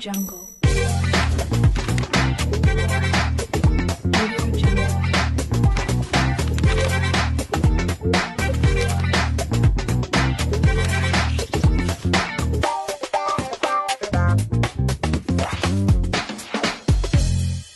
jungle.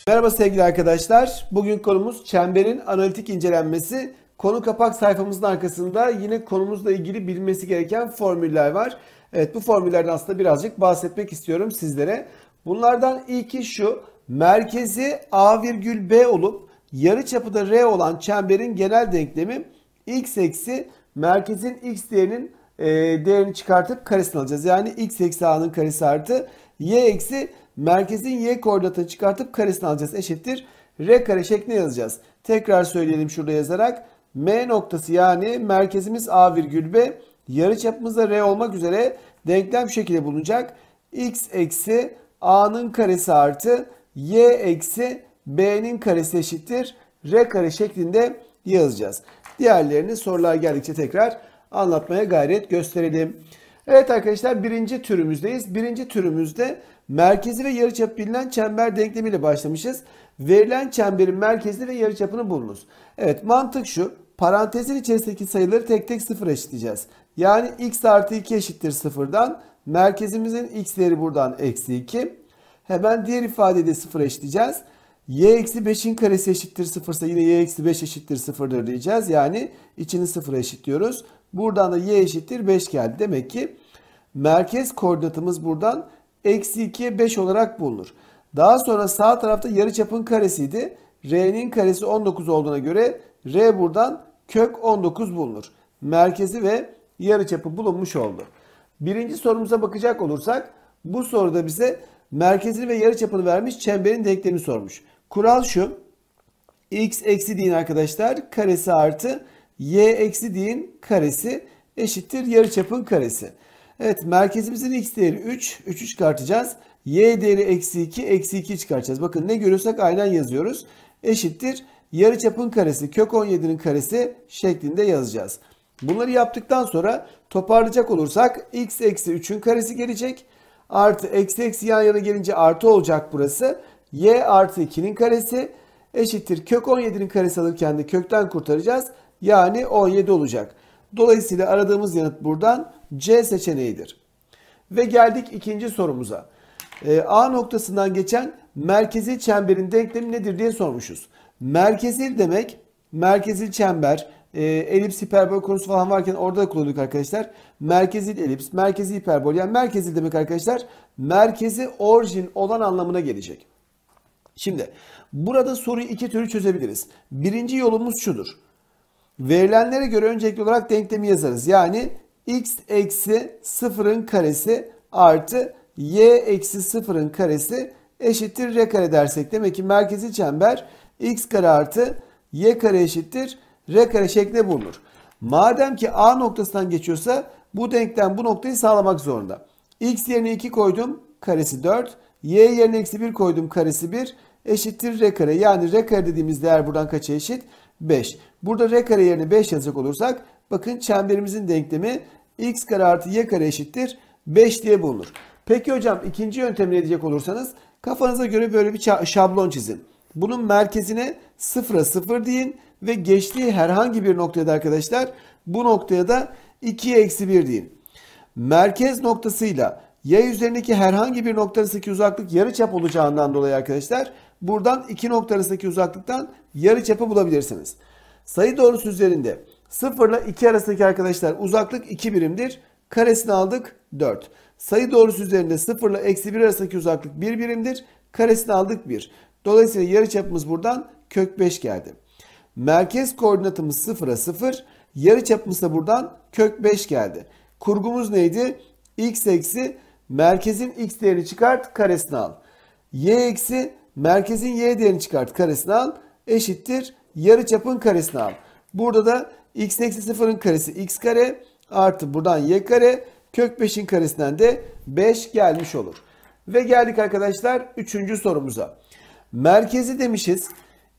Merhaba sevgili arkadaşlar. Bugün konumuz çemberin analitik incelenmesi. Konu kapak sayfamızın arkasında yine konumuzla ilgili bilmesi gereken formüller var. Evet bu formüllerden aslında birazcık bahsetmek istiyorum sizlere. Bunlardan ilki şu merkezi A virgül B olup yarı çapı da R olan çemberin genel denklemi x eksi merkezin x değerinin e, değerini çıkartıp karesini alacağız. Yani x eksi A'nın karesi artı y eksi merkezin y koordinatını çıkartıp karesini alacağız. Eşittir R kare şeklinde yazacağız. Tekrar söyleyelim şurada yazarak. M noktası yani merkezimiz A virgül B yarı çapımız da R olmak üzere denklem şekilde bulunacak. x eksi a'nın karesi artı y eksi b'nin karesi eşittir. r kare şeklinde yazacağız. Diğerlerini sorular geldikçe tekrar anlatmaya gayret gösterelim. Evet arkadaşlar birinci türümüzdeyiz. Birinci türümüzde merkezi ve yarıçapı bilinen çember denklemiyle başlamışız. Verilen çemberin merkezi ve yarıçapını bulunuz. Evet mantık şu. Parantezin içerisindeki sayıları tek tek sıfır eşitleyeceğiz. Yani x artı 2 eşittir 0'dan. Merkezimizin x değeri buradan eksi 2. Hemen diğer ifadeyi de 0 eşitleyeceğiz. y eksi 5'in karesi eşittir 0 ise yine y eksi 5 eşittir 0'dır diyeceğiz. Yani içini 0'a eşitliyoruz. Buradan da y eşittir 5 geldi. Demek ki merkez koordinatımız buradan eksi 2'ye 5 olarak bulunur. Daha sonra sağ tarafta yarıçapın karesiydi. R'nin karesi 19 olduğuna göre R buradan kök 19 bulunur. Merkezi ve yarıçapı bulunmuş oldu. Birinci sorumuza bakacak olursak bu soruda bize merkezini ve yarıçapını vermiş çemberin denklemini sormuş. Kural şu. x eksi d'in arkadaşlar karesi artı y eksi d'in karesi eşittir yarıçapın karesi. Evet merkezimizin x değeri 3. 3 çıkartacağız. Y değeri eksi 2. Eksi 2 çıkartacağız. Bakın ne görüyorsak aynen yazıyoruz. Eşittir yarıçapın karesi kök 17'nin karesi şeklinde yazacağız. Bunları yaptıktan sonra toparlayacak olursak x eksi 3'ün karesi gelecek. Artı eksi eksi yan yana gelince artı olacak burası. y artı 2'nin karesi eşittir. Kök 17'nin karesi alırken de kökten kurtaracağız. Yani 17 olacak. Dolayısıyla aradığımız yanıt buradan C seçeneğidir. Ve geldik ikinci sorumuza. E, A noktasından geçen merkezi çemberin denklemi nedir diye sormuşuz. Merkezi demek merkezi çember e, elips hiperbol konusu falan varken orada da kullanıyorduk arkadaşlar. Merkezi elips, merkezi hiperbol. Yani merkezi demek arkadaşlar merkezi orijin olan anlamına gelecek. Şimdi burada soruyu iki türlü çözebiliriz. Birinci yolumuz şudur. Verilenlere göre öncelikli olarak denklemi yazarız. Yani x eksi sıfırın karesi artı y eksi sıfırın karesi eşittir r kare dersek. Demek ki merkezi çember x kare artı y kare eşittir R kare şeklinde bulunur. Madem ki A noktasından geçiyorsa bu denklem bu noktayı sağlamak zorunda. X yerine 2 koydum karesi 4. Y yerine eksi 1 koydum karesi 1 eşittir R kare. Yani R kare dediğimiz değer buradan kaça eşit? 5. Burada R kare yerine 5 yazacak olursak bakın çemberimizin denklemi X kare artı Y kare eşittir 5 diye bulunur. Peki hocam ikinci yöntemini edecek olursanız kafanıza göre böyle bir şablon çizin. Bunun merkezine sıfıra 0 deyin ve geçtiği herhangi bir noktada arkadaşlar bu noktaya da 2 eksi 1 deyin. Merkez noktasıyla y üzerindeki herhangi bir nokta arasındaki uzaklık yarıçap olacağından dolayı arkadaşlar buradan iki nokta arasındaki uzaklıktan yarıçapı bulabilirsiniz. Sayı doğrusu üzerinde 0 ile 2 arasındaki arkadaşlar uzaklık 2 birimdir. Karesini aldık 4. Sayı doğrusu üzerinde 0 ile eksi 1 arasındaki uzaklık 1 birimdir. Karesini aldık 1. Dolayısıyla yarıçapımız buradan kök 5 geldi. Merkez koordinatımız 0'a 0. Yarıçapımız da buradan kök 5 geldi. Kurgumuz neydi? x eksi merkezin x değerini çıkart karesini al. y eksi merkezin y değerini çıkart karesini al. Eşittir yarıçapın karesini al. Burada da x eksi 0'ın karesi x kare artı buradan y kare kök 5'in karesinden de 5 gelmiş olur. Ve geldik arkadaşlar 3. sorumuza. Merkezi demişiz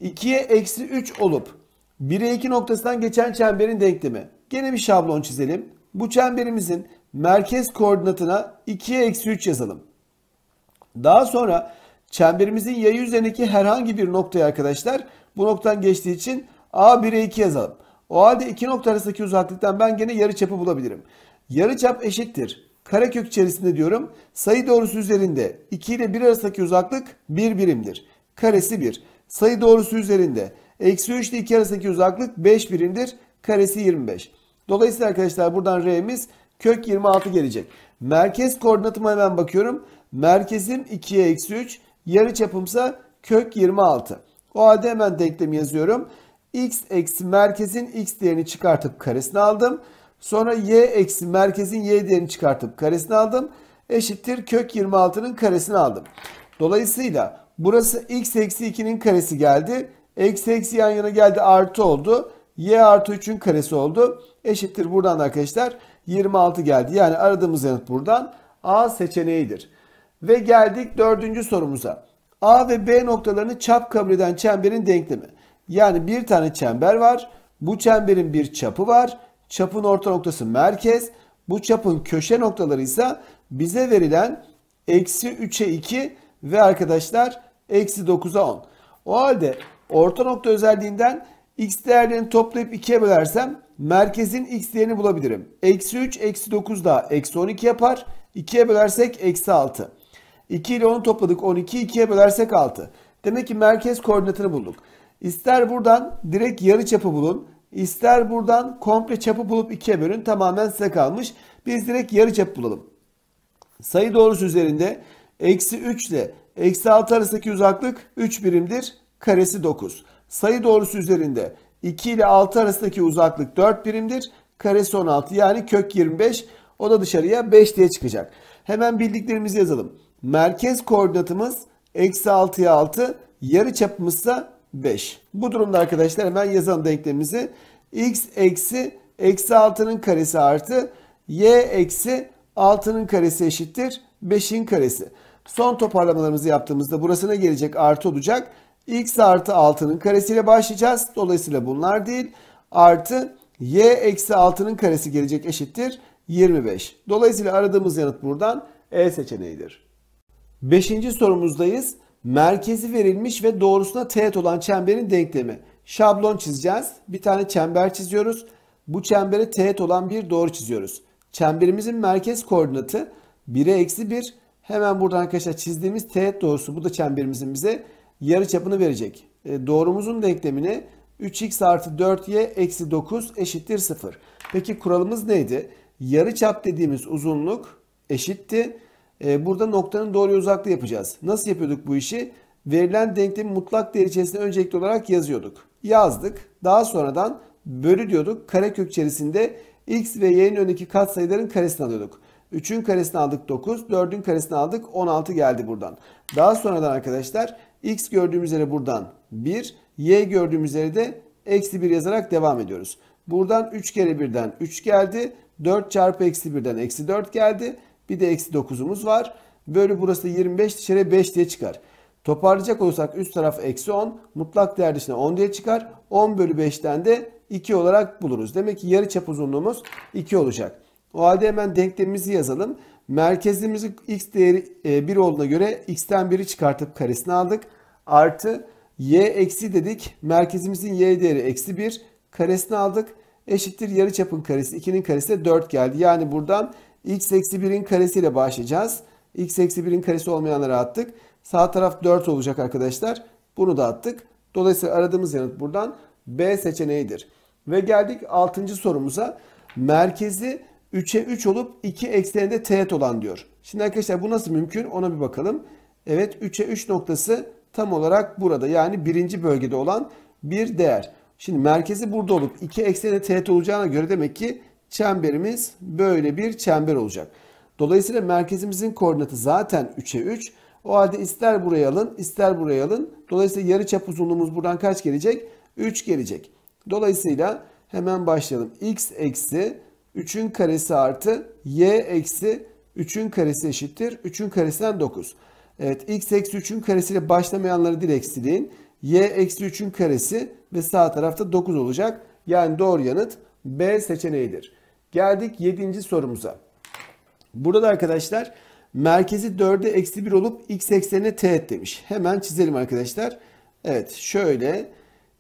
2'ye eksi 3 olup 1'e 2 noktasından geçen çemberin denklemi. Gene bir şablon çizelim. Bu çemberimizin merkez koordinatına 2'ye eksi 3 yazalım. Daha sonra çemberimizin yayı üzerindeki herhangi bir noktaya arkadaşlar bu noktadan geçtiği için A 1'e 2 yazalım. O halde iki nokta arasındaki uzaklıktan ben gene yarı çapı bulabilirim. Yarı çap eşittir. Karekök içerisinde diyorum sayı doğrusu üzerinde 2 ile 1 arasındaki uzaklık 1 birimdir karesi 1. Sayı doğrusu üzerinde. Eksi 3 ile 2 arasındaki uzaklık 5 birimdir. Karesi 25. Dolayısıyla arkadaşlar buradan R'miz kök 26 gelecek. Merkez koordinatıma hemen bakıyorum. Merkezim 2'ye eksi 3. Yarı çapımsa kök 26. O halde hemen denklemi yazıyorum. X eksi merkezin X değerini çıkartıp karesini aldım. Sonra Y eksi merkezin Y değerini çıkartıp karesini aldım. Eşittir kök 26'nın karesini aldım. Dolayısıyla Burası x eksi 2'nin karesi geldi. Eksi eksi yan yana geldi artı oldu. Y artı 3'ün karesi oldu. Eşittir buradan arkadaşlar 26 geldi. Yani aradığımız yanıt buradan A seçeneğidir. Ve geldik dördüncü sorumuza. A ve B noktalarını çap kabul eden çemberin denklemi. Yani bir tane çember var. Bu çemberin bir çapı var. Çapın orta noktası merkez. Bu çapın köşe noktaları ise bize verilen eksi 3'e 2 ve arkadaşlar Eksi 9'a 10. O halde orta nokta özelliğinden x değerlerini toplayıp 2'ye bölersem merkezin x değerini bulabilirim. Eksi 3, eksi 9 daha eksi 12 yapar. 2'ye bölersek eksi 6. 2 ile 10'u topladık 12, 2'ye bölersek 6. Demek ki merkez koordinatını bulduk. İster buradan direkt yarı çapı bulun. İster buradan komple çapı bulup 2'ye bölün. Tamamen size kalmış. Biz direkt yarı çapı bulalım. Sayı doğrusu üzerinde eksi 3 ile Eksi 6 arasındaki uzaklık 3 birimdir. Karesi 9. Sayı doğrusu üzerinde 2 ile 6 arasındaki uzaklık 4 birimdir. Karesi 16 yani kök 25. O da dışarıya 5 diye çıkacak. Hemen bildiklerimizi yazalım. Merkez koordinatımız eksi 6'ya 6. Yarı çapımızsa 5. Bu durumda arkadaşlar hemen yazan denklemimizi x eksi eksi 6'nın karesi artı y eksi 6'nın karesi eşittir 5'in karesi. Son toparlamalarımızı yaptığımızda burasına gelecek artı olacak. X artı 6'nın karesiyle başlayacağız. Dolayısıyla bunlar değil. Artı y eksi 6'nın karesi gelecek eşittir 25. Dolayısıyla aradığımız yanıt buradan E seçeneğidir. Beşinci sorumuzdayız. Merkezi verilmiş ve doğrusuna teğet olan çemberin denklemi. Şablon çizeceğiz. Bir tane çember çiziyoruz. Bu çembere teğet olan bir doğru çiziyoruz. Çemberimizin merkez koordinatı 1'e eksi 1, Hemen buradan arkadaşlar çizdiğimiz teğet doğrusu bu da çemberimizin bize yarı çapını verecek. E, doğrumuzun denklemini 3x artı 4y eksi 9 eşittir 0. Peki kuralımız neydi? Yarı çap dediğimiz uzunluk eşitti. E, burada noktanın doğru uzaklığı yapacağız. Nasıl yapıyorduk bu işi? Verilen denklemin mutlak değer içerisinde öncelikli olarak yazıyorduk. Yazdık. Daha sonradan bölü diyorduk. Karekök içerisinde x ve y'nin önündeki katsayıların karesini alıyorduk. 3'ün karesini aldık 9. 4'ün karesini aldık 16 geldi buradan. Daha sonradan arkadaşlar x gördüğümüz yere buradan 1. y gördüğümüz yere de eksi 1 yazarak devam ediyoruz. Buradan 3 kere 1'den 3 geldi. 4 çarpı eksi 1'den eksi 4 geldi. Bir de eksi 9'umuz var. Böyle burası 25 dışarı 5 diye çıkar. Toparlayacak olursak üst taraf eksi 10. Mutlak değer dışına 10 diye çıkar. 10 bölü 5'ten de 2 olarak buluruz. Demek ki yarı çap uzunluğumuz 2 olacak. O halde hemen denklemimizi yazalım. Merkezimizin x değeri 1 e, olduğuna göre x'ten 1'i çıkartıp karesini aldık. Artı y eksi dedik. Merkezimizin y değeri eksi 1. Karesini aldık. Eşittir yarı çapın karesi 2'nin karesi de 4 geldi. Yani buradan x eksi 1'in karesiyle başlayacağız. x eksi 1'in karesi olmayanları attık. Sağ taraf 4 olacak arkadaşlar. Bunu da attık. Dolayısıyla aradığımız yanıt buradan B seçeneğidir. Ve geldik 6. sorumuza. Merkezi 3'e 3 olup 2 ekseninde teğet olan diyor. Şimdi arkadaşlar bu nasıl mümkün ona bir bakalım. Evet 3'e 3 noktası tam olarak burada yani birinci bölgede olan bir değer. Şimdi merkezi burada olup 2 ekseninde teğet olacağına göre demek ki çemberimiz böyle bir çember olacak. Dolayısıyla merkezimizin koordinatı zaten 3'e 3. O halde ister buraya alın ister buraya alın. Dolayısıyla yarı çap uzunluğumuz buradan kaç gelecek? 3 gelecek. Dolayısıyla hemen başlayalım. x eksi 3'ün karesi artı y eksi 3'ün karesi eşittir. 3'ün karesinden 9. Evet x eksi 3'ün karesiyle başlamayanları direkt silin. y eksi 3'ün karesi ve sağ tarafta 9 olacak. Yani doğru yanıt B seçeneğidir. Geldik 7. sorumuza. Burada da arkadaşlar merkezi 4'e eksi 1 olup x eksenine teğet demiş. Hemen çizelim arkadaşlar. Evet şöyle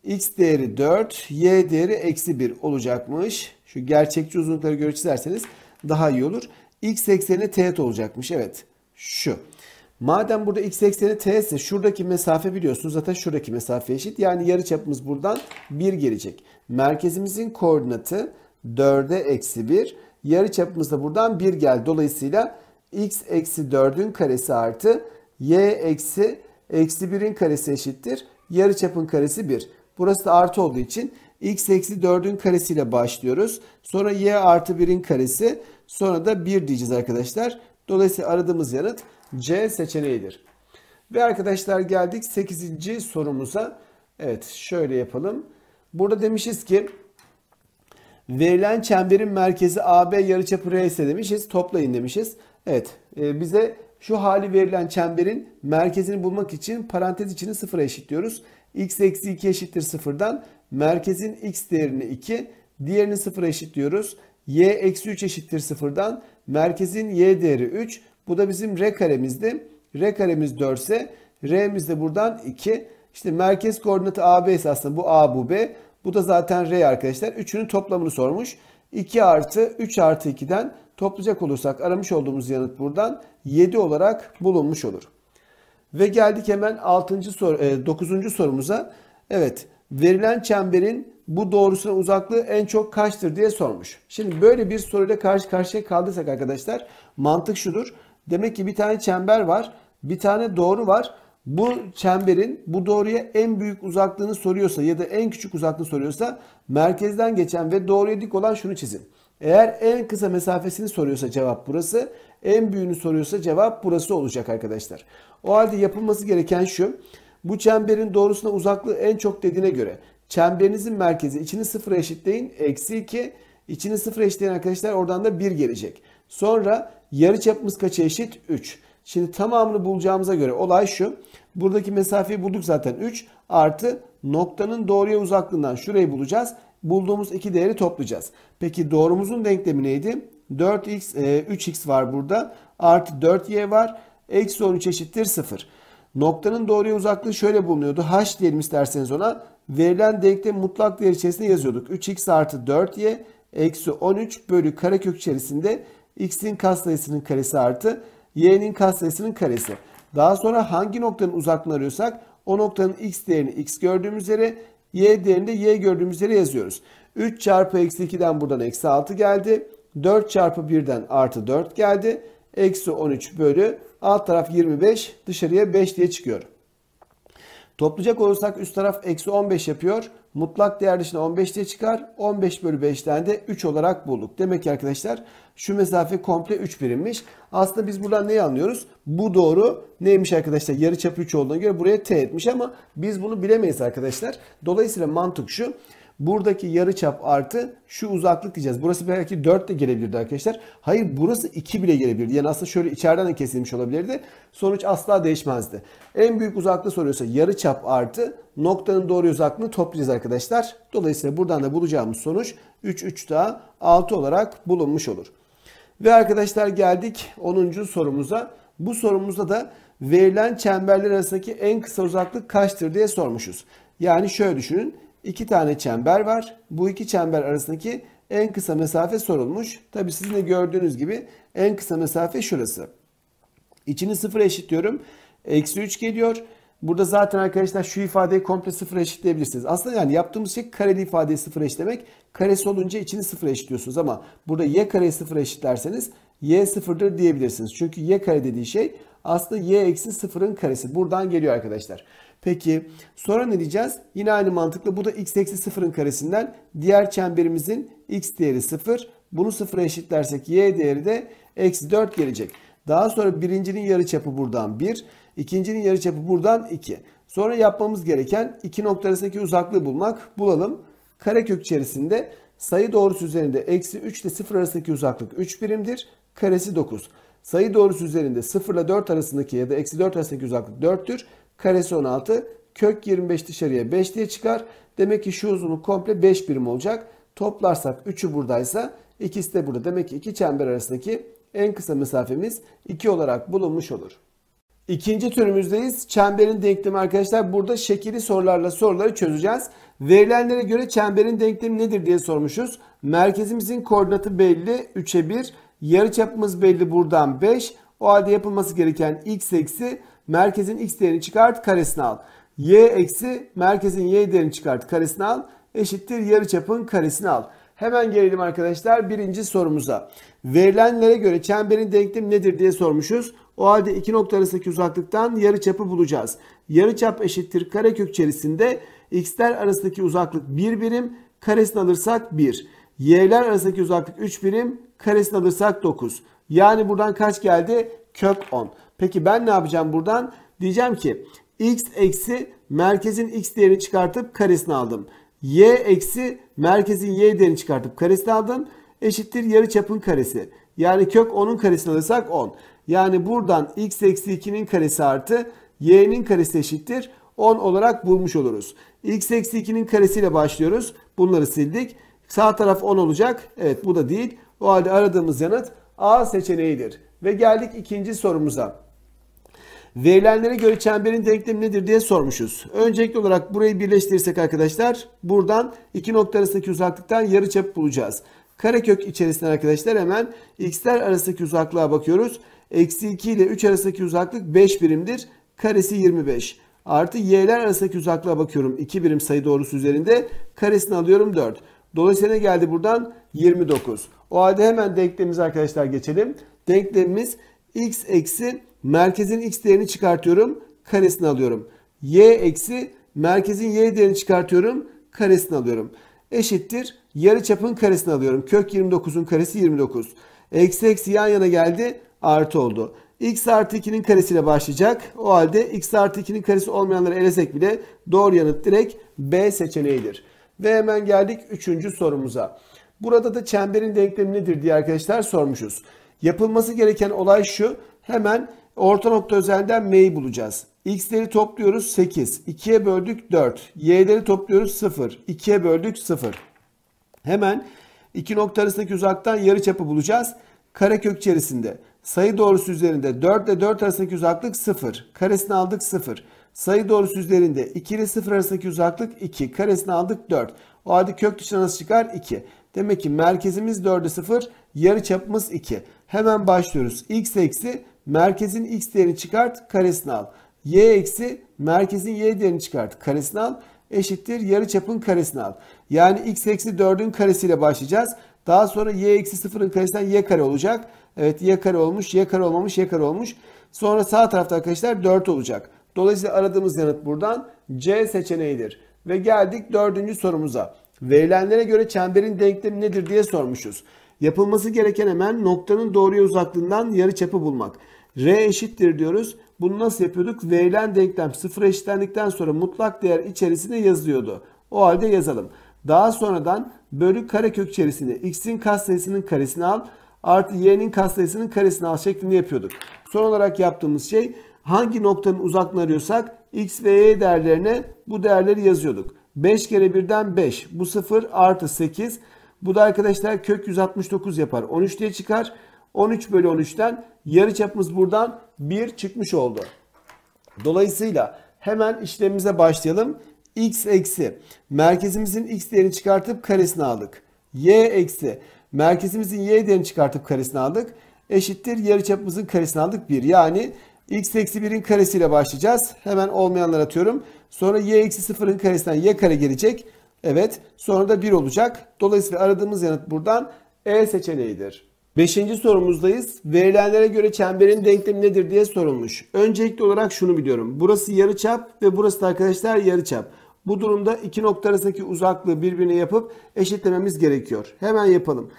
x değeri 4, y değeri eksi 1 olacakmış. Şu gerçekçi uzunlukları göre çizerseniz daha iyi olur. X ekseni teğet olacakmış. Evet şu. Madem burada x ekseni t şuradaki mesafe biliyorsunuz zaten şuradaki mesafe eşit. Yani yarıçapımız buradan 1 gelecek. Merkezimizin koordinatı 4'e eksi 1. Yarıçapımız da buradan 1 geldi. Dolayısıyla x eksi 4'ün karesi artı y eksi eksi 1'in karesi eşittir. Yarıçapın karesi 1. Burası da artı olduğu için x eksi 4'ün karesiyle başlıyoruz. Sonra y artı 1'in karesi. Sonra da 1 diyeceğiz arkadaşlar. Dolayısıyla aradığımız yanıt C seçeneğidir. Ve arkadaşlar geldik 8. sorumuza. Evet şöyle yapalım. Burada demişiz ki verilen çemberin merkezi AB yarıçapı R ise demişiz. Toplayın demişiz. Evet e, bize şu hali verilen çemberin merkezini bulmak için parantez içini sıfıra eşitliyoruz. x eksi 2 eşittir sıfırdan merkezin x değerini 2, diğerini 0'a eşitliyoruz. y eksi 3 eşittir 0'dan. Merkezin y değeri 3. Bu da bizim r karemizdi. r karemiz 4 ise r'miz de buradan 2. İşte merkez koordinatı AB ise aslında bu A bu B. Bu da zaten R arkadaşlar. Üçünün toplamını sormuş. 2 artı 3 artı 2'den toplayacak olursak aramış olduğumuz yanıt buradan 7 olarak bulunmuş olur. Ve geldik hemen 6. soru, 9. E, sorumuza. Evet verilen çemberin bu doğrusuna uzaklığı en çok kaçtır diye sormuş. Şimdi böyle bir soruyla karşı karşıya kaldıysak arkadaşlar mantık şudur. Demek ki bir tane çember var, bir tane doğru var. Bu çemberin bu doğruya en büyük uzaklığını soruyorsa ya da en küçük uzaklığı soruyorsa merkezden geçen ve doğruya dik olan şunu çizin. Eğer en kısa mesafesini soruyorsa cevap burası, en büyüğünü soruyorsa cevap burası olacak arkadaşlar. O halde yapılması gereken şu. Bu çemberin doğrusuna uzaklığı en çok dediğine göre çemberinizin merkezi içini sıfır eşitleyin. Eksi 2. İçini sıfır eşitleyin arkadaşlar. Oradan da 1 gelecek. Sonra yarı çapımız kaça eşit? 3. Şimdi tamamını bulacağımıza göre olay şu. Buradaki mesafeyi bulduk zaten 3 artı noktanın doğruya uzaklığından şurayı bulacağız. Bulduğumuz iki değeri toplayacağız. Peki doğrumuzun denklemi neydi? 4x, e, 3x var burada. Artı 4y var. Eksi 13 eşittir 0. Noktanın doğruya uzaklığı şöyle bulunuyordu. H diyelim isterseniz ona. Verilen denkte mutlak değer içerisinde yazıyorduk. 3x artı 4y eksi 13 bölü karekök içerisinde x'in katsayısının karesi artı y'nin katsayısının karesi. Daha sonra hangi noktanın uzaklığını arıyorsak o noktanın x değerini x gördüğümüz üzere y değerini de y gördüğümüz üzere yazıyoruz. 3 çarpı eksi 2'den buradan eksi 6 geldi. 4 çarpı 1'den artı 4 geldi. Eksi 13 bölü Alt taraf 25 dışarıya 5 diye çıkıyor. Toplayacak olursak üst taraf eksi 15 yapıyor. Mutlak değer dışında 15 diye çıkar. 15 bölü 5'ten de 3 olarak bulduk. Demek ki arkadaşlar şu mesafe komple 3 birimmiş. Aslında biz buradan neyi anlıyoruz? Bu doğru neymiş arkadaşlar? Yarı çapı 3 olduğuna göre buraya T etmiş ama biz bunu bilemeyiz arkadaşlar. Dolayısıyla mantık şu. Buradaki yarıçap artı şu uzaklık diyeceğiz. Burası belki 4 de gelebilirdi arkadaşlar. Hayır burası 2 bile gelebilirdi. Yani aslında şöyle içeriden de kesilmiş olabilirdi. Sonuç asla değişmezdi. En büyük uzaklığı soruyorsa yarıçap artı noktanın doğru uzaklığını toplayacağız arkadaşlar. Dolayısıyla buradan da bulacağımız sonuç 3 3 daha 6 olarak bulunmuş olur. Ve arkadaşlar geldik 10. sorumuza. Bu sorumuzda da verilen çemberler arasındaki en kısa uzaklık kaçtır diye sormuşuz. Yani şöyle düşünün iki tane çember var. Bu iki çember arasındaki en kısa mesafe sorulmuş. Tabi sizin de gördüğünüz gibi en kısa mesafe şurası. İçini sıfır eşitliyorum. Eksi 3 geliyor. Burada zaten arkadaşlar şu ifadeyi komple sıfır eşitleyebilirsiniz. Aslında yani yaptığımız şey kareli ifadeyi sıfır eşitlemek. Karesi olunca içini sıfır eşitliyorsunuz ama burada y kareyi sıfır eşitlerseniz y sıfırdır diyebilirsiniz. Çünkü y kare dediği şey aslında y eksi sıfırın karesi. Buradan geliyor arkadaşlar. Peki sonra ne diyeceğiz? Yine aynı mantıkla bu da x eksi 0'ın karesinden diğer çemberimizin x değeri 0. Bunu 0'a eşitlersek y değeri de eksi 4 gelecek. Daha sonra birincinin yarıçapı buradan 1. ikincinin yarıçapı buradan 2. Sonra yapmamız gereken iki nokta arasındaki uzaklığı bulmak. Bulalım. Karekök içerisinde sayı doğrusu üzerinde eksi 3 ile 0 arasındaki uzaklık 3 birimdir. Karesi 9. Sayı doğrusu üzerinde 0 ile 4 arasındaki ya da eksi 4 arasındaki uzaklık 4'tür karesi 16 kök 25 dışarıya 5 diye çıkar. Demek ki şu uzunluk komple 5 birim olacak. Toplarsak 3'ü buradaysa ikisi de burada. Demek ki iki çember arasındaki en kısa mesafemiz 2 olarak bulunmuş olur. İkinci türümüzdeyiz. Çemberin denklemi arkadaşlar. Burada şekilli sorularla soruları çözeceğiz. Verilenlere göre çemberin denklemi nedir diye sormuşuz. Merkezimizin koordinatı belli 3'e 1. Yarıçapımız belli buradan 5. O halde yapılması gereken x eksi merkezin x değerini çıkart karesini al. y eksi merkezin y değerini çıkart karesini al eşittir yarıçapın karesini al. Hemen gelelim arkadaşlar birinci sorumuza. Verilenlere göre çemberin denklemi nedir diye sormuşuz. O halde iki nokta arasındaki uzaklıktan yarıçapı bulacağız. Yarıçap eşittir karekök içerisinde x'ler arasındaki uzaklık 1 birim, karesini alırsak 1. Y'ler arasındaki uzaklık 3 birim, karesini alırsak 9. Yani buradan kaç geldi? Kök 10. Peki ben ne yapacağım buradan? Diyeceğim ki x eksi merkezin x değerini çıkartıp karesini aldım. y eksi merkezin y değerini çıkartıp karesini aldım. Eşittir yarı çapın karesi. Yani kök 10'un karesini alırsak 10. Yani buradan x eksi 2'nin karesi artı y'nin karesi eşittir 10 olarak bulmuş oluruz. x eksi 2'nin karesiyle başlıyoruz. Bunları sildik. Sağ taraf 10 olacak. Evet bu da değil. O halde aradığımız yanıt A seçeneğidir. Ve geldik ikinci sorumuza. Verilenlere göre çemberin denklemi nedir diye sormuşuz. Öncelikli olarak burayı birleştirirsek arkadaşlar buradan iki nokta arasındaki uzaklıktan yarıçap bulacağız. Karekök içerisinden arkadaşlar hemen x'ler arasındaki uzaklığa bakıyoruz. Eksi 2 ile 3 arasındaki uzaklık 5 birimdir. Karesi 25. Artı y'ler arasındaki uzaklığa bakıyorum. 2 birim sayı doğrusu üzerinde. Karesini alıyorum 4. Dolayısıyla geldi buradan 29. O halde hemen denklemimize arkadaşlar geçelim. Denklemimiz x eksi Merkezin x değerini çıkartıyorum. Karesini alıyorum. y eksi merkezin y değerini çıkartıyorum. Karesini alıyorum. Eşittir. Yarı çapın karesini alıyorum. Kök 29'un karesi 29. Eksi eksi yan yana geldi. Artı oldu. x artı 2'nin karesiyle başlayacak. O halde x artı 2'nin karesi olmayanları elesek bile doğru yanıt direkt B seçeneğidir. Ve hemen geldik 3. sorumuza. Burada da çemberin denklemi nedir diye arkadaşlar sormuşuz. Yapılması gereken olay şu. Hemen Orta nokta özelinden m'yi bulacağız. X'leri topluyoruz 8. 2'ye böldük 4. Y'leri topluyoruz 0. 2'ye böldük 0. Hemen iki nokta arasındaki uzaktan yarı çapı bulacağız. Karekök içerisinde. Sayı doğrusu üzerinde 4 ile 4 arasındaki uzaklık 0. Karesini aldık 0. Sayı doğrusu üzerinde 2 ile 0 arasındaki uzaklık 2. Karesini aldık 4. O halde kök dışına nasıl çıkar? 2. Demek ki merkezimiz 4'e 0. Yarı çapımız 2. Hemen başlıyoruz. X eksi merkezin x değerini çıkart karesini al. y eksi merkezin y değerini çıkart karesini al eşittir yarı çapın karesini al. Yani x eksi 4'ün karesiyle başlayacağız. Daha sonra y eksi 0'ın karesinden y kare olacak. Evet y kare olmuş, y kare olmamış, y kare olmuş. Sonra sağ tarafta arkadaşlar 4 olacak. Dolayısıyla aradığımız yanıt buradan C seçeneğidir. Ve geldik dördüncü sorumuza. Verilenlere göre çemberin denklemi nedir diye sormuşuz. Yapılması gereken hemen noktanın doğruya uzaklığından yarıçapı bulmak. R eşittir diyoruz. Bunu nasıl yapıyorduk? Verilen denklem sıfır eşitlendikten sonra mutlak değer içerisine yazıyordu. O halde yazalım. Daha sonradan bölü karekök içerisinde x'in katsayısının karesini al artı y'nin katsayısının karesini al şeklinde yapıyorduk. Son olarak yaptığımız şey hangi noktanın uzaklığını arıyorsak x ve y değerlerine bu değerleri yazıyorduk. 5 kere 1'den 5 bu 0 artı 8 bu da arkadaşlar kök 169 yapar 13 diye çıkar. 13 bölü 13'ten yarı çapımız buradan 1 çıkmış oldu. Dolayısıyla hemen işlemimize başlayalım. x eksi merkezimizin x değerini çıkartıp karesini aldık. y eksi merkezimizin y değerini çıkartıp karesini aldık. Eşittir yarı çapımızın karesini aldık 1. Yani x eksi 1'in karesiyle başlayacağız. Hemen olmayanları atıyorum. Sonra y eksi 0'ın karesinden y kare gelecek. Evet sonra da 1 olacak. Dolayısıyla aradığımız yanıt buradan E seçeneğidir. Beşinci sorumuzdayız. Verilenlere göre çemberin denklemi nedir diye sorulmuş. Öncelikli olarak şunu biliyorum. Burası yarı çap ve burası da arkadaşlar yarı çap. Bu durumda iki nokta arasındaki uzaklığı birbirine yapıp eşitlememiz gerekiyor. Hemen yapalım.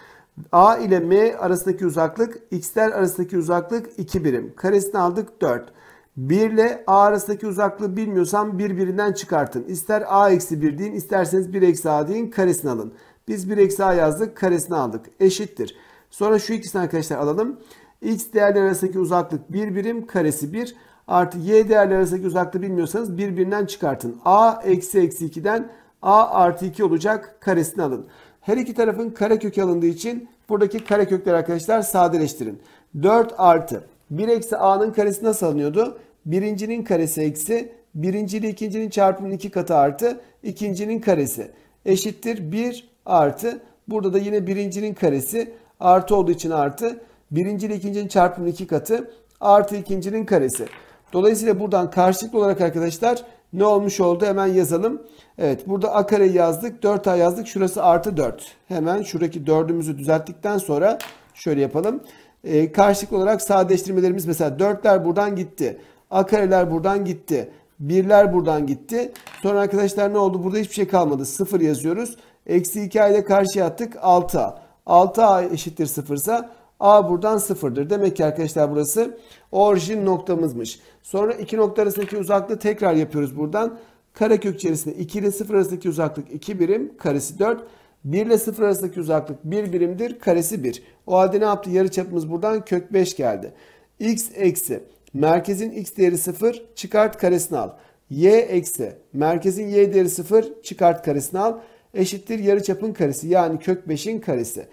A ile M arasındaki uzaklık, X'ler arasındaki uzaklık 2 birim. Karesini aldık 4. 1 ile A arasındaki uzaklığı bilmiyorsam birbirinden çıkartın. İster A eksi 1 deyin, isterseniz 1 eksi A deyin, karesini alın. Biz 1 eksi A yazdık, karesini aldık. Eşittir. Sonra şu ikisini arkadaşlar alalım. X değerler arasındaki uzaklık 1 birim karesi 1 artı y değerler arasındaki uzaklığı bilmiyorsanız birbirinden çıkartın. a eksi eksi 2'den a artı 2 olacak karesini alın. Her iki tarafın karekökü alındığı için buradaki karekökleri arkadaşlar sadeleştirin. 4 artı 1 eksi a'nın karesi nasıl alınıyordu? Birincinin karesi eksi birinci ile ikincinin çarpımının iki katı artı ikincinin karesi eşittir 1 artı burada da yine birincinin karesi Artı olduğu için artı. Birinci ile ikincinin çarpımının iki katı. Artı ikincinin karesi. Dolayısıyla buradan karşılıklı olarak arkadaşlar ne olmuş oldu hemen yazalım. Evet burada a kare yazdık. 4a yazdık. Şurası artı 4. Hemen şuradaki 4'ümüzü düzelttikten sonra şöyle yapalım. Ee, karşılıklı olarak sadeleştirmelerimiz mesela 4'ler buradan gitti. A kareler buradan gitti. 1'ler buradan gitti. Sonra arkadaşlar ne oldu? Burada hiçbir şey kalmadı. 0 yazıyoruz. Eksi 2a ile karşıya attık. 6a. 6a eşittir 0 ise a buradan 0'dır. Demek ki arkadaşlar burası orijin noktamızmış. Sonra iki nokta arasındaki uzaklığı tekrar yapıyoruz buradan. Karekök içerisinde 2 ile 0 arasındaki uzaklık 2 birim, karesi 4. 1 ile 0 arasındaki uzaklık 1 birimdir, karesi 1. O halde ne yaptı? Yarıçapımız buradan kök 5 geldi. x eksi merkezin x değeri 0 çıkart karesini al. y eksi merkezin y değeri 0 çıkart karesini al eşittir yarı çapın karesi yani kök 5'in karesi.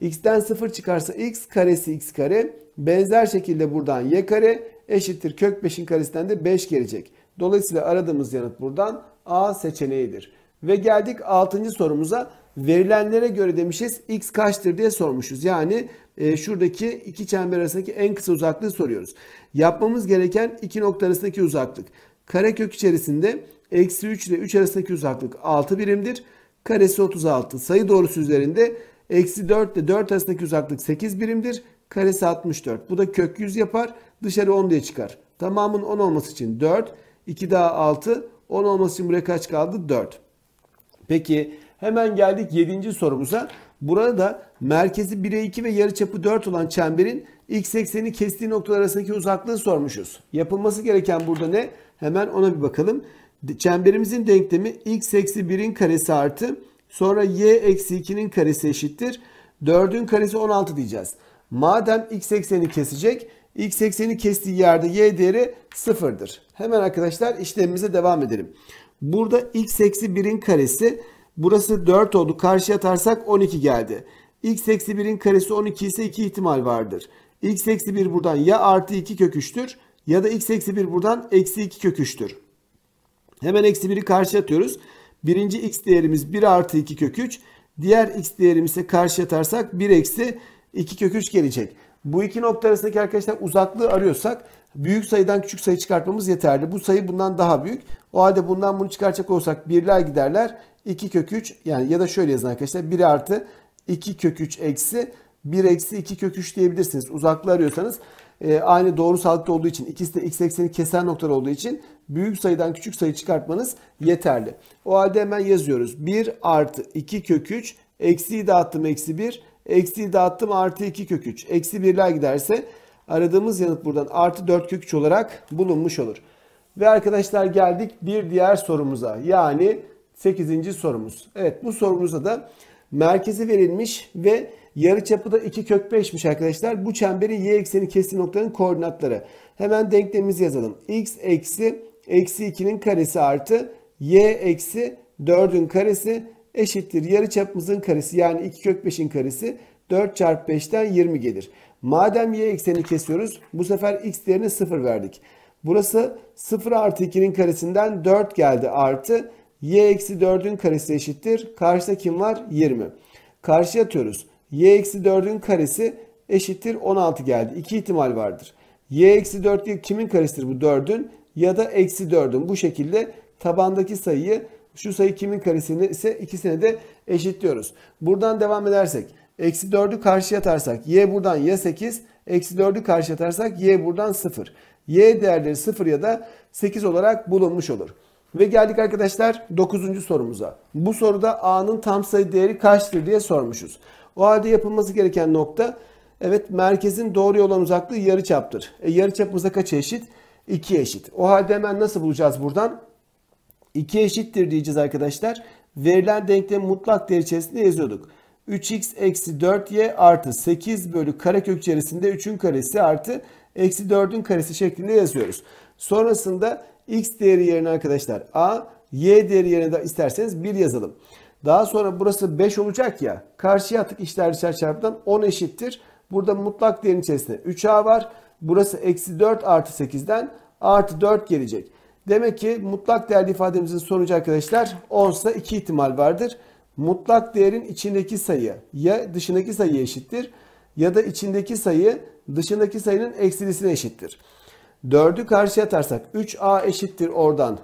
x'ten 0 çıkarsa x karesi x kare benzer şekilde buradan y kare eşittir kök 5'in karesinden de 5 gelecek. Dolayısıyla aradığımız yanıt buradan A seçeneğidir. Ve geldik 6. sorumuza. Verilenlere göre demişiz x kaçtır diye sormuşuz. Yani e, şuradaki iki çember arasındaki en kısa uzaklığı soruyoruz. Yapmamız gereken iki nokta arasındaki uzaklık. Karekök içerisinde eksi 3 ile 3 arasındaki uzaklık 6 birimdir. Karesi 36. Sayı doğrusu üzerinde eksi 4 ile 4 arasındaki uzaklık 8 birimdir. Karesi 64. Bu da kök 100 yapar. Dışarı 10 diye çıkar. Tamamın 10 olması için 4. 2 daha 6. 10 olması için buraya kaç kaldı? 4. Peki hemen geldik 7. sorumuza. Burada da merkezi 1'e 2 ve yarıçapı 4 olan çemberin x ekseni kestiği noktalar arasındaki uzaklığı sormuşuz. Yapılması gereken burada ne? Hemen ona bir bakalım. Çemberimizin denklemi x eksi 1'in karesi artı sonra y eksi 2'nin karesi eşittir. 4'ün karesi 16 diyeceğiz. Madem x ekseni kesecek x ekseni kestiği yerde y değeri sıfırdır. Hemen arkadaşlar işlemimize devam edelim. Burada x eksi 1'in karesi burası 4 oldu. Karşıya atarsak 12 geldi. x eksi 1'in karesi 12 ise 2 ihtimal vardır. x eksi 1 buradan ya artı 2 köküçtür ya da x eksi 1 buradan eksi 2 köküçtür. Hemen eksi 1'i karşı atıyoruz. Birinci x değerimiz 1 artı 2 kök 3. Diğer x değerimiz karşı atarsak 1 eksi 2 kök 3 gelecek. Bu iki nokta arasındaki arkadaşlar uzaklığı arıyorsak büyük sayıdan küçük sayı çıkartmamız yeterli. Bu sayı bundan daha büyük. O halde bundan bunu çıkaracak olsak birler giderler. 2 kök 3 yani ya da şöyle yazın arkadaşlar 1 artı 2 kök 3 eksi 1 eksi 2 kök 3 diyebilirsiniz. Uzaklığı arıyorsanız e, aynı doğru sağlıklı olduğu için ikisi de x ekseni kesen noktalar olduğu için büyük sayıdan küçük sayı çıkartmanız yeterli. O halde hemen yazıyoruz. 1 artı 2 kök 3 eksiyi dağıttım eksi 1 eksiyi dağıttım artı 2 kök 3 eksi 1'ler giderse aradığımız yanıt buradan artı 4 kök 3 olarak bulunmuş olur. Ve arkadaşlar geldik bir diğer sorumuza yani 8. sorumuz. Evet bu sorumuza da merkezi verilmiş ve Yarıçapı da 2 kök 5'miş arkadaşlar. Bu çemberin y ekseni kestiği noktanın koordinatları. Hemen denklemimizi yazalım. x eksi eksi 2'nin karesi artı y eksi 4'ün karesi eşittir yarı çapımızın karesi yani 2 kök 5'in karesi 4 çarpı 5'ten 20 gelir. Madem y ekseni kesiyoruz bu sefer x değerini 0 verdik. Burası 0 artı 2'nin karesinden 4 geldi artı y eksi 4'ün karesi eşittir. Karşıda kim var? 20. Karşıya atıyoruz y eksi 4'ün karesi eşittir 16 geldi. İki ihtimal vardır. y eksi 4 değil kimin karesidir bu 4'ün ya da eksi 4'ün. Bu şekilde tabandaki sayıyı şu sayı kimin karesini ise ikisine de eşitliyoruz. Buradan devam edersek eksi 4'ü karşıya atarsak y buradan ya 8 eksi 4'ü karşıya atarsak y buradan 0. y değerleri 0 ya da 8 olarak bulunmuş olur. Ve geldik arkadaşlar 9. sorumuza. Bu soruda a'nın tam sayı değeri kaçtır diye sormuşuz. O halde yapılması gereken nokta evet merkezin doğru yoldan uzaklığı yarı çaptır. E, yarı uzak kaç eşit? 2 eşit. O halde hemen nasıl bulacağız buradan? 2 eşittir diyeceğiz arkadaşlar. Verilen denklemi mutlak değer içerisinde yazıyorduk. 3x eksi 4y artı 8 bölü karekök içerisinde 3'ün karesi artı eksi 4'ün karesi şeklinde yazıyoruz. Sonrasında x değeri yerine arkadaşlar a, y değeri yerine de isterseniz 1 yazalım. Daha sonra burası 5 olacak ya. Karşıya attık işler dışarı çarptan 10 eşittir. Burada mutlak değerin içerisinde 3A var. Burası eksi 4 artı 8'den artı 4 gelecek. Demek ki mutlak değerli ifademizin sonucu arkadaşlar 10 ise 2 ihtimal vardır. Mutlak değerin içindeki sayı ya dışındaki sayı eşittir ya da içindeki sayı dışındaki sayının eksilisine eşittir. 4'ü karşıya atarsak 3A eşittir oradan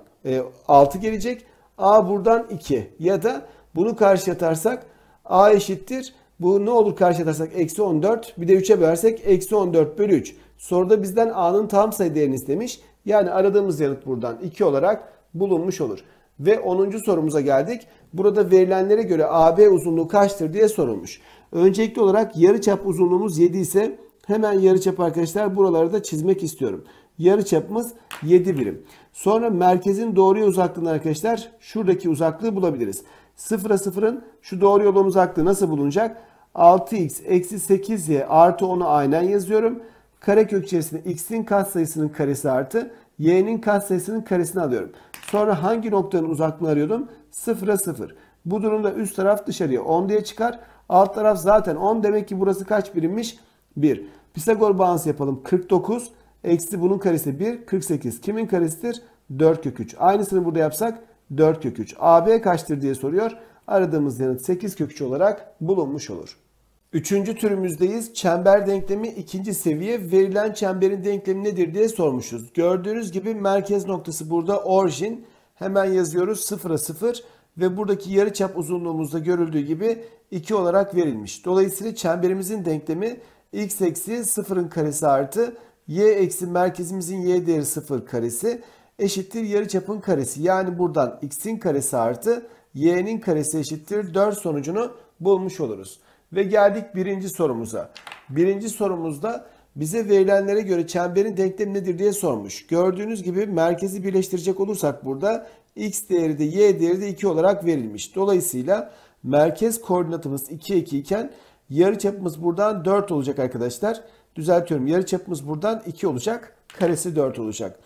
6 e, gelecek. A buradan 2 ya da bunu karşı yatarsak a eşittir. Bu ne olur karşı yatarsak eksi 14. Bir de 3'e bölersek eksi 14 bölü 3. Soruda bizden a'nın tam sayı değerini istemiş. Yani aradığımız yanıt buradan 2 olarak bulunmuş olur. Ve 10. sorumuza geldik. Burada verilenlere göre AB uzunluğu kaçtır diye sorulmuş. Öncelikli olarak yarıçap uzunluğumuz 7 ise hemen yarıçap arkadaşlar buraları da çizmek istiyorum. Yarıçapımız 7 birim. Sonra merkezin doğruya uzaklığını arkadaşlar şuradaki uzaklığı bulabiliriz. Sıfıra 0'ın şu doğru yolun uzaklığı nasıl bulunacak? 6x eksi 8y artı 10'u aynen yazıyorum. Karekök içerisinde x'in katsayısının karesi artı y'nin katsayısının karesini alıyorum. Sonra hangi noktanın uzaklığını arıyordum? 0'a 0. Bu durumda üst taraf dışarıya 10 diye çıkar. Alt taraf zaten 10 demek ki burası kaç birimmiş? 1. Pisagor bağıntısı yapalım. 49 eksi bunun karesi 1. 48. Kimin karesidir? 4 kök 3. Aynısını burada yapsak 4 kök 3. AB kaçtır diye soruyor. Aradığımız yanıt 8 kök 3 olarak bulunmuş olur. Üçüncü türümüzdeyiz. Çember denklemi ikinci seviye. Verilen çemberin denklemi nedir diye sormuşuz. Gördüğünüz gibi merkez noktası burada orijin. Hemen yazıyoruz 0'a 0 ve buradaki yarı çap uzunluğumuzda görüldüğü gibi 2 olarak verilmiş. Dolayısıyla çemberimizin denklemi x eksi 0'ın karesi artı y eksi merkezimizin y değeri 0 karesi eşittir yarıçapın karesi. Yani buradan x'in karesi artı y'nin karesi eşittir 4 sonucunu bulmuş oluruz. Ve geldik birinci sorumuza. Birinci sorumuzda bize verilenlere göre çemberin denklemi nedir diye sormuş. Gördüğünüz gibi merkezi birleştirecek olursak burada x değeri de y değeri de 2 olarak verilmiş. Dolayısıyla merkez koordinatımız 2 2 iken yarıçapımız buradan 4 olacak arkadaşlar. Düzeltiyorum yarıçapımız buradan 2 olacak. Karesi 4 olacak.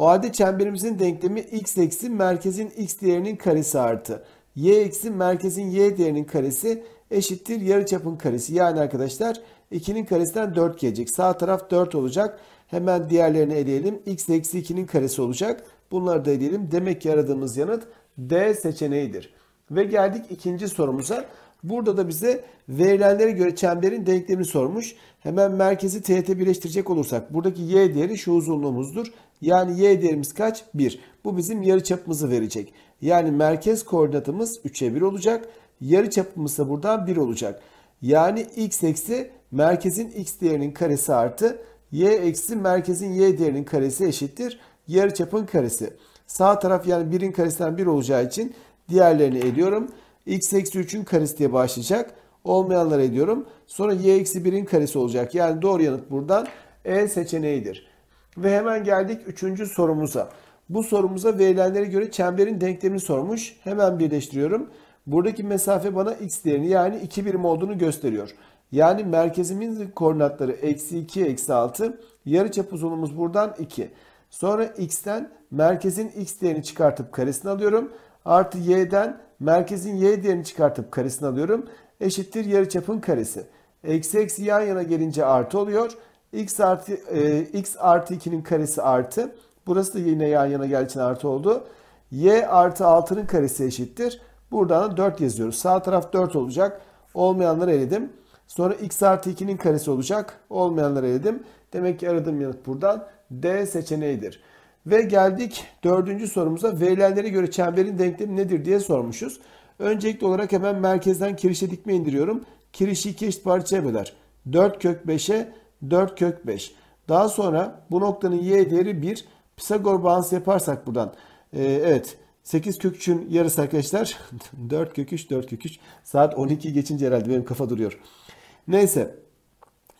O halde çemberimizin denklemi x eksi merkezin x değerinin karesi artı y eksi merkezin y değerinin karesi eşittir yarıçapın karesi. Yani arkadaşlar 2'nin karesinden 4 gelecek. Sağ taraf 4 olacak. Hemen diğerlerini eleyelim. x eksi 2'nin karesi olacak. Bunları da eleyelim. Demek ki aradığımız yanıt D seçeneğidir. Ve geldik ikinci sorumuza. Burada da bize verilenlere göre çemberin denklemini sormuş. Hemen merkezi teğete birleştirecek olursak buradaki y değeri şu uzunluğumuzdur. Yani y değerimiz kaç? 1. Bu bizim yarı çapımızı verecek. Yani merkez koordinatımız 3'e 1 olacak. Yarı çapımız da buradan 1 olacak. Yani x eksi merkezin x değerinin karesi artı y eksi merkezin y değerinin karesi eşittir. Yarı çapın karesi. Sağ taraf yani 1'in karesinden 1 olacağı için diğerlerini ediyorum x eksi 3'ün karesi diye başlayacak. Olmayanlara ediyorum. Sonra y eksi 1'in karesi olacak. Yani doğru yanıt buradan E seçeneğidir. Ve hemen geldik 3. sorumuza. Bu sorumuza verilenlere göre çemberin denklemini sormuş. Hemen birleştiriyorum. Buradaki mesafe bana x değerini yani 2 birim olduğunu gösteriyor. Yani merkezimizin koordinatları eksi 2 eksi 6. Yarı çap uzunluğumuz buradan 2. Sonra x'ten merkezin x değerini çıkartıp karesini alıyorum. Artı y'den Merkezin y değerini çıkartıp karesini alıyorum. Eşittir yarıçapın karesi. Eksi eksi yan yana gelince artı oluyor. X artı, e, x artı 2'nin karesi artı. Burası da yine yan yana geldiği için artı oldu. Y artı 6'nın karesi eşittir. Buradan da 4 yazıyoruz. Sağ taraf 4 olacak. Olmayanları eledim. Sonra x artı 2'nin karesi olacak. Olmayanları eledim. Demek ki aradığım yanıt buradan D seçeneğidir. Ve geldik dördüncü sorumuza. Verilenlere göre çemberin denklemi nedir diye sormuşuz. Öncelikli olarak hemen merkezden kirişe dikme indiriyorum. Kirişi iki eşit parçaya böler. 4 kök 5'e 4 kök 5. Daha sonra bu noktanın y değeri 1. Pisagor bağıns yaparsak buradan. Ee, evet 8 kök 3'ün yarısı arkadaşlar. 4 kök 3 4 kök 3. Saat 12 geçince herhalde benim kafa duruyor. Neyse.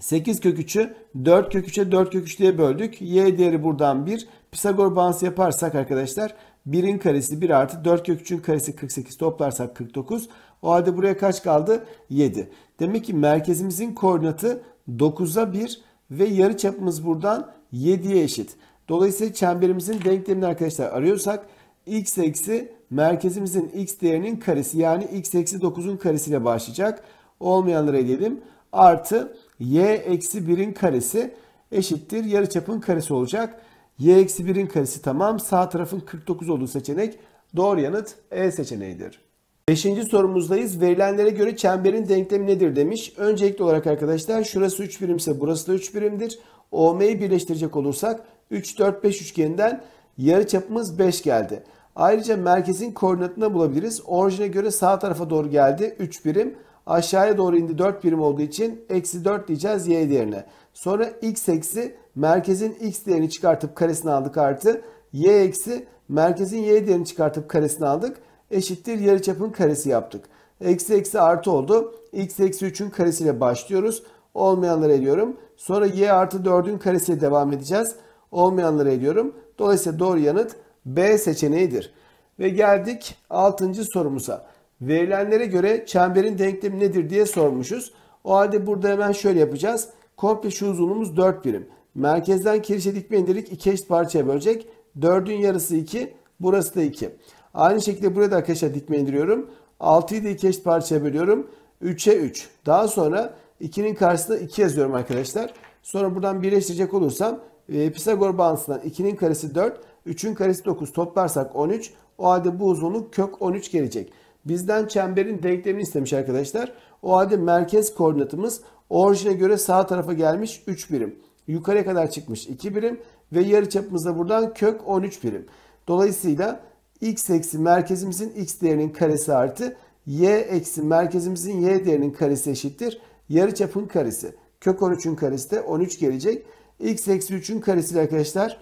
8 kök 3'ü 4 kök 3'e 4 kök 3 diye böldük. Y değeri buradan 1. Pisagor bağıntısı yaparsak arkadaşlar 1'in karesi 1 artı 4 kök 3'ün karesi 48 toplarsak 49. O halde buraya kaç kaldı? 7. Demek ki merkezimizin koordinatı 9'a 1 ve yarı çapımız buradan 7'ye eşit. Dolayısıyla çemberimizin denklemini arkadaşlar arıyorsak x eksi merkezimizin x değerinin karesi yani x eksi 9'un karesiyle başlayacak. Olmayanları eleyelim. Artı y eksi 1'in karesi eşittir yarıçapın karesi olacak y-1'in karesi tamam. Sağ tarafın 49 olduğu seçenek doğru yanıt E seçeneğidir. Beşinci sorumuzdayız. Verilenlere göre çemberin denklemi nedir demiş. Öncelikli olarak arkadaşlar şurası 3 birimse burası da 3 birimdir. OM'yi birleştirecek olursak 3, 4, 5 üçgeninden yarı çapımız 5 geldi. Ayrıca merkezin koordinatını bulabiliriz. Orijine göre sağ tarafa doğru geldi 3 birim. Aşağıya doğru indi 4 birim olduğu için eksi 4 diyeceğiz y değerine. Sonra x eksi merkezin x değerini çıkartıp karesini aldık artı y eksi merkezin y değerini çıkartıp karesini aldık. Eşittir yarıçapın karesi yaptık. Eksi eksi artı oldu. x eksi 3'ün karesiyle başlıyoruz. Olmayanları ediyorum. Sonra y artı 4'ün karesiyle devam edeceğiz. Olmayanları ediyorum. Dolayısıyla doğru yanıt B seçeneğidir. Ve geldik 6. sorumuza. Verilenlere göre çemberin denklemi nedir diye sormuşuz. O halde burada hemen şöyle yapacağız. Komple şu uzunluğumuz 4 birim. Merkezden kirişe dikme indirdik. 2 eşit parçaya bölecek. 4'ün yarısı 2. Burası da 2. Aynı şekilde buraya da arkadaşlar dikme indiriyorum. 6'yı da 2 eşit parçaya bölüyorum. 3'e 3. Daha sonra 2'nin karşısına 2 yazıyorum arkadaşlar. Sonra buradan birleştirecek olursam e, Pisagor bağıntısından 2'nin karesi 4, 3'ün karesi 9 toplarsak 13. O halde bu uzunluk kök 13 gelecek. Bizden çemberin denklemini istemiş arkadaşlar. O halde merkez koordinatımız Orjine göre sağ tarafa gelmiş 3 birim. Yukarıya kadar çıkmış 2 birim ve yarı çapımızda buradan kök 13 birim. Dolayısıyla x eksi merkezimizin x değerinin karesi artı y eksi merkezimizin y değerinin karesi eşittir. Yarı çapın karesi. Kök 13'ün karesi de 13 gelecek. x eksi 3'ün karesiyle arkadaşlar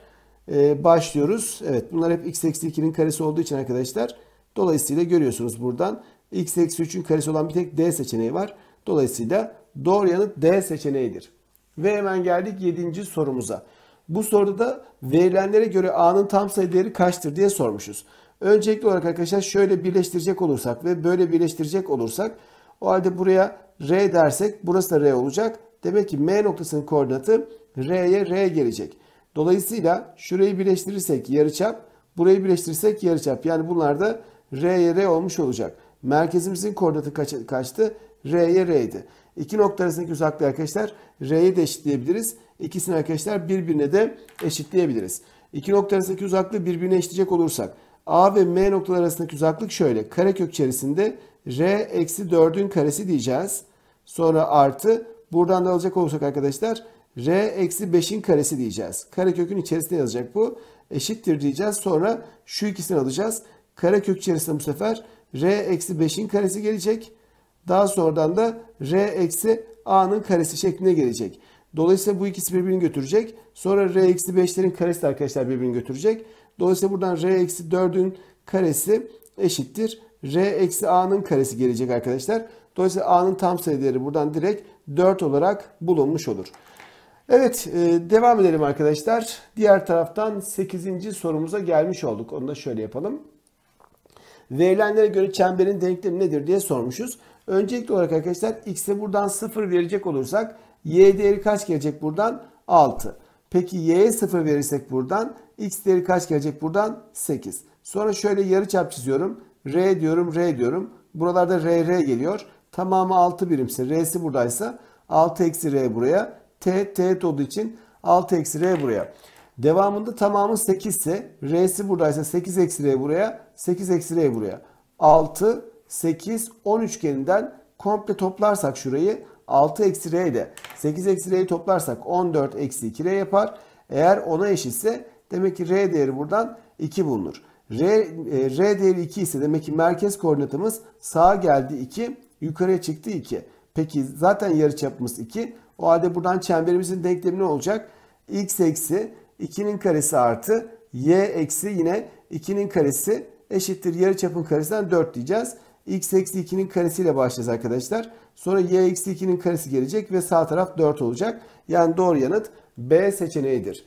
e, başlıyoruz. Evet bunlar hep x eksi 2'nin karesi olduğu için arkadaşlar. Dolayısıyla görüyorsunuz buradan x eksi 3'ün karesi olan bir tek d seçeneği var. Dolayısıyla Doğru yanıt D seçeneğidir. Ve hemen geldik 7. sorumuza. Bu soruda da verilenlere göre A'nın tam sayı değeri kaçtır diye sormuşuz. Öncelikli olarak arkadaşlar şöyle birleştirecek olursak ve böyle birleştirecek olursak o halde buraya R dersek burası da R olacak. Demek ki M noktasının koordinatı R'ye R gelecek. Dolayısıyla şurayı birleştirirsek yarıçap, burayı birleştirirsek yarıçap. Yani bunlar da R'ye R olmuş olacak. Merkezimizin koordinatı kaç, kaçtı? R'ye R'ydi. İki nokta arasındaki uzaklığı arkadaşlar R'ye de eşitleyebiliriz. İkisini arkadaşlar birbirine de eşitleyebiliriz. İki nokta arasındaki uzaklığı birbirine eşitleyecek olursak A ve M noktalar arasındaki uzaklık şöyle. Karekök içerisinde R eksi 4'ün karesi diyeceğiz. Sonra artı buradan da alacak olursak arkadaşlar R eksi 5'in karesi diyeceğiz. Karekökün içerisinde yazacak bu. Eşittir diyeceğiz. Sonra şu ikisini alacağız. Karekök içerisinde bu sefer R eksi 5'in karesi gelecek. Daha sonradan da r eksi a'nın karesi şeklinde gelecek. Dolayısıyla bu ikisi birbirini götürecek. Sonra r eksi 5'lerin karesi de arkadaşlar birbirini götürecek. Dolayısıyla buradan r eksi 4'ün karesi eşittir. r eksi a'nın karesi gelecek arkadaşlar. Dolayısıyla a'nın tam sayı değeri buradan direkt 4 olarak bulunmuş olur. Evet e, devam edelim arkadaşlar. Diğer taraftan 8. sorumuza gelmiş olduk. Onu da şöyle yapalım. Verilenlere göre çemberin denklemi nedir diye sormuşuz. Öncelikli olarak arkadaşlar x'e buradan 0 verecek olursak y değeri kaç gelecek buradan? 6. Peki y'ye 0 verirsek buradan x değeri kaç gelecek buradan? 8. Sonra şöyle yarı çap çiziyorum. r diyorum r diyorum. Buralarda r r geliyor. Tamamı 6 birimse r'si buradaysa 6 eksi r buraya. t t olduğu için 6 eksi r buraya. Devamında tamamı 8 ise r'si buradaysa 8 eksi r buraya 8 eksi r buraya. 6 8, 10 üçgeninden komple toplarsak şurayı 6 eksi r'yi de, 8 eksi r'yi toplarsak 14 eksi 2 r yapar. Eğer 10'a eşitse demek ki r değeri buradan 2 bulunur. R, e, r değeri 2 ise demek ki merkez koordinatımız sağa geldi 2, yukarıya çıktı 2. Peki zaten yarıçapımız 2. O halde buradan çemberimizin denklemi ne olacak? x eksi 2'nin karesi artı y eksi yine 2'nin karesi eşittir yarıçapın karesinden 4 diyeceğiz x eksi 2'nin karesiyle başlayacağız arkadaşlar. Sonra y eksi 2'nin karesi gelecek ve sağ taraf 4 olacak. Yani doğru yanıt B seçeneğidir.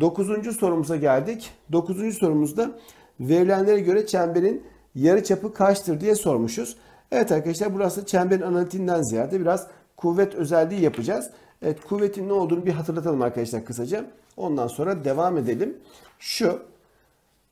Dokuzuncu sorumuza geldik. Dokuzuncu sorumuzda verilenlere göre çemberin yarı çapı kaçtır diye sormuşuz. Evet arkadaşlar burası çemberin analitinden ziyade biraz kuvvet özelliği yapacağız. Evet kuvvetin ne olduğunu bir hatırlatalım arkadaşlar kısaca. Ondan sonra devam edelim. Şu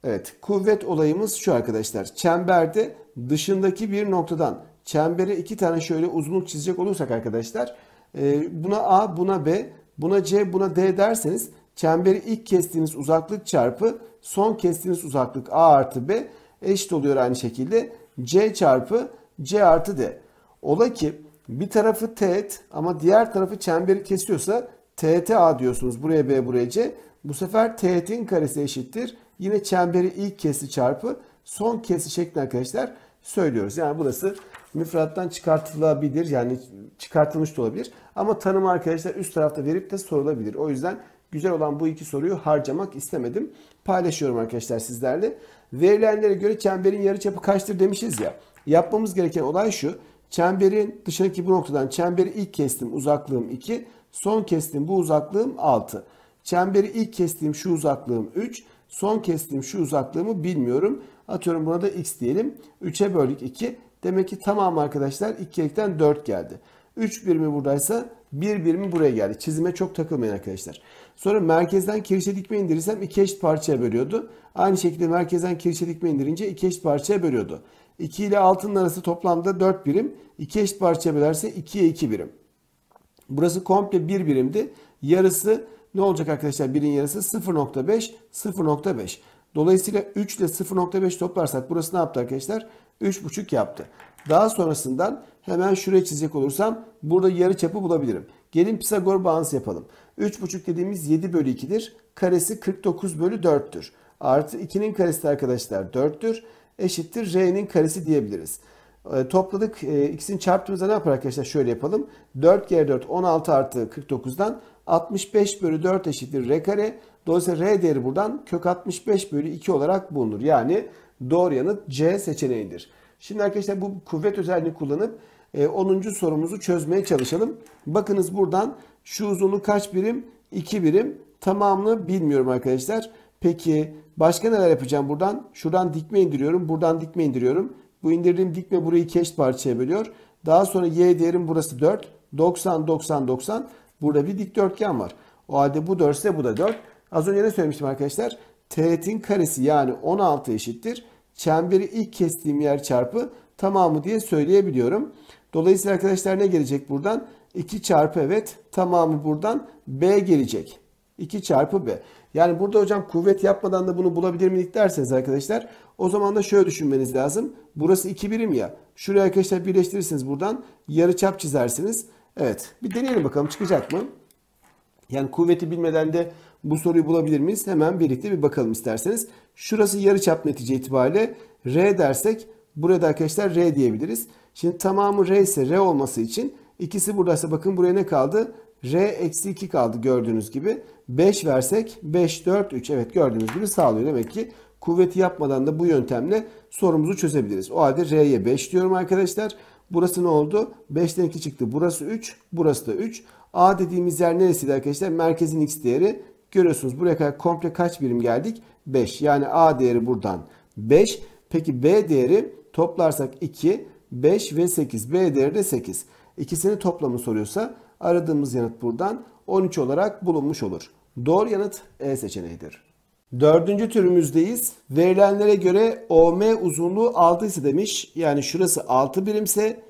Evet kuvvet olayımız şu arkadaşlar. Çemberde dışındaki bir noktadan çembere iki tane şöyle uzunluk çizecek olursak arkadaşlar e, buna A buna B buna C buna D derseniz çemberi ilk kestiğiniz uzaklık çarpı son kestiğiniz uzaklık A artı B eşit oluyor aynı şekilde C çarpı C artı D. Ola ki bir tarafı teğet ama diğer tarafı çemberi kesiyorsa teğet A diyorsunuz. Buraya B buraya C. Bu sefer teğetin karesi eşittir Yine çemberi ilk kesi çarpı son kesi şeklinde arkadaşlar söylüyoruz. Yani burası müfrattan çıkartılabilir. Yani çıkartılmış da olabilir. Ama tanım arkadaşlar üst tarafta verip de sorulabilir. O yüzden güzel olan bu iki soruyu harcamak istemedim. Paylaşıyorum arkadaşlar sizlerle. Verilenlere göre çemberin yarıçapı kaçtır demişiz ya. Yapmamız gereken olay şu. Çemberin dışındaki bu noktadan çemberi ilk kestim uzaklığım 2. Son kestim bu uzaklığım 6. Çemberi ilk kestiğim şu uzaklığım 3. Son kestiğim şu uzaklığımı bilmiyorum. Atıyorum buna da x diyelim. 3'e böldük 2. Demek ki tamam arkadaşlar 2'likten 4 geldi. 3 birimi buradaysa 1 birimi buraya geldi. Çizime çok takılmayın arkadaşlar. Sonra merkezden kirişe dikme indirirsem 2 eşit parçaya bölüyordu. Aynı şekilde merkezden kirişe dikme indirince 2 eşit parçaya bölüyordu. 2 ile 6'nın arası toplamda 4 birim. 2 eşit parçaya bölerse 2'ye 2 birim. Burası komple 1 bir birimdi. Yarısı ne olacak arkadaşlar birin yarısı 0.5 0.5. Dolayısıyla 3 ile 0.5 toplarsak burası ne yaptı arkadaşlar? 3.5 yaptı. Daha sonrasından hemen şuraya çizecek olursam burada yarı çapı bulabilirim. Gelin Pisagor bağıntısı yapalım. 3.5 dediğimiz 7 bölü 2'dir. Karesi 49 bölü 4'tür. Artı 2'nin karesi arkadaşlar 4'tür. Eşittir R'nin karesi diyebiliriz. E, topladık e, ikisini çarptığımızda ne yapar arkadaşlar? Şöyle yapalım. 4 kere 4 16 artı 49'dan 65 bölü 4 eşittir r kare. Dolayısıyla r değeri buradan kök 65 bölü 2 olarak bulunur. Yani doğru yanıt C seçeneğidir. Şimdi arkadaşlar bu kuvvet özelliğini kullanıp 10. E, sorumuzu çözmeye çalışalım. Bakınız buradan şu uzunluk kaç birim? 2 birim. Tamamını bilmiyorum arkadaşlar. Peki başka neler yapacağım buradan? Şuradan dikme indiriyorum. Buradan dikme indiriyorum. Bu indirdiğim dikme burayı iki parçaya bölüyor. Daha sonra y değerim burası 4. 90, 90, 90. Burada bir dikdörtgen var. O halde bu 4 ise bu da 4. Az önce ne söylemiştim arkadaşlar? Teğetin karesi yani 16 eşittir. Çemberi ilk kestiğim yer çarpı tamamı diye söyleyebiliyorum. Dolayısıyla arkadaşlar ne gelecek buradan? 2 çarpı evet tamamı buradan B gelecek. 2 çarpı B. Yani burada hocam kuvvet yapmadan da bunu bulabilir miydik derseniz arkadaşlar o zaman da şöyle düşünmeniz lazım. Burası 2 birim ya. Şuraya arkadaşlar birleştirirsiniz buradan yarı çap çizersiniz. Evet bir deneyelim bakalım çıkacak mı? Yani kuvveti bilmeden de bu soruyu bulabilir miyiz? Hemen birlikte bir bakalım isterseniz. Şurası yarıçap netice itibariyle R dersek burada arkadaşlar R diyebiliriz. Şimdi tamamı R ise R olması için ikisi buradaysa bakın buraya ne kaldı? R eksi 2 kaldı gördüğünüz gibi. 5 versek 5, 4, 3 evet gördüğünüz gibi sağlıyor. Demek ki kuvveti yapmadan da bu yöntemle sorumuzu çözebiliriz. O halde R'ye 5 diyorum arkadaşlar. Burası ne oldu? 5 denkli çıktı. Burası 3. Burası da 3. A dediğimiz yer neresiydi arkadaşlar? Merkezin x değeri. Görüyorsunuz buraya kadar komple kaç birim geldik? 5. Yani A değeri buradan 5. Peki B değeri toplarsak 2, 5 ve 8. B değeri de 8. İkisini toplamı soruyorsa aradığımız yanıt buradan 13 olarak bulunmuş olur. Doğru yanıt E seçeneğidir. Dördüncü türümüzdeyiz. Verilenlere göre OM uzunluğu 6 ise demiş. Yani şurası 6 birimse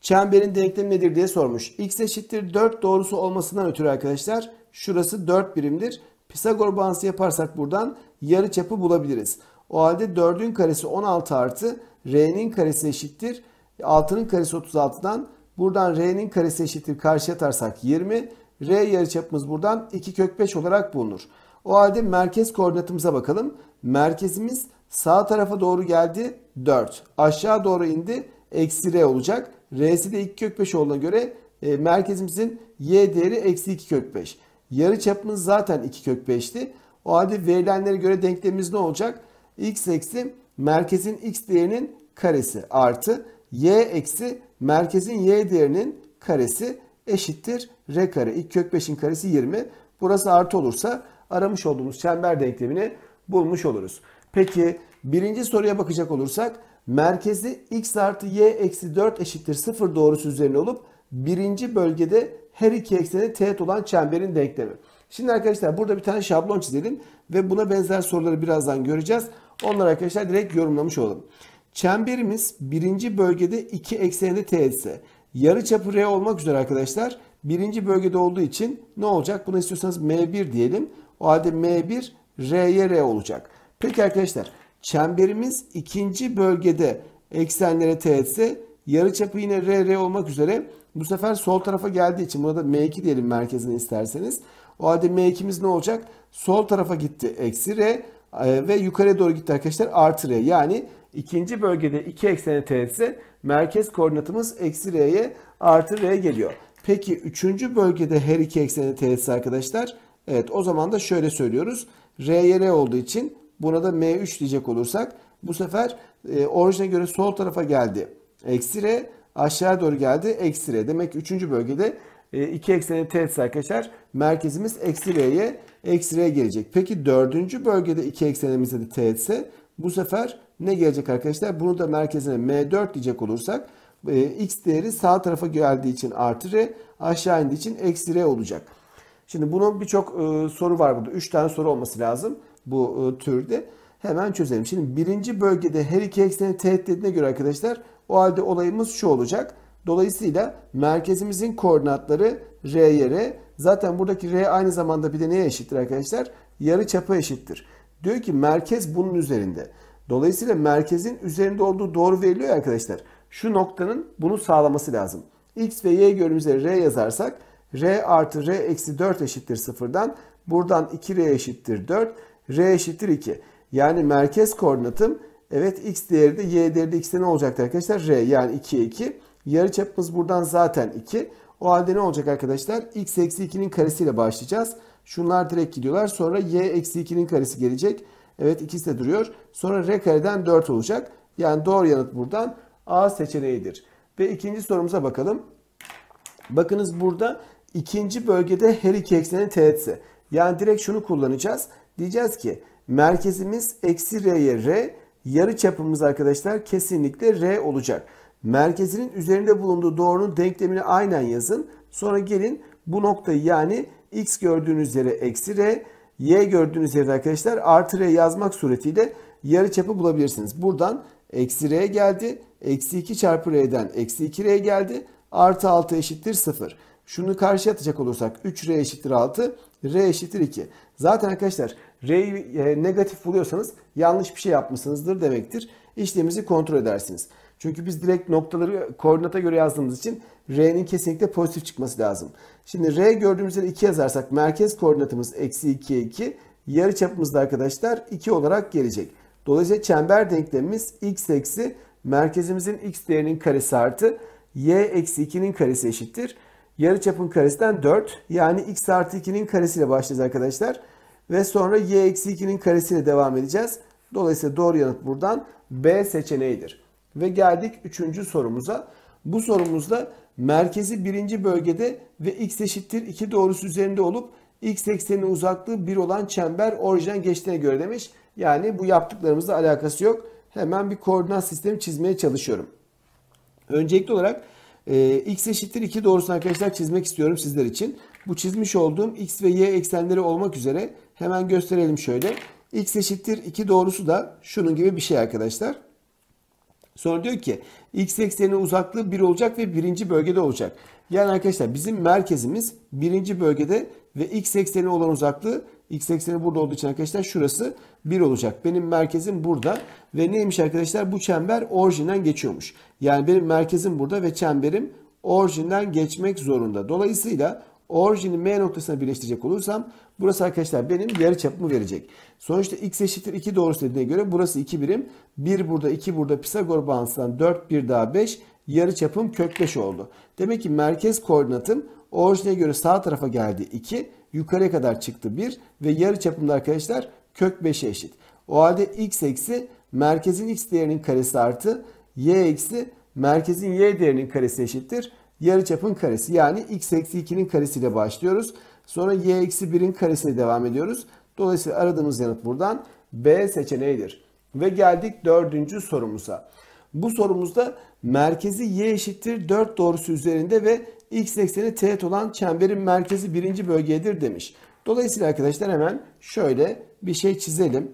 çemberin denklemi nedir diye sormuş. X eşittir 4 doğrusu olmasından ötürü arkadaşlar şurası 4 birimdir. Pisagor bağıntısı yaparsak buradan yarı çapı bulabiliriz. O halde 4'ün karesi 16 artı R'nin karesi eşittir. 6'nın karesi 36'dan buradan R'nin karesi eşittir karşıya atarsak 20. R yarı çapımız buradan 2 kök 5 olarak bulunur. O halde merkez koordinatımıza bakalım. Merkezimiz sağ tarafa doğru geldi 4. Aşağı doğru indi eksi R olacak. R'si de 2 kök 5 olduğuna göre e, merkezimizin y değeri eksi 2 kök 5. Yarı çapımız zaten 2 kök 5'ti. O halde verilenlere göre denklemimiz ne olacak? x eksi merkezin x değerinin karesi artı y eksi merkezin y değerinin karesi eşittir r kare. 2 kök 5'in karesi 20. Burası artı olursa aramış olduğumuz çember denklemini bulmuş oluruz. Peki birinci soruya bakacak olursak merkezi x artı y eksi 4 eşittir 0 doğrusu üzerine olup birinci bölgede her iki ekseni teğet olan çemberin denklemi. Şimdi arkadaşlar burada bir tane şablon çizelim ve buna benzer soruları birazdan göreceğiz. Onları arkadaşlar direkt yorumlamış olalım. Çemberimiz birinci bölgede iki ekseninde teğetse yarı çapı R olmak üzere arkadaşlar birinci bölgede olduğu için ne olacak? Buna istiyorsanız M1 diyelim. O halde M1 R'ye R olacak. Peki arkadaşlar çemberimiz ikinci bölgede eksenlere teğetse yarıçapı yine R R olmak üzere bu sefer sol tarafa geldiği için burada M2 diyelim merkezine isterseniz. O halde M2'miz ne olacak? Sol tarafa gitti eksi R e, ve yukarıya doğru gitti arkadaşlar artı R. Yani ikinci bölgede iki eksene teğetse merkez koordinatımız eksi R'ye artı R geliyor. Peki üçüncü bölgede her iki eksene teğetse arkadaşlar Evet o zaman da şöyle söylüyoruz. RYL olduğu için buna da M3 diyecek olursak bu sefer e, orijine göre sol tarafa geldi. Eksi R aşağı doğru geldi. Eksi R. Demek ki 3. bölgede e, iki ekseni teğetsi arkadaşlar. Merkezimiz eksi R'ye eksi R gelecek. Peki 4. bölgede iki eksenimizde de teğetse bu sefer ne gelecek arkadaşlar? Bunu da merkezine M4 diyecek olursak e, x değeri sağ tarafa geldiği için artı R aşağı indiği için eksi R olacak. Şimdi bunun birçok e, soru var burada. Üç tane soru olması lazım bu e, türde. Hemen çözelim. Şimdi birinci bölgede her iki ekseni teğet dediğine göre arkadaşlar o halde olayımız şu olacak. Dolayısıyla merkezimizin koordinatları R yere. Zaten buradaki R aynı zamanda bir de neye eşittir arkadaşlar? Yarı çapa eşittir. Diyor ki merkez bunun üzerinde. Dolayısıyla merkezin üzerinde olduğu doğru veriliyor arkadaşlar. Şu noktanın bunu sağlaması lazım. X ve Y görünümüze R yazarsak R artı R eksi 4 eşittir 0'dan. Buradan 2R eşittir 4. R eşittir 2. Yani merkez koordinatım evet x değeri de y değeri de x'te ne olacaktı arkadaşlar? R yani 2'ye 2. Yarı çapımız buradan zaten 2. O halde ne olacak arkadaşlar? x eksi 2'nin karesiyle başlayacağız. Şunlar direkt gidiyorlar. Sonra y eksi 2'nin karesi gelecek. Evet ikisi de duruyor. Sonra r kareden 4 olacak. Yani doğru yanıt buradan A seçeneğidir. Ve ikinci sorumuza bakalım. Bakınız burada İkinci bölgede her iki eksenin teğetse. Yani direkt şunu kullanacağız. Diyeceğiz ki merkezimiz eksi r'ye r, yarı çapımız arkadaşlar kesinlikle r olacak. Merkezinin üzerinde bulunduğu doğrunun denklemini aynen yazın. Sonra gelin bu noktayı yani x gördüğünüz yere eksi r, y gördüğünüz yerde arkadaşlar artı r yazmak suretiyle yarı çapı bulabilirsiniz. Buradan eksi r geldi. Eksi 2 çarpı r'den eksi 2 r geldi. Artı 6 eşittir 0. Şunu karşıya atacak olursak 3R eşittir 6, R eşittir 2. Zaten arkadaşlar R'yi e, negatif buluyorsanız yanlış bir şey yapmışsınızdır demektir. İşlemimizi kontrol edersiniz. Çünkü biz direkt noktaları koordinata göre yazdığımız için R'nin kesinlikle pozitif çıkması lazım. Şimdi R gördüğümüz yere 2 yazarsak merkez koordinatımız eksi 2, 2. Yarı çapımız da arkadaşlar 2 olarak gelecek. Dolayısıyla çember denklemimiz x eksi merkezimizin x değerinin karesi artı y eksi 2'nin karesi eşittir. Yarı yarıçapın karesinden 4. Yani x artı 2'nin karesiyle başlayacağız arkadaşlar. Ve sonra y eksi 2'nin karesiyle devam edeceğiz. Dolayısıyla doğru yanıt buradan B seçeneğidir. Ve geldik 3. sorumuza. Bu sorumuzda merkezi birinci bölgede ve x eşittir 2 doğrusu üzerinde olup x ekseninin uzaklığı 1 olan çember orijinal geçtiğine göre demiş. Yani bu yaptıklarımızla alakası yok. Hemen bir koordinat sistemi çizmeye çalışıyorum. Öncelikli olarak e, x eşittir 2 doğrusunu arkadaşlar çizmek istiyorum sizler için. Bu çizmiş olduğum x ve y eksenleri olmak üzere hemen gösterelim şöyle. x eşittir 2 doğrusu da şunun gibi bir şey arkadaşlar. Sonra diyor ki x ekseninin uzaklığı 1 olacak ve birinci bölgede olacak. Yani arkadaşlar bizim merkezimiz birinci bölgede ve x ekseni olan uzaklığı x ekseni burada olduğu için arkadaşlar şurası 1 olacak. Benim merkezim burada ve neymiş arkadaşlar bu çember orijinden geçiyormuş. Yani benim merkezim burada ve çemberim orijinden geçmek zorunda. Dolayısıyla orijini M noktasına birleştirecek olursam burası arkadaşlar benim yarı çapımı verecek. Sonuçta x eşittir 2 doğrusu dediğine göre burası 2 birim. 1 burada 2 burada Pisagor bağıntısından 4 1 daha 5 yarı çapım kök 5 oldu. Demek ki merkez koordinatım orijine göre sağ tarafa geldi 2 yukarıya kadar çıktı 1 ve yarı çapımda arkadaşlar kök 5'e eşit. O halde x eksi merkezin x değerinin karesi artı y eksi merkezin y değerinin karesi eşittir. Yarıçapın karesi yani x eksi 2'nin karesiyle başlıyoruz. Sonra y eksi 1'in karesine devam ediyoruz. Dolayısıyla aradığımız yanıt buradan B seçeneğidir. Ve geldik dördüncü sorumuza. Bu sorumuzda merkezi y eşittir 4 doğrusu üzerinde ve x ekseni teğet olan çemberin merkezi birinci bölgedir demiş. Dolayısıyla arkadaşlar hemen şöyle bir şey çizelim.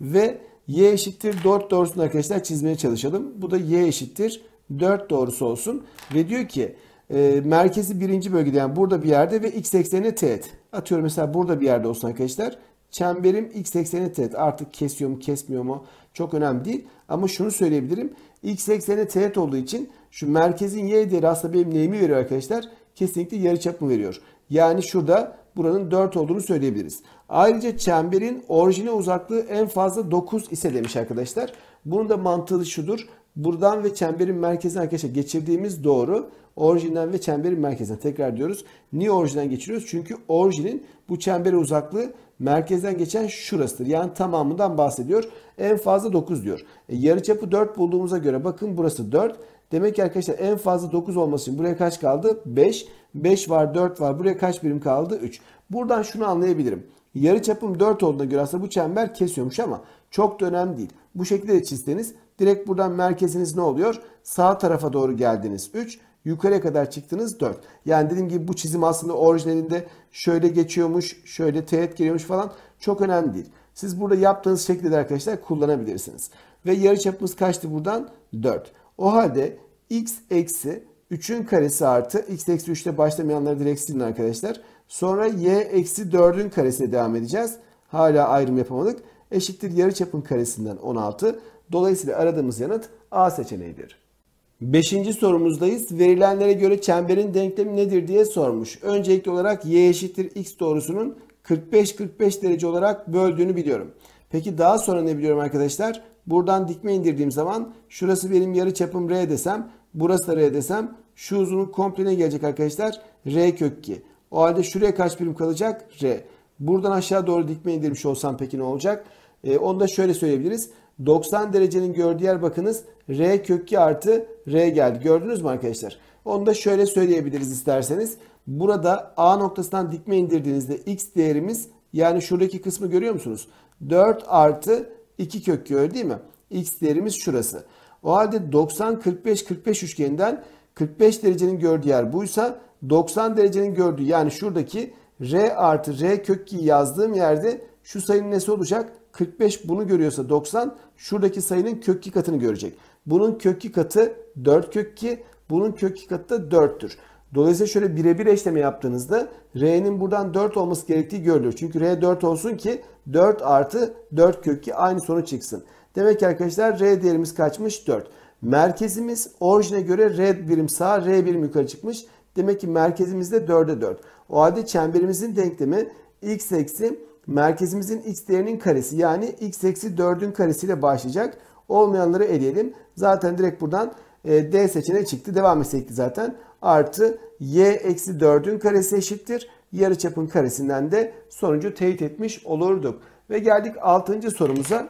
Ve y eşittir 4 doğrusunu arkadaşlar çizmeye çalışalım. Bu da y eşittir 4 doğrusu olsun. Ve diyor ki e, merkezi birinci bölgede yani burada bir yerde ve x eksenine teğet. Atıyorum mesela burada bir yerde olsun arkadaşlar. Çemberim x eksenine teğet. Artık kesiyor mu kesmiyor mu çok önemli değil. Ama şunu söyleyebilirim. x eksenine teğet olduğu için şu merkezin y değeri aslında benim neyimi veriyor arkadaşlar? Kesinlikle yarıçapımı veriyor. Yani şurada buranın 4 olduğunu söyleyebiliriz. Ayrıca çemberin orijine uzaklığı en fazla 9 ise demiş arkadaşlar. Bunun da mantığı şudur. Buradan ve çemberin merkezine arkadaşlar geçirdiğimiz doğru. Orijinden ve çemberin merkezine tekrar diyoruz. Niye orijinden geçiriyoruz? Çünkü orijinin bu çembere uzaklığı merkezden geçen şurasıdır. Yani tamamından bahsediyor. En fazla 9 diyor. E, yarı çapı 4 bulduğumuza göre bakın burası 4. Demek ki arkadaşlar en fazla 9 olması için buraya kaç kaldı? 5. 5 var 4 var. Buraya kaç birim kaldı? 3. Buradan şunu anlayabilirim. Yarı çapım 4 olduğuna göre aslında bu çember kesiyormuş ama çok da önemli değil. Bu şekilde de çizseniz direkt buradan merkeziniz ne oluyor? Sağ tarafa doğru geldiniz 3. Yukarıya kadar çıktınız 4. Yani dediğim gibi bu çizim aslında orijinalinde şöyle geçiyormuş, şöyle teğet geliyormuş falan çok önemli değil. Siz burada yaptığınız şekilde de arkadaşlar kullanabilirsiniz. Ve yarı çapımız kaçtı buradan? 4. O halde x eksi 3'ün karesi artı x eksi 3'te başlamayanları direkt silin arkadaşlar. Sonra y eksi 4'ün karesine devam edeceğiz. Hala ayrım yapamadık. Eşittir yarı çapın karesinden 16. Dolayısıyla aradığımız yanıt A seçeneğidir. Beşinci sorumuzdayız. Verilenlere göre çemberin denklemi nedir diye sormuş. Öncelikli olarak y eşittir x doğrusunun 45-45 derece olarak böldüğünü biliyorum. Peki daha sonra ne biliyorum arkadaşlar? Buradan dikme indirdiğim zaman şurası benim yarı çapım r desem, burası da r desem şu uzunluk komple ne gelecek arkadaşlar? r kök 2. O halde şuraya kaç birim kalacak? R. Buradan aşağı doğru dikme indirmiş olsam peki ne olacak? E, onu da şöyle söyleyebiliriz. 90 derecenin gördüğü yer bakınız R kök artı R geldi. Gördünüz mü arkadaşlar? Onu da şöyle söyleyebiliriz isterseniz. Burada A noktasından dikme indirdiğinizde X değerimiz yani şuradaki kısmı görüyor musunuz? 4 artı 2 kök öyle değil mi? X değerimiz şurası. O halde 90, 45, 45 üçgeninden 45 derecenin gördüğü yer buysa 90 derecenin gördüğü yani şuradaki R artı R kök 2 yazdığım yerde şu sayının nesi olacak? 45 bunu görüyorsa 90 şuradaki sayının kök 2 katını görecek. Bunun kök 2 katı 4 kök 2 bunun kök 2 katı da 4'tür. Dolayısıyla şöyle birebir eşleme yaptığınızda R'nin buradan 4 olması gerektiği görülür. Çünkü R 4 olsun ki 4 artı 4 kök 2 aynı sonuç çıksın. Demek ki arkadaşlar R değerimiz kaçmış? 4. Merkezimiz orijine göre R birim sağ, R birim yukarı çıkmış. Demek ki merkezimizde 4'e 4. O halde çemberimizin denklemi x eksi merkezimizin x değerinin karesi yani x eksi 4'ün karesiyle başlayacak. Olmayanları eleyelim. Zaten direkt buradan e, D seçeneği çıktı. Devam etseydi zaten. Artı y eksi 4'ün karesi eşittir. yarı çapın karesinden de sonucu teyit etmiş olurduk. Ve geldik 6. sorumuza.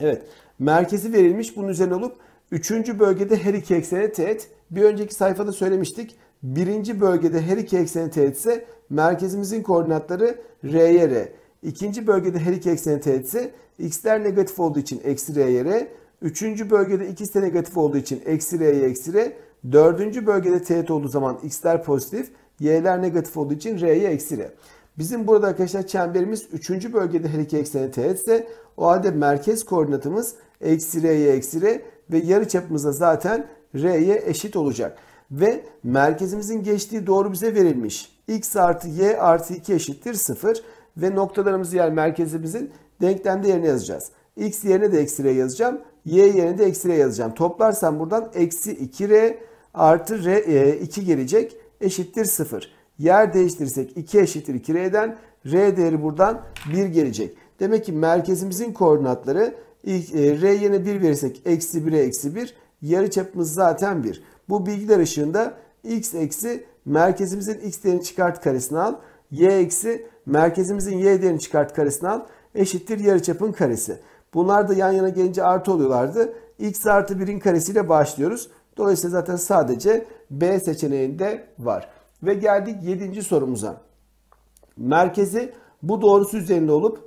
Evet. Merkezi verilmiş. Bunun üzerine olup 3. bölgede her iki eksene teğet. Bir önceki sayfada söylemiştik birinci bölgede her iki ekseni teğetse merkezimizin koordinatları R'ye R. İkinci bölgede her iki ekseni teğetse x'ler negatif olduğu için eksi R'ye R. Üçüncü bölgede ikisi de negatif olduğu için eksi R'ye eksi R. Dördüncü bölgede teğet olduğu zaman x'ler pozitif, y'ler negatif olduğu için R'ye eksi R. Bizim burada arkadaşlar çemberimiz üçüncü bölgede her iki ekseni teğetse o halde merkez koordinatımız eksi R'ye eksi R ve yarı çapımız da zaten R'ye eşit olacak ve merkezimizin geçtiği doğru bize verilmiş. x artı y artı 2 eşittir 0 ve noktalarımızı yani merkezimizin denklemde yerine yazacağız. x yerine de eksi r yazacağım. y yerine de eksi r yazacağım. Toplarsam buradan eksi 2r artı r, e, 2 gelecek eşittir 0. Yer değiştirirsek 2 eşittir 2r'den r değeri buradan 1 gelecek. Demek ki merkezimizin koordinatları e, r yerine 1 verirsek eksi 1'e eksi 1 yarı çapımız zaten 1. Bu bilgiler ışığında x eksi merkezimizin x değerini çıkart karesini al. y eksi merkezimizin y değerini çıkart karesini al. Eşittir yarıçapın karesi. Bunlar da yan yana gelince artı oluyorlardı. x artı 1'in karesiyle başlıyoruz. Dolayısıyla zaten sadece B seçeneğinde var. Ve geldik 7. sorumuza. Merkezi bu doğrusu üzerinde olup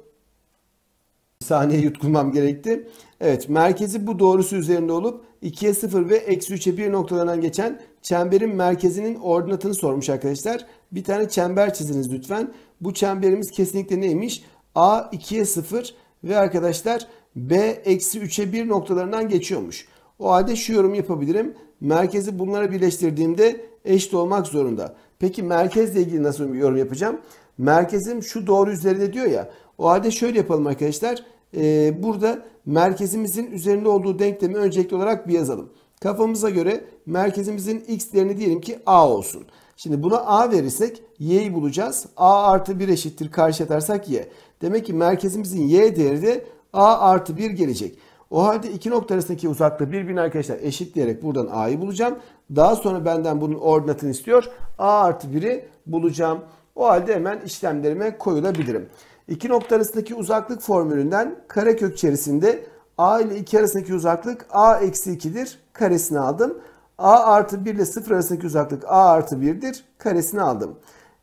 bir saniye yutkunmam gerekti. Evet merkezi bu doğrusu üzerinde olup 2'ye 0 ve eksi 3'e 1 noktalarından geçen çemberin merkezinin ordinatını sormuş arkadaşlar. Bir tane çember çiziniz lütfen. Bu çemberimiz kesinlikle neymiş? A 2'ye 0 ve arkadaşlar B eksi 3'e 1 noktalarından geçiyormuş. O halde şu yorum yapabilirim. Merkezi bunlara birleştirdiğimde eşit olmak zorunda. Peki merkezle ilgili nasıl bir yorum yapacağım? Merkezim şu doğru üzerinde diyor ya. O halde şöyle yapalım arkadaşlar. Ee, burada merkezimizin üzerinde olduğu denklemi öncelikli olarak bir yazalım. Kafamıza göre merkezimizin x değerini diyelim ki a olsun. Şimdi buna a verirsek y'yi bulacağız. a artı 1 eşittir karşı atarsak y. Demek ki merkezimizin y değeri de a artı 1 gelecek. O halde iki nokta arasındaki uzaklığı birbirine arkadaşlar eşit diyerek buradan a'yı bulacağım. Daha sonra benden bunun ordinatını istiyor. a artı 1'i bulacağım. O halde hemen işlemlerime koyulabilirim. İki nokta arasındaki uzaklık formülünden karekök içerisinde a ile 2 arasındaki uzaklık a eksi 2'dir. Karesini aldım. a artı 1 ile 0 arasındaki uzaklık a artı 1'dir. Karesini aldım.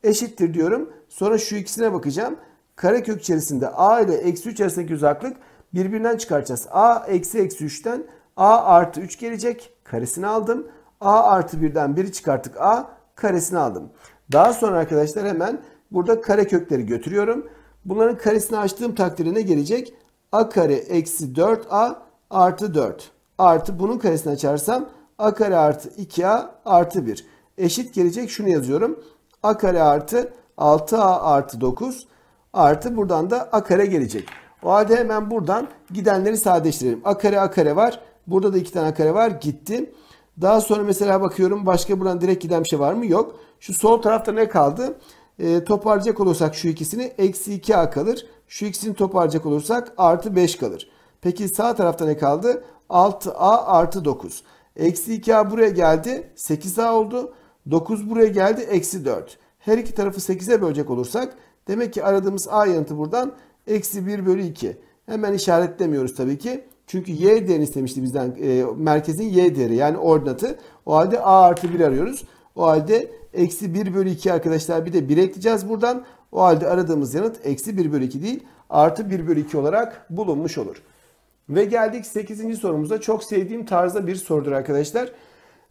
Eşittir diyorum. Sonra şu ikisine bakacağım. Karekök içerisinde a ile eksi 3 arasındaki uzaklık birbirinden çıkaracağız. a eksi eksi 3'ten a artı 3 gelecek. Karesini aldım. a artı 1'den 1'i çıkarttık a. Karesini aldım. Daha sonra arkadaşlar hemen burada karekökleri götürüyorum. Bunların karesini açtığım takdirde ne gelecek? a kare eksi 4a artı 4 artı bunun karesini açarsam a kare artı 2a artı 1 eşit gelecek şunu yazıyorum a kare artı 6a artı 9 artı buradan da a kare gelecek. O halde hemen buradan gidenleri sadeleştirelim. A kare a kare var. Burada da iki tane a kare var gittim Daha sonra mesela bakıyorum başka buradan direkt giden bir şey var mı? Yok. Şu sol tarafta ne kaldı? E, toparlayacak olursak şu ikisini eksi 2a kalır. Şu ikisini toparlayacak olursak artı 5 kalır. Peki sağ tarafta ne kaldı? 6a artı 9. Eksi 2a buraya geldi. 8a oldu. 9 buraya geldi. Eksi 4. Her iki tarafı 8'e bölecek olursak demek ki aradığımız a yanıtı buradan eksi 1 bölü 2. Hemen işaretlemiyoruz tabii ki. Çünkü y değerini istemişti bizden. E, merkezin y değeri yani ordinatı. O halde a artı 1 arıyoruz. O halde eksi 1 bölü 2 arkadaşlar bir de 1 ekleyeceğiz buradan. O halde aradığımız yanıt eksi 1 bölü 2 değil artı 1 bölü 2 olarak bulunmuş olur. Ve geldik 8. sorumuza. Çok sevdiğim tarzda bir sorudur arkadaşlar.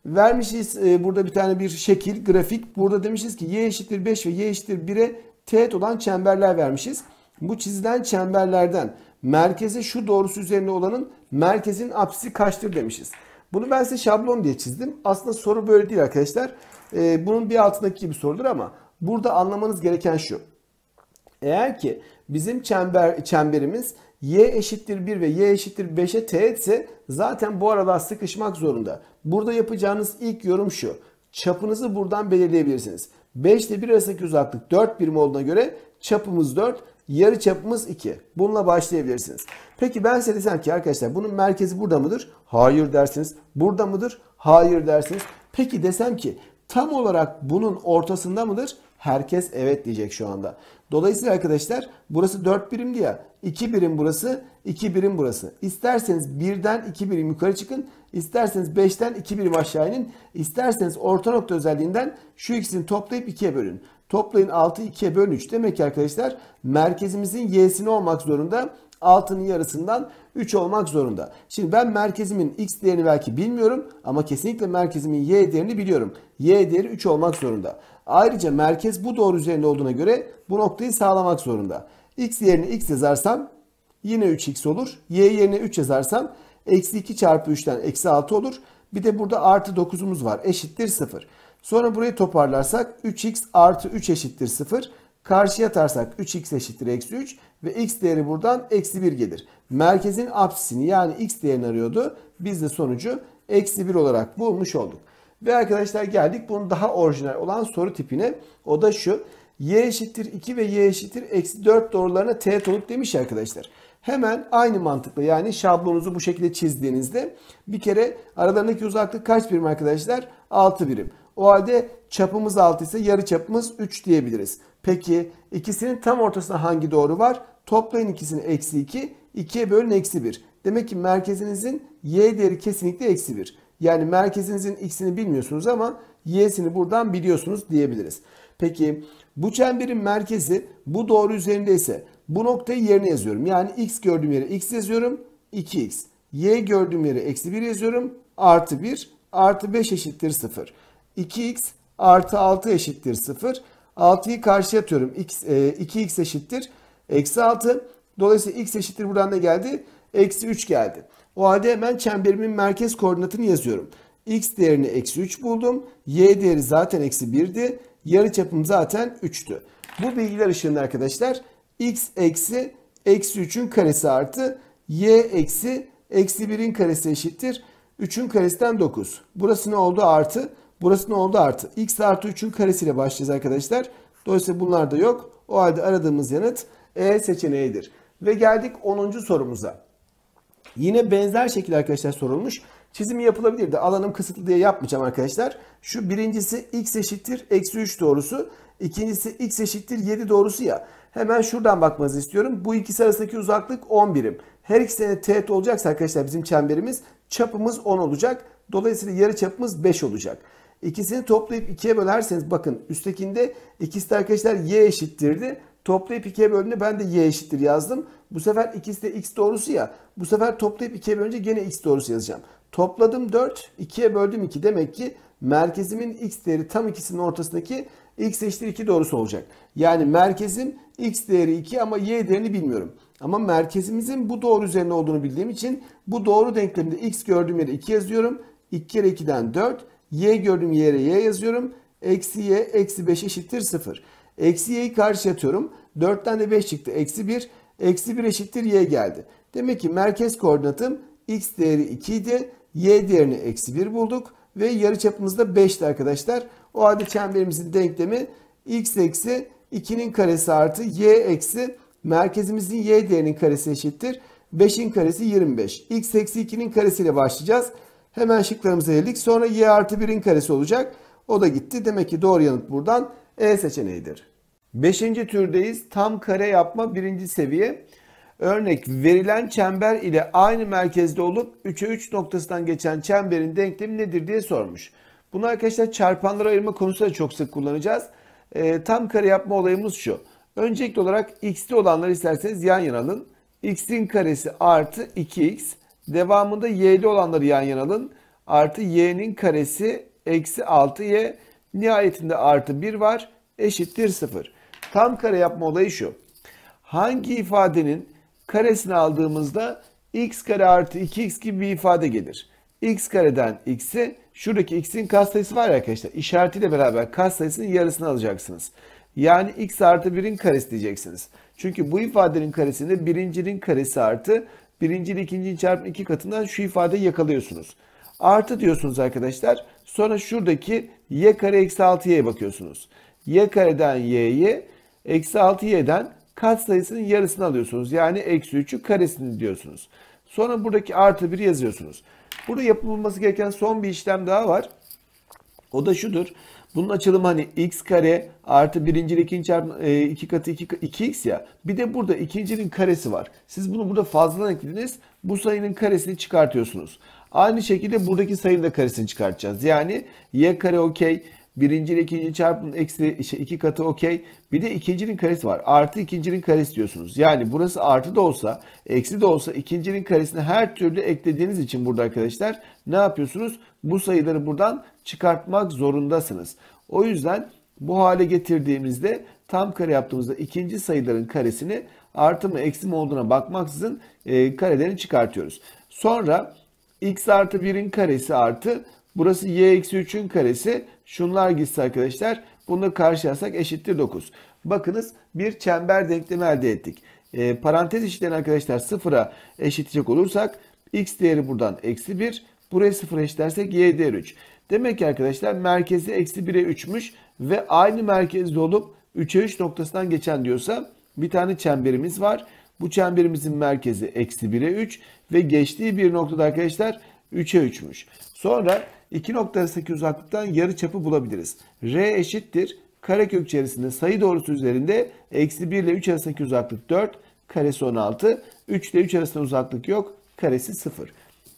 Vermişiz e, burada bir tane bir şekil, grafik. Burada demişiz ki y eşittir 5 ve y eşittir 1'e teğet olan çemberler vermişiz. Bu çizilen çemberlerden merkeze şu doğrusu üzerinde olanın merkezin apsisi kaçtır demişiz. Bunu ben size şablon diye çizdim. Aslında soru böyle değil arkadaşlar e, bunun bir altındaki gibi sorulur ama burada anlamanız gereken şu. Eğer ki bizim çember çemberimiz y eşittir 1 ve y eşittir 5'e teğet ise zaten bu aralar sıkışmak zorunda. Burada yapacağınız ilk yorum şu. Çapınızı buradan belirleyebilirsiniz. 5 ile 1 arasındaki uzaklık 4 birim olduğuna göre çapımız 4, yarı çapımız 2. Bununla başlayabilirsiniz. Peki ben size desem ki arkadaşlar bunun merkezi burada mıdır? Hayır dersiniz. Burada mıdır? Hayır dersiniz. Peki desem ki tam olarak bunun ortasında mıdır? Herkes evet diyecek şu anda. Dolayısıyla arkadaşlar burası 4 birim diye, 2 birim burası, 2 birim burası. İsterseniz 1'den 2 birim yukarı çıkın. isterseniz 5'ten 2 birim aşağı inin. isterseniz orta nokta özelliğinden şu ikisini toplayıp 2'ye bölün. Toplayın 6, 2'ye bölün 3. Demek ki arkadaşlar merkezimizin y'sini olmak zorunda. Altının yarısından 3 olmak zorunda. Şimdi ben merkezimin x değerini belki bilmiyorum ama kesinlikle merkezimin y değerini biliyorum. Y değeri 3 olmak zorunda. Ayrıca merkez bu doğru üzerinde olduğuna göre bu noktayı sağlamak zorunda. x yerine x yazarsam yine 3x olur. Y yerine 3 yazarsam eksi 2 çarpı 3'ten eksi 6 olur. Bir de burada artı 9'umuz var eşittir 0. Sonra burayı toparlarsak 3x artı 3 eşittir 0. Karşıya atarsak 3x eşittir eksi 3. Ve x değeri buradan eksi 1 gelir. Merkezin apsisini yani x değerini arıyordu. Biz de sonucu eksi 1 olarak bulmuş olduk. Ve arkadaşlar geldik bunun daha orijinal olan soru tipine. O da şu. y eşittir 2 ve y eşittir eksi 4 doğrularına teğet olup demiş arkadaşlar. Hemen aynı mantıkla yani şablonunuzu bu şekilde çizdiğinizde bir kere aralarındaki uzaklık kaç birim arkadaşlar? 6 birim. O halde çapımız 6 ise yarı çapımız 3 diyebiliriz. Peki ikisinin tam ortasında hangi doğru var? Toplayın ikisini eksi 2. 2'ye bölün eksi 1. Demek ki merkezinizin y değeri kesinlikle eksi 1. Yani merkezinizin x'ini bilmiyorsunuz ama y'sini buradan biliyorsunuz diyebiliriz. Peki bu çemberin merkezi bu doğru üzerinde ise bu noktayı yerine yazıyorum. Yani x gördüğüm yere x yazıyorum 2x. Y gördüğüm yere eksi 1 yazıyorum artı 1 artı 5 eşittir 0. 2x artı 6 eşittir 0. 6'yı karşıya atıyorum. X, e, 2x eşittir. Eksi 6. Dolayısıyla x eşittir buradan ne geldi? Eksi 3 geldi. O halde hemen çemberimin merkez koordinatını yazıyorum. X değerini eksi 3 buldum. Y değeri zaten eksi 1'di. Yarı çapım zaten 3'tü. Bu bilgiler ışığında arkadaşlar x eksi eksi 3'ün karesi artı y eksi eksi 1'in karesi eşittir. 3'ün karesinden 9. Burası ne oldu? Artı Burası ne oldu? Artı. X artı 3'ün karesiyle başlayacağız arkadaşlar. Dolayısıyla bunlar da yok. O halde aradığımız yanıt E seçeneğidir. Ve geldik 10. sorumuza. Yine benzer şekilde arkadaşlar sorulmuş. Çizimi yapılabilirdi. Alanım kısıtlı diye yapmayacağım arkadaşlar. Şu birincisi x eşittir eksi 3 doğrusu. İkincisi x eşittir 7 doğrusu ya. Hemen şuradan bakmanızı istiyorum. Bu ikisi arasındaki uzaklık 10 birim. Her ikisine teğet olacaksa arkadaşlar bizim çemberimiz çapımız 10 olacak. Dolayısıyla yarı çapımız 5 olacak. İkisini toplayıp ikiye bölerseniz bakın üsttekinde ikisi de arkadaşlar y eşittirdi. Toplayıp ikiye bölünü ben de y eşittir yazdım. Bu sefer ikisi de x doğrusu ya. Bu sefer toplayıp ikiye bölünce gene x doğrusu yazacağım. Topladım 4, 2'ye böldüm 2. Demek ki merkezimin x değeri tam ikisinin ortasındaki x eşittir 2 doğrusu olacak. Yani merkezim x değeri 2 ama y değerini bilmiyorum. Ama merkezimizin bu doğru üzerine olduğunu bildiğim için bu doğru denkleminde x gördüğüm yere 2 yazıyorum. 2 kere 2'den 4 y gördüğüm yere y yazıyorum. Eksi y eksi 5 eşittir 0. Eksi y'yi karşıya atıyorum. 4'ten de 5 çıktı. Eksi 1. Eksi 1 eşittir y geldi. Demek ki merkez koordinatım x değeri 2 idi. Y değerini eksi 1 bulduk. Ve yarı çapımız da 5'ti arkadaşlar. O halde çemberimizin denklemi x eksi 2'nin karesi artı y eksi merkezimizin y değerinin karesi eşittir. 5'in karesi 25. x eksi 2'nin karesiyle başlayacağız. Hemen şıklarımıza eledik. Sonra y artı 1'in karesi olacak. O da gitti. Demek ki doğru yanıt buradan E seçeneğidir. Beşinci türdeyiz. Tam kare yapma birinci seviye. Örnek verilen çember ile aynı merkezde olup 3'e 3 noktasından geçen çemberin denklemi nedir diye sormuş. Bunu arkadaşlar çarpanlara ayırma konusunda çok sık kullanacağız. E, tam kare yapma olayımız şu. Öncelikli olarak x'li olanları isterseniz yan yana alın. x'in karesi artı 2x Devamında y'li olanları yan yana alın. Artı y'nin karesi eksi 6y. Nihayetinde artı 1 var. Eşittir 0. Tam kare yapma olayı şu. Hangi ifadenin karesini aldığımızda x kare artı 2x gibi bir ifade gelir. x kareden x'i şuradaki x'in katsayısı var ya arkadaşlar. İşaretiyle beraber katsayısının yarısını alacaksınız. Yani x artı 1'in karesi diyeceksiniz. Çünkü bu ifadenin karesinde birincinin karesi artı birinci ile ikinci çarpımın iki katından şu ifadeyi yakalıyorsunuz. Artı diyorsunuz arkadaşlar. Sonra şuradaki y kare eksi 6y'ye bakıyorsunuz. y kareden y'ye eksi 6y'den kat sayısının yarısını alıyorsunuz. Yani eksi 3'ü karesini diyorsunuz. Sonra buradaki artı 1'i yazıyorsunuz. Burada yapılması gereken son bir işlem daha var. O da şudur. Bunun açılımı hani x kare artı birincinin ikinci çarpı e, iki katı iki 2x ya. Bir de burada ikincinin karesi var. Siz bunu burada fazladan eklediniz. Bu sayının karesini çıkartıyorsunuz. Aynı şekilde buradaki sayının da karesini çıkartacağız. Yani y kare okey. Birinci ile ikinci çarpımın eksi işte iki katı okey. Bir de ikincinin karesi var. Artı ikincinin karesi diyorsunuz. Yani burası artı da olsa, eksi de olsa ikincinin karesini her türlü eklediğiniz için burada arkadaşlar ne yapıyorsunuz? bu sayıları buradan çıkartmak zorundasınız. O yüzden bu hale getirdiğimizde tam kare yaptığımızda ikinci sayıların karesini artı mı eksi mi olduğuna bakmaksızın e, karelerini çıkartıyoruz. Sonra x artı 1'in karesi artı burası y eksi 3'ün karesi şunlar gitsin arkadaşlar bunu karşılasak eşittir 9. Bakınız bir çember denklemi elde ettik. E, parantez içlerini arkadaşlar sıfıra eşitleyecek olursak x değeri buradan eksi 1 Buraya 0 eşitlersek y değer 3. Demek ki arkadaşlar merkezi eksi 1'e 3'müş ve aynı merkezde olup 3'e 3 noktasından geçen diyorsa bir tane çemberimiz var. Bu çemberimizin merkezi eksi 1'e 3 ve geçtiği bir noktada arkadaşlar 3'e 3'müş. Sonra iki nokta arasındaki uzaklıktan yarı çapı bulabiliriz. R eşittir. Karekök içerisinde sayı doğrusu üzerinde eksi 1 ile 3 arasındaki uzaklık 4. Karesi 16. 3 ile 3 arasında uzaklık yok. Karesi 0.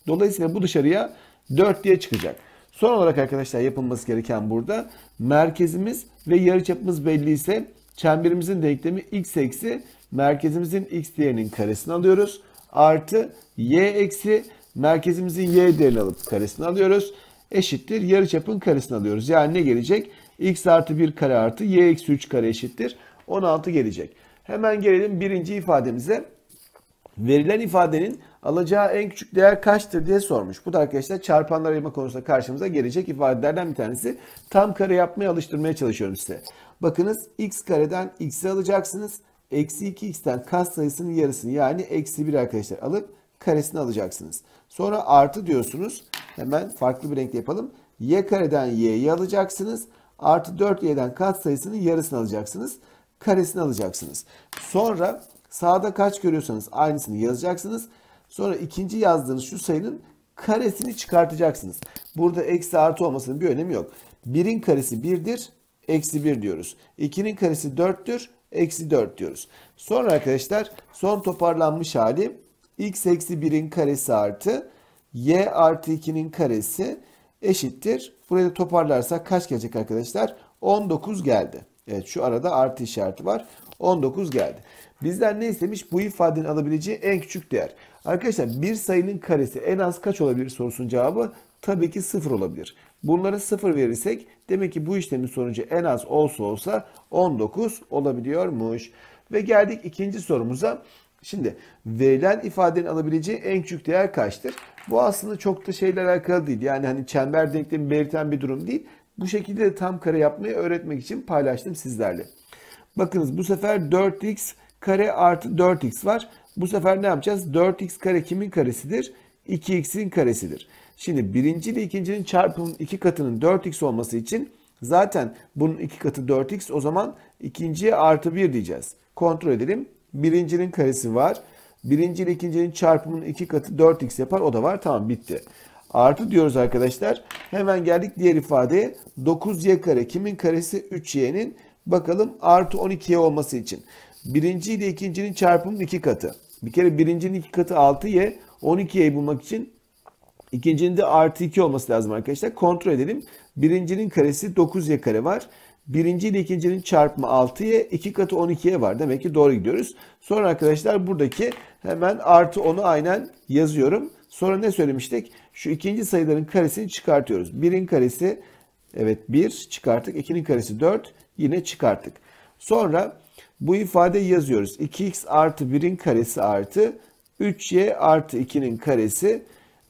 Dolayısıyla bu dışarıya 4 diye çıkacak. Son olarak arkadaşlar yapılması gereken burada merkezimiz ve yarıçapımız belli ise çemberimizin denklemi x eksi merkezimizin x değerinin karesini alıyoruz. Artı y eksi merkezimizin y değerini alıp karesini alıyoruz. Eşittir yarıçapın karesini alıyoruz. Yani ne gelecek? x artı 1 kare artı y eksi 3 kare eşittir. 16 gelecek. Hemen gelelim birinci ifademize verilen ifadenin alacağı en küçük değer kaçtır diye sormuş. Bu da arkadaşlar çarpanlar ayırma konusunda karşımıza gelecek ifadelerden bir tanesi. Tam kare yapmaya alıştırmaya çalışıyorum size. Bakınız x kareden x'i alacaksınız. Eksi 2x'ten kas sayısının yarısını yani eksi 1 arkadaşlar alıp karesini alacaksınız. Sonra artı diyorsunuz. Hemen farklı bir renkte yapalım. y kareden y'yi alacaksınız. Artı 4y'den kat sayısının yarısını alacaksınız. Karesini alacaksınız. Sonra Sağda kaç görüyorsanız aynısını yazacaksınız. Sonra ikinci yazdığınız şu sayının karesini çıkartacaksınız. Burada eksi artı olmasının bir önemi yok. 1'in karesi 1'dir. Eksi 1 diyoruz. 2'nin karesi 4'tür. Eksi 4 diyoruz. Sonra arkadaşlar son toparlanmış hali x eksi 1'in karesi artı y artı 2'nin karesi eşittir. Burayı da toparlarsak kaç gelecek arkadaşlar? 19 geldi. Evet şu arada artı işareti var. 19 geldi. Bizden ne istemiş? Bu ifadenin alabileceği en küçük değer. Arkadaşlar bir sayının karesi en az kaç olabilir sorusunun cevabı tabii ki sıfır olabilir. Bunlara sıfır verirsek demek ki bu işlemin sonucu en az olsa olsa 19 olabiliyormuş. Ve geldik ikinci sorumuza. Şimdi verilen ifadenin alabileceği en küçük değer kaçtır? Bu aslında çok da şeyle alakalı değil. Yani hani çember denklemi belirten bir durum değil. Bu şekilde de tam kare yapmayı öğretmek için paylaştım sizlerle. Bakınız bu sefer 4x kare artı 4x var. Bu sefer ne yapacağız? 4x kare kimin karesidir? 2x'in karesidir. Şimdi birinci ile ikincinin çarpımının iki katının 4x olması için zaten bunun iki katı 4x o zaman ikinciye artı 1 diyeceğiz. Kontrol edelim. Birincinin karesi var. Birinci ile ikincinin çarpımının iki katı 4x yapar. O da var. Tamam bitti. Artı diyoruz arkadaşlar. Hemen geldik diğer ifadeye. 9y kare kimin karesi? 3y'nin. Bakalım artı 12y olması için. Birinci ile ikincinin çarpımının iki katı. Bir kere birincinin iki katı 6y. 12y'yi bulmak için ikincinin de artı 2 olması lazım arkadaşlar. Kontrol edelim. Birincinin karesi 9y kare var. Birinci ile ikincinin çarpımı y 2 katı y var. Demek ki doğru gidiyoruz. Sonra arkadaşlar buradaki hemen artı 10'u aynen yazıyorum. Sonra ne söylemiştik? Şu ikinci sayıların karesini çıkartıyoruz. 1'in karesi evet 1 çıkarttık. 2'nin karesi 4 yine çıkarttık. Sonra bu ifade yazıyoruz. 2x artı 1'in karesi artı 3y artı 2'nin karesi.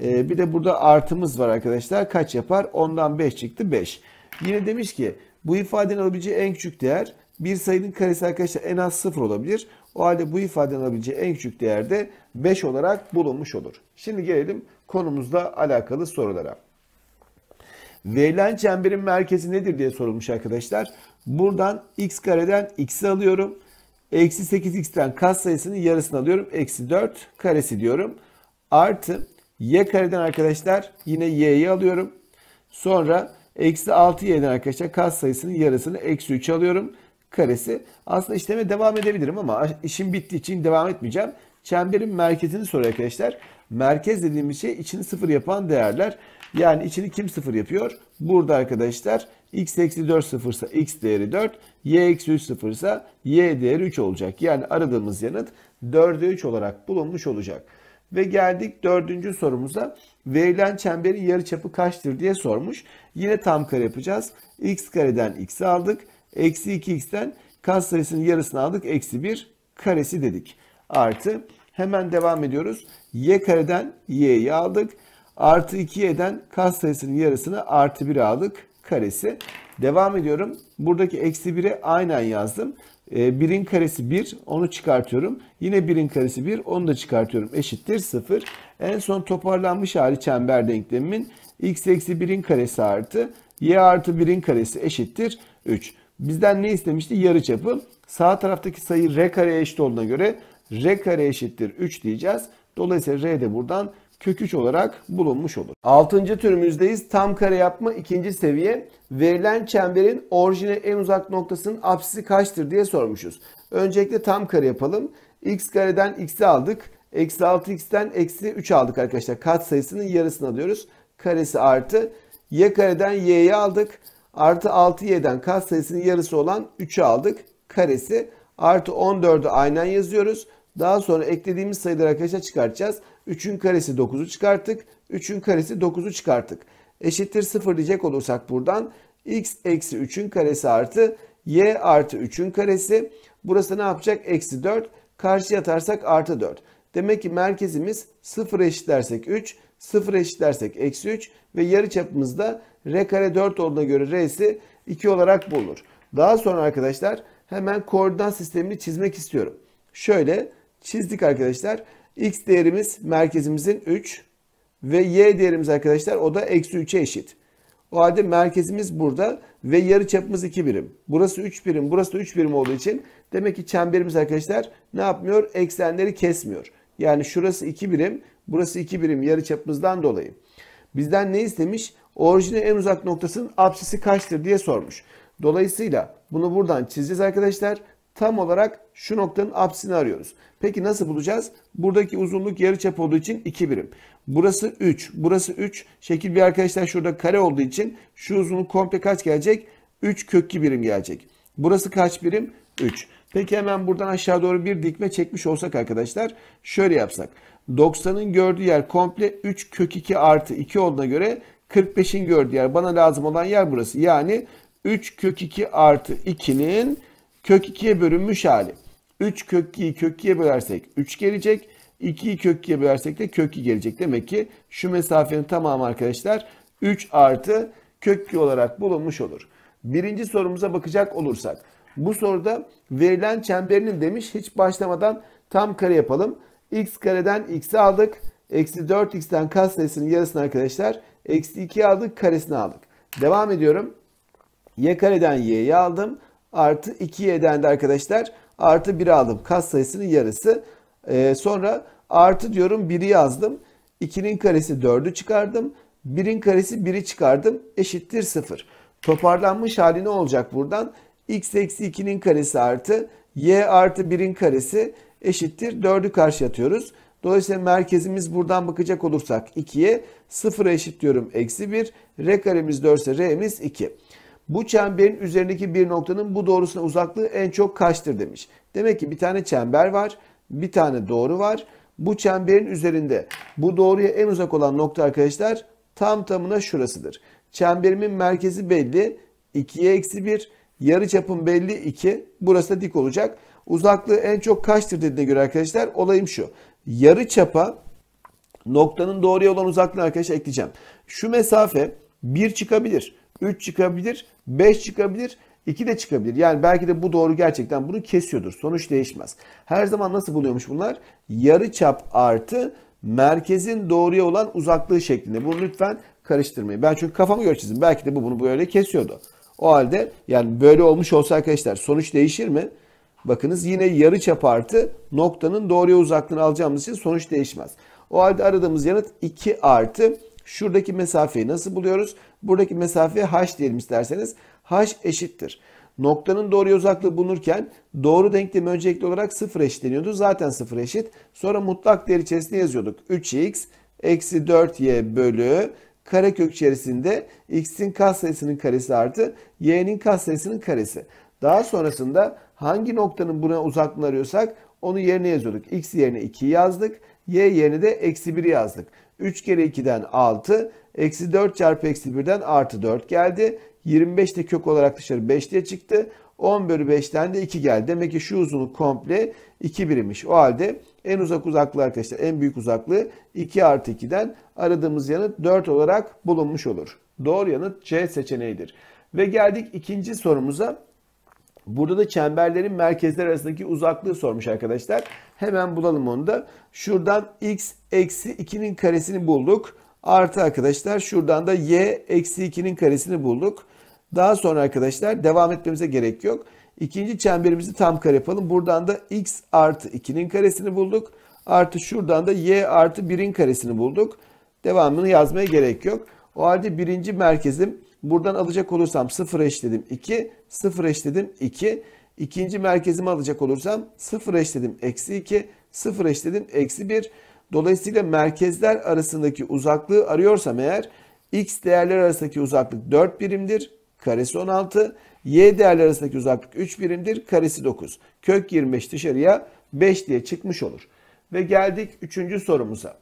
E, bir de burada artımız var arkadaşlar. Kaç yapar? Ondan 5 çıktı 5. Yine demiş ki bu ifadenin alabileceği en küçük değer bir sayının karesi arkadaşlar en az 0 olabilir. O halde bu ifadenin alabileceği en küçük değer de 5 olarak bulunmuş olur. Şimdi gelelim konumuzla alakalı sorulara. Verilen çemberin merkezi nedir diye sorulmuş arkadaşlar. Buradan x kareden x'i alıyorum. Eksi 8x'ten kat sayısının yarısını alıyorum. Eksi 4 karesi diyorum. Artı y kareden arkadaşlar yine y'yi alıyorum. Sonra eksi 6y'den arkadaşlar kat sayısının yarısını eksi 3 alıyorum. Karesi. Aslında işleme devam edebilirim ama işim bittiği için devam etmeyeceğim. Çemberin merkezini soruyor arkadaşlar. Merkez dediğimiz şey içini sıfır yapan değerler. Yani içini kim sıfır yapıyor? Burada arkadaşlar x eksi 4 sıfırsa x değeri 4, y eksi 3 sıfırsa y değeri 3 olacak. Yani aradığımız yanıt 4'e 3 olarak bulunmuş olacak. Ve geldik dördüncü sorumuza. Verilen çemberin yarı çapı kaçtır diye sormuş. Yine tam kare yapacağız. x kareden x'i aldık. Eksi 2x'ten kas sayısının yarısını aldık. Eksi 1 karesi dedik. Artı hemen devam ediyoruz. y kareden y'yi aldık. Artı 2y'den kas sayısının yarısını artı 1 aldık karesi. Devam ediyorum. Buradaki eksi 1'i aynen yazdım. 1'in ee, karesi 1 onu çıkartıyorum. Yine 1'in karesi 1 onu da çıkartıyorum. Eşittir 0. En son toparlanmış hali çember denklemimin x eksi 1'in karesi artı y artı 1'in karesi eşittir 3. Bizden ne istemişti? Yarı çapı. Sağ taraftaki sayı r kareye eşit olduğuna göre r kare eşittir 3 diyeceğiz. Dolayısıyla r de buradan kök olarak bulunmuş olur. 6. türümüzdeyiz. Tam kare yapma ikinci seviye. Verilen çemberin orijine en uzak noktasının apsisi kaçtır diye sormuşuz. Öncelikle tam kare yapalım. x kareden x'i aldık. Eksi 6x'ten eksi 3 aldık arkadaşlar. Kat sayısının yarısını alıyoruz. Karesi artı. y kareden y'yi aldık. Artı 6y'den kat sayısının yarısı olan 3'ü aldık. Karesi. Artı 14'ü aynen yazıyoruz. Daha sonra eklediğimiz sayıları arkadaşlar çıkartacağız. 3'ün karesi 9'u çıkarttık. 3'ün karesi 9'u çıkarttık. Eşittir 0 diyecek olursak buradan x eksi 3'ün karesi artı y artı 3'ün karesi. Burası ne yapacak? Eksi 4. Karşı yatarsak artı 4. Demek ki merkezimiz 0 eşitlersek 3, 0 eşitlersek eksi 3 ve yarı çapımız da r kare 4 olduğuna göre r'si 2 olarak bulunur. Daha sonra arkadaşlar hemen koordinat sistemini çizmek istiyorum. Şöyle çizdik arkadaşlar. X değerimiz merkezimizin 3 ve Y değerimiz arkadaşlar o da eksi 3'e eşit. O halde merkezimiz burada ve yarı çapımız 2 birim. Burası 3 birim, burası da 3 birim olduğu için demek ki çemberimiz arkadaşlar ne yapmıyor? Eksenleri kesmiyor. Yani şurası 2 birim, burası 2 birim yarı çapımızdan dolayı. Bizden ne istemiş? Orijine en uzak noktasının apsisi kaçtır diye sormuş. Dolayısıyla bunu buradan çizeceğiz arkadaşlar tam olarak şu noktanın apsini arıyoruz. Peki nasıl bulacağız? Buradaki uzunluk yarıçap olduğu için 2 birim. Burası 3, burası 3. Şekil bir arkadaşlar şurada kare olduğu için şu uzunluk komple kaç gelecek? 3 kök 2 birim gelecek. Burası kaç birim? 3. Peki hemen buradan aşağı doğru bir dikme çekmiş olsak arkadaşlar şöyle yapsak. 90'ın gördüğü yer komple 3 kök 2 artı 2 olduğuna göre 45'in gördüğü yer bana lazım olan yer burası. Yani 3 kök 2 artı 2'nin kök 2'ye bölünmüş hali. 3 kök 2'yi kök 2'ye bölersek 3 gelecek. 2'yi kök 2'ye bölersek de kök 2 gelecek. Demek ki şu mesafenin tamamı arkadaşlar 3 artı kök 2 olarak bulunmuş olur. Birinci sorumuza bakacak olursak. Bu soruda verilen çemberinin demiş hiç başlamadan tam kare yapalım. x kareden x'i aldık. Eksi 4x'ten kasnesinin yarısını arkadaşlar. Eksi 2 aldık karesini aldık. Devam ediyorum. y kareden y'yi aldım artı 2y'den de arkadaşlar artı 1 aldım. Kas sayısının yarısı. Ee, sonra artı diyorum 1'i yazdım. 2'nin karesi 4'ü çıkardım. 1'in karesi 1'i çıkardım. Eşittir 0. Toparlanmış hali ne olacak buradan? x eksi 2'nin karesi artı y artı 1'in karesi eşittir 4'ü karşı atıyoruz. Dolayısıyla merkezimiz buradan bakacak olursak 2'ye 0'a eşit diyorum eksi 1. R karemiz 4 ise R'miz 2. Bu çemberin üzerindeki bir noktanın bu doğrusuna uzaklığı en çok kaçtır demiş. Demek ki bir tane çember var, bir tane doğru var. Bu çemberin üzerinde bu doğruya en uzak olan nokta arkadaşlar tam tamına şurasıdır. Çemberimin merkezi belli. 2'ye eksi 1. Yarı çapım belli 2. Burası da dik olacak. Uzaklığı en çok kaçtır dediğine göre arkadaşlar olayım şu. Yarı çapa noktanın doğruya olan uzaklığını arkadaşlar ekleyeceğim. Şu mesafe 1 çıkabilir. 3 çıkabilir, 5 çıkabilir, 2 de çıkabilir. Yani belki de bu doğru gerçekten bunu kesiyordur. Sonuç değişmez. Her zaman nasıl buluyormuş bunlar? Yarı çap artı merkezin doğruya olan uzaklığı şeklinde. Bunu lütfen karıştırmayın. Ben çünkü kafamı göre çizdim. Belki de bu bunu böyle kesiyordu. O halde yani böyle olmuş olsa arkadaşlar sonuç değişir mi? Bakınız yine yarı çap artı noktanın doğruya uzaklığını alacağımız için sonuç değişmez. O halde aradığımız yanıt 2 artı şuradaki mesafeyi nasıl buluyoruz? Buradaki mesafeye h diyelim isterseniz. h eşittir. Noktanın doğruya uzaklığı bulunurken doğru denklemi öncelikli olarak sıfır eşitleniyordu. Zaten sıfır eşit. Sonra mutlak değer içerisinde yazıyorduk. 3x eksi 4y bölü karekök içerisinde x'in katsayısının karesi artı y'nin katsayısının karesi. Daha sonrasında hangi noktanın buna uzaklığını arıyorsak onu yerine yazıyorduk. X yerine 2 yazdık. Y yerine de eksi 1 yazdık. 3 kere 2'den 6. Eksi 4 çarpı eksi 1'den artı 4 geldi. 25 de kök olarak dışarı 5 diye çıktı. 10 bölü 5'ten de 2 geldi. Demek ki şu uzunluk komple 2 birimiş. O halde en uzak uzaklığı arkadaşlar en büyük uzaklığı 2 artı 2'den aradığımız yanıt 4 olarak bulunmuş olur. Doğru yanıt C seçeneğidir. Ve geldik ikinci sorumuza. Burada da çemberlerin merkezler arasındaki uzaklığı sormuş arkadaşlar. Hemen bulalım onu da. Şuradan x eksi 2'nin karesini bulduk. Artı arkadaşlar şuradan da y eksi 2'nin karesini bulduk. Daha sonra arkadaşlar devam etmemize gerek yok. İkinci çemberimizi tam kare yapalım. Buradan da x artı 2'nin karesini bulduk. Artı şuradan da y artı 1'in karesini bulduk. Devamını yazmaya gerek yok. O halde birinci merkezim buradan alacak olursam 0 eşledim 2. 0 eşledim 2. İkinci merkezimi alacak olursam 0 eşledim eksi 2. 0 eşledim eksi 1. Dolayısıyla merkezler arasındaki uzaklığı arıyorsam eğer x değerler arasındaki uzaklık 4 birimdir. Karesi 16. Y değerler arasındaki uzaklık 3 birimdir. Karesi 9. Kök 25 dışarıya 5 diye çıkmış olur. Ve geldik 3. sorumuza.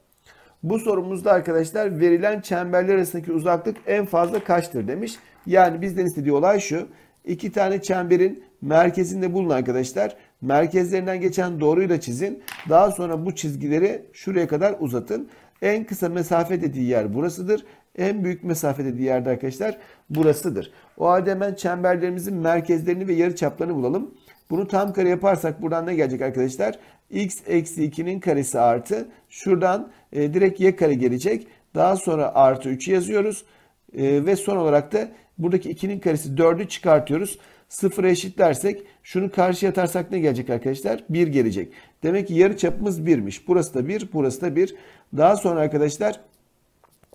Bu sorumuzda arkadaşlar verilen çemberler arasındaki uzaklık en fazla kaçtır demiş. Yani bizden istediği olay şu. İki tane çemberin merkezinde bulun arkadaşlar Merkezlerinden geçen doğruyu da çizin. Daha sonra bu çizgileri şuraya kadar uzatın. En kısa mesafe dediği yer burasıdır. En büyük mesafe dediği yerde arkadaşlar burasıdır. O halde hemen çemberlerimizin merkezlerini ve yarı çaplarını bulalım. Bunu tam kare yaparsak buradan ne gelecek arkadaşlar? x eksi 2'nin karesi artı. Şuradan e, direkt y kare gelecek. Daha sonra artı 3'ü yazıyoruz. E, ve son olarak da buradaki 2'nin karesi 4'ü çıkartıyoruz. 0'a dersek şunu karşıya atarsak ne gelecek arkadaşlar? 1 gelecek. Demek ki yarı çapımız 1'miş. Burası da 1, burası da 1. Daha sonra arkadaşlar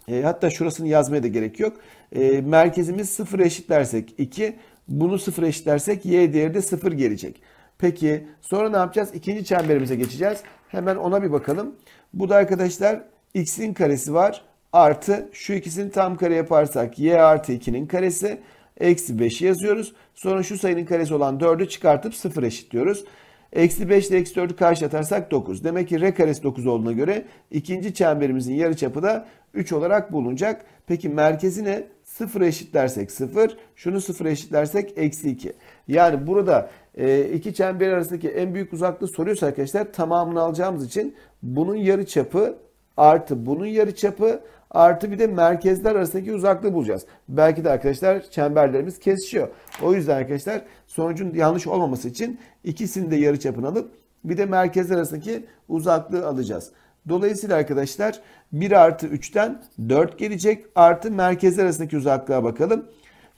e, hatta şurasını yazmaya da gerek yok. E, merkezimiz 0 eşitlersek 2, bunu 0 eşitlersek y değeri de 0 gelecek. Peki sonra ne yapacağız? İkinci çemberimize geçeceğiz. Hemen ona bir bakalım. Bu da arkadaşlar x'in karesi var artı şu ikisini tam kare yaparsak y artı 2'nin karesi Eksi 5 yazıyoruz. Sonra şu sayının karesi olan 4'ü çıkartıp 0 eşitliyoruz. Eksi 5 ile eksi 4'ü karşılatarsak 9. Demek ki r karesi 9 olduğuna göre ikinci çemberimizin yarıçapı da 3 olarak bulunacak. Peki merkezi ne? 0 eşitlersek 0, şunu 0 eşitlersek eksi 2. Yani burada e, iki çember arasındaki en büyük uzaklığı soruyorsa arkadaşlar tamamını alacağımız için bunun yarıçapı artı bunun yarıçapı Artı bir de merkezler arasındaki uzaklığı bulacağız. Belki de arkadaşlar çemberlerimiz kesişiyor. O yüzden arkadaşlar sonucun yanlış olmaması için ikisini de yarı çapını alıp bir de merkezler arasındaki uzaklığı alacağız. Dolayısıyla arkadaşlar 1 artı 3'ten 4 gelecek. Artı merkezler arasındaki uzaklığa bakalım.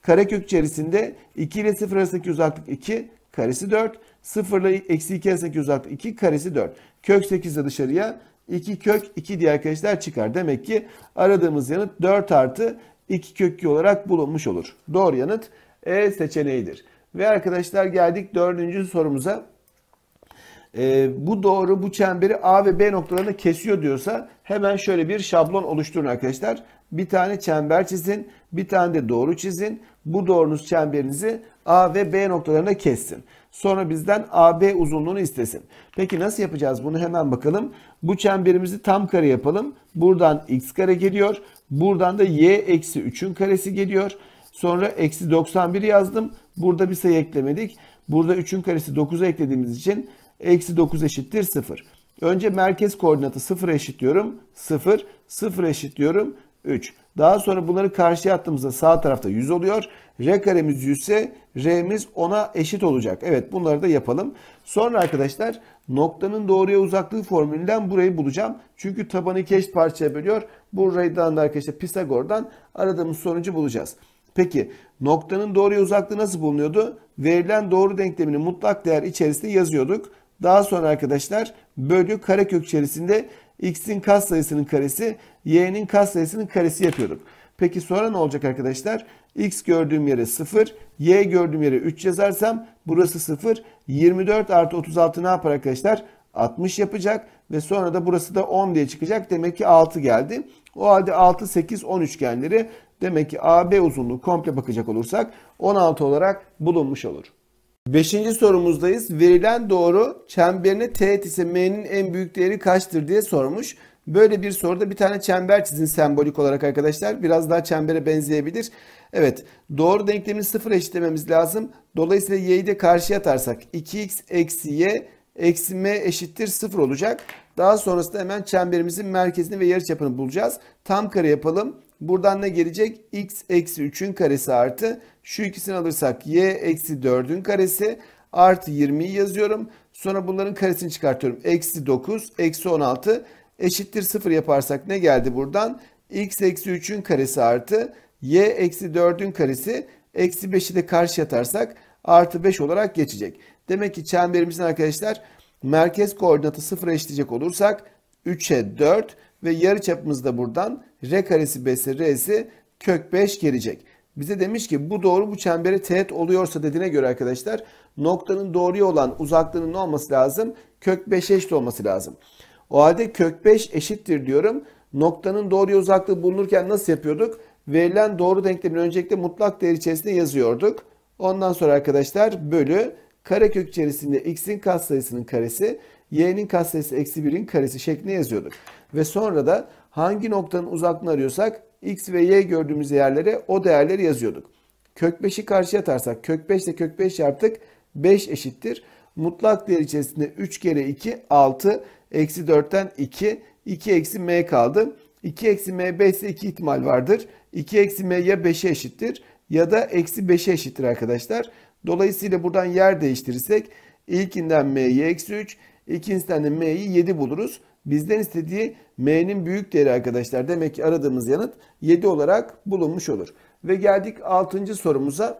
Karekök içerisinde 2 ile 0 arasındaki uzaklık 2 karesi 4. 0 ile eksi 2 arasındaki uzaklık 2 karesi 4. Kök 8 de dışarıya 2 kök 2 diye arkadaşlar çıkar. Demek ki aradığımız yanıt 4 artı 2 kök 2 olarak bulunmuş olur. Doğru yanıt E seçeneğidir. Ve arkadaşlar geldik dördüncü sorumuza. E, bu doğru bu çemberi A ve B noktalarını kesiyor diyorsa hemen şöyle bir şablon oluşturun arkadaşlar. Bir tane çember çizin, bir tane de doğru çizin bu doğrunuz çemberinizi A ve B noktalarına kessin. Sonra bizden AB uzunluğunu istesin. Peki nasıl yapacağız bunu hemen bakalım. Bu çemberimizi tam kare yapalım. Buradan x kare geliyor. Buradan da y eksi 3'ün karesi geliyor. Sonra eksi 91 yazdım. Burada bir sayı eklemedik. Burada 3'ün karesi 9'a eklediğimiz için eksi 9 eşittir 0. Önce merkez koordinatı 0 eşitliyorum. 0, 0 eşitliyorum. 3. Daha sonra bunları karşıya attığımızda sağ tarafta 100 oluyor. R karemiz 100 ise R'miz 10'a eşit olacak. Evet bunları da yapalım. Sonra arkadaşlar noktanın doğruya uzaklığı formülünden burayı bulacağım. Çünkü tabanı iki parçaya bölüyor. Buradan da arkadaşlar Pisagor'dan aradığımız sonucu bulacağız. Peki noktanın doğruya uzaklığı nasıl bulunuyordu? Verilen doğru denklemini mutlak değer içerisinde yazıyorduk. Daha sonra arkadaşlar bölü karekök içerisinde x'in kat sayısının karesi y'nin sayısı'nın karesi yapıyorduk. Peki sonra ne olacak arkadaşlar? x gördüğüm yere 0, y gördüğüm yere 3 yazarsam burası 0. 24 artı 36 ne yapar arkadaşlar? 60 yapacak ve sonra da burası da 10 diye çıkacak. Demek ki 6 geldi. O halde 6, 8, 10 üçgenleri demek ki AB uzunluğu komple bakacak olursak 16 olarak bulunmuş olur. Beşinci sorumuzdayız. Verilen doğru çemberine teğet ise M'nin en büyük değeri kaçtır diye sormuş. Böyle bir soruda bir tane çember çizin sembolik olarak arkadaşlar. Biraz daha çembere benzeyebilir. Evet doğru denklemin sıfır eşitlememiz lazım. Dolayısıyla y'yi de karşıya atarsak 2x eksi y eksi m eşittir sıfır olacak. Daha sonrasında hemen çemberimizin merkezini ve yarıçapını bulacağız. Tam kare yapalım. Buradan ne gelecek? x eksi 3'ün karesi artı. Şu ikisini alırsak y eksi 4'ün karesi artı 20'yi yazıyorum. Sonra bunların karesini çıkartıyorum. Eksi 9 eksi 16 eşittir 0 yaparsak ne geldi buradan? x eksi 3'ün karesi artı y eksi 4'ün karesi eksi 5'i de karşı atarsak artı 5 olarak geçecek. Demek ki çemberimizin arkadaşlar merkez koordinatı 0'a eşitleyecek olursak 3'e 4 ve yarı çapımız da buradan r karesi b'si r'si kök 5 gelecek. Bize demiş ki bu doğru bu çembere teğet oluyorsa dediğine göre arkadaşlar noktanın doğruya olan uzaklığının ne olması lazım? Kök 5 eşit olması lazım. O halde kök 5 eşittir diyorum. Noktanın doğruya uzaklığı bulunurken nasıl yapıyorduk? Verilen doğru denklemin öncelikle mutlak değer içerisinde yazıyorduk. Ondan sonra arkadaşlar bölü karekök içerisinde x'in katsayısının karesi, y'nin katsayısı eksi 1'in karesi şeklinde yazıyorduk. Ve sonra da hangi noktanın uzaklığını arıyorsak x ve y gördüğümüz yerlere o değerleri yazıyorduk. Kök 5'i karşıya atarsak kök 5 ile kök 5 yaptık 5 eşittir. Mutlak değer içerisinde 3 kere 2 6 Eksi 4'ten 2. 2 eksi m kaldı. 2 eksi m 5 ise 2 ihtimal vardır. 2 eksi m ya 5'e eşittir ya da eksi 5'e eşittir arkadaşlar. Dolayısıyla buradan yer değiştirirsek ilkinden m'yi eksi 3, ikincisinden de m'yi 7 buluruz. Bizden istediği m'nin büyük değeri arkadaşlar. Demek ki aradığımız yanıt 7 olarak bulunmuş olur. Ve geldik 6. sorumuza.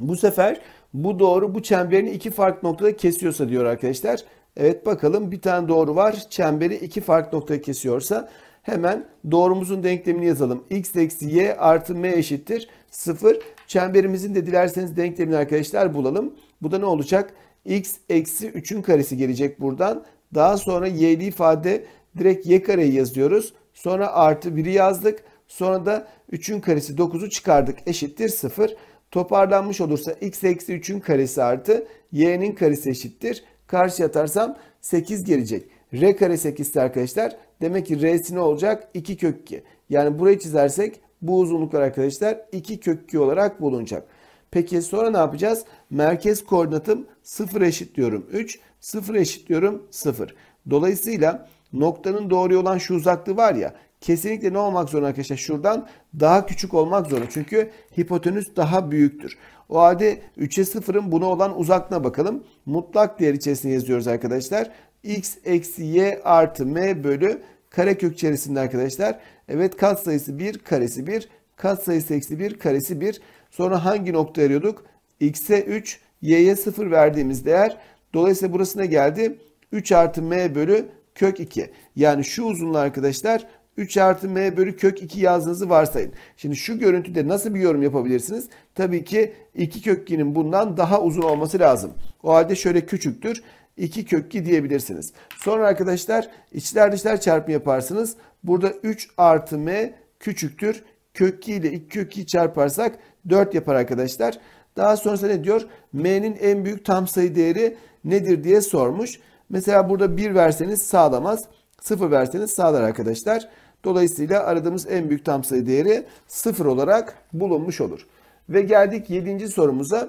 Bu sefer bu doğru bu çemberini iki farklı noktada kesiyorsa diyor arkadaşlar. Evet bakalım bir tane doğru var. Çemberi iki farklı noktaya kesiyorsa hemen doğrumuzun denklemini yazalım. x eksi y artı m eşittir 0. Çemberimizin de dilerseniz denklemini arkadaşlar bulalım. Bu da ne olacak? x eksi 3'ün karesi gelecek buradan. Daha sonra y'li ifade direkt y kareyi yazıyoruz. Sonra artı 1'i yazdık. Sonra da 3'ün karesi 9'u çıkardık. Eşittir 0. Toparlanmış olursa x eksi 3'ün karesi artı y'nin karesi eşittir karşı atarsam 8 gelecek. R kare 8'ti arkadaşlar. Demek ki R'si ne olacak? 2 kök 2. Yani burayı çizersek bu uzunluklar arkadaşlar 2 kök 2 olarak bulunacak. Peki sonra ne yapacağız? Merkez koordinatım 0 eşit diyorum 3, 0 eşit diyorum 0. Dolayısıyla noktanın doğruya olan şu uzaklığı var ya kesinlikle ne olmak zorunda arkadaşlar? Şuradan daha küçük olmak zorunda. Çünkü hipotenüs daha büyüktür. O halde 3'e 0'ın buna olan uzaklığına bakalım. Mutlak değer içerisine yazıyoruz arkadaşlar. x eksi y artı m bölü karekök içerisinde arkadaşlar. Evet katsayısı 1 karesi 1. Katsayısı eksi 1 karesi 1. Sonra hangi nokta arıyorduk? x'e 3 y'ye 0 verdiğimiz değer. Dolayısıyla burası ne geldi? 3 artı m bölü kök 2. Yani şu uzunluğu arkadaşlar 3 artı m bölü kök 2 yazdığınızı varsayın. Şimdi şu görüntüde nasıl bir yorum yapabilirsiniz? Tabii ki 2 kök 2'nin bundan daha uzun olması lazım. O halde şöyle küçüktür. 2 kök 2 diyebilirsiniz. Sonra arkadaşlar içler dışlar çarpımı yaparsınız. Burada 3 artı m küçüktür. Kök 2 ile 2 kök 2 çarparsak 4 yapar arkadaşlar. Daha sonrasında ne diyor? M'nin en büyük tam sayı değeri nedir diye sormuş. Mesela burada 1 verseniz sağlamaz. 0 verseniz sağlar arkadaşlar. Dolayısıyla aradığımız en büyük tam sayı değeri 0 olarak bulunmuş olur. Ve geldik 7. sorumuza.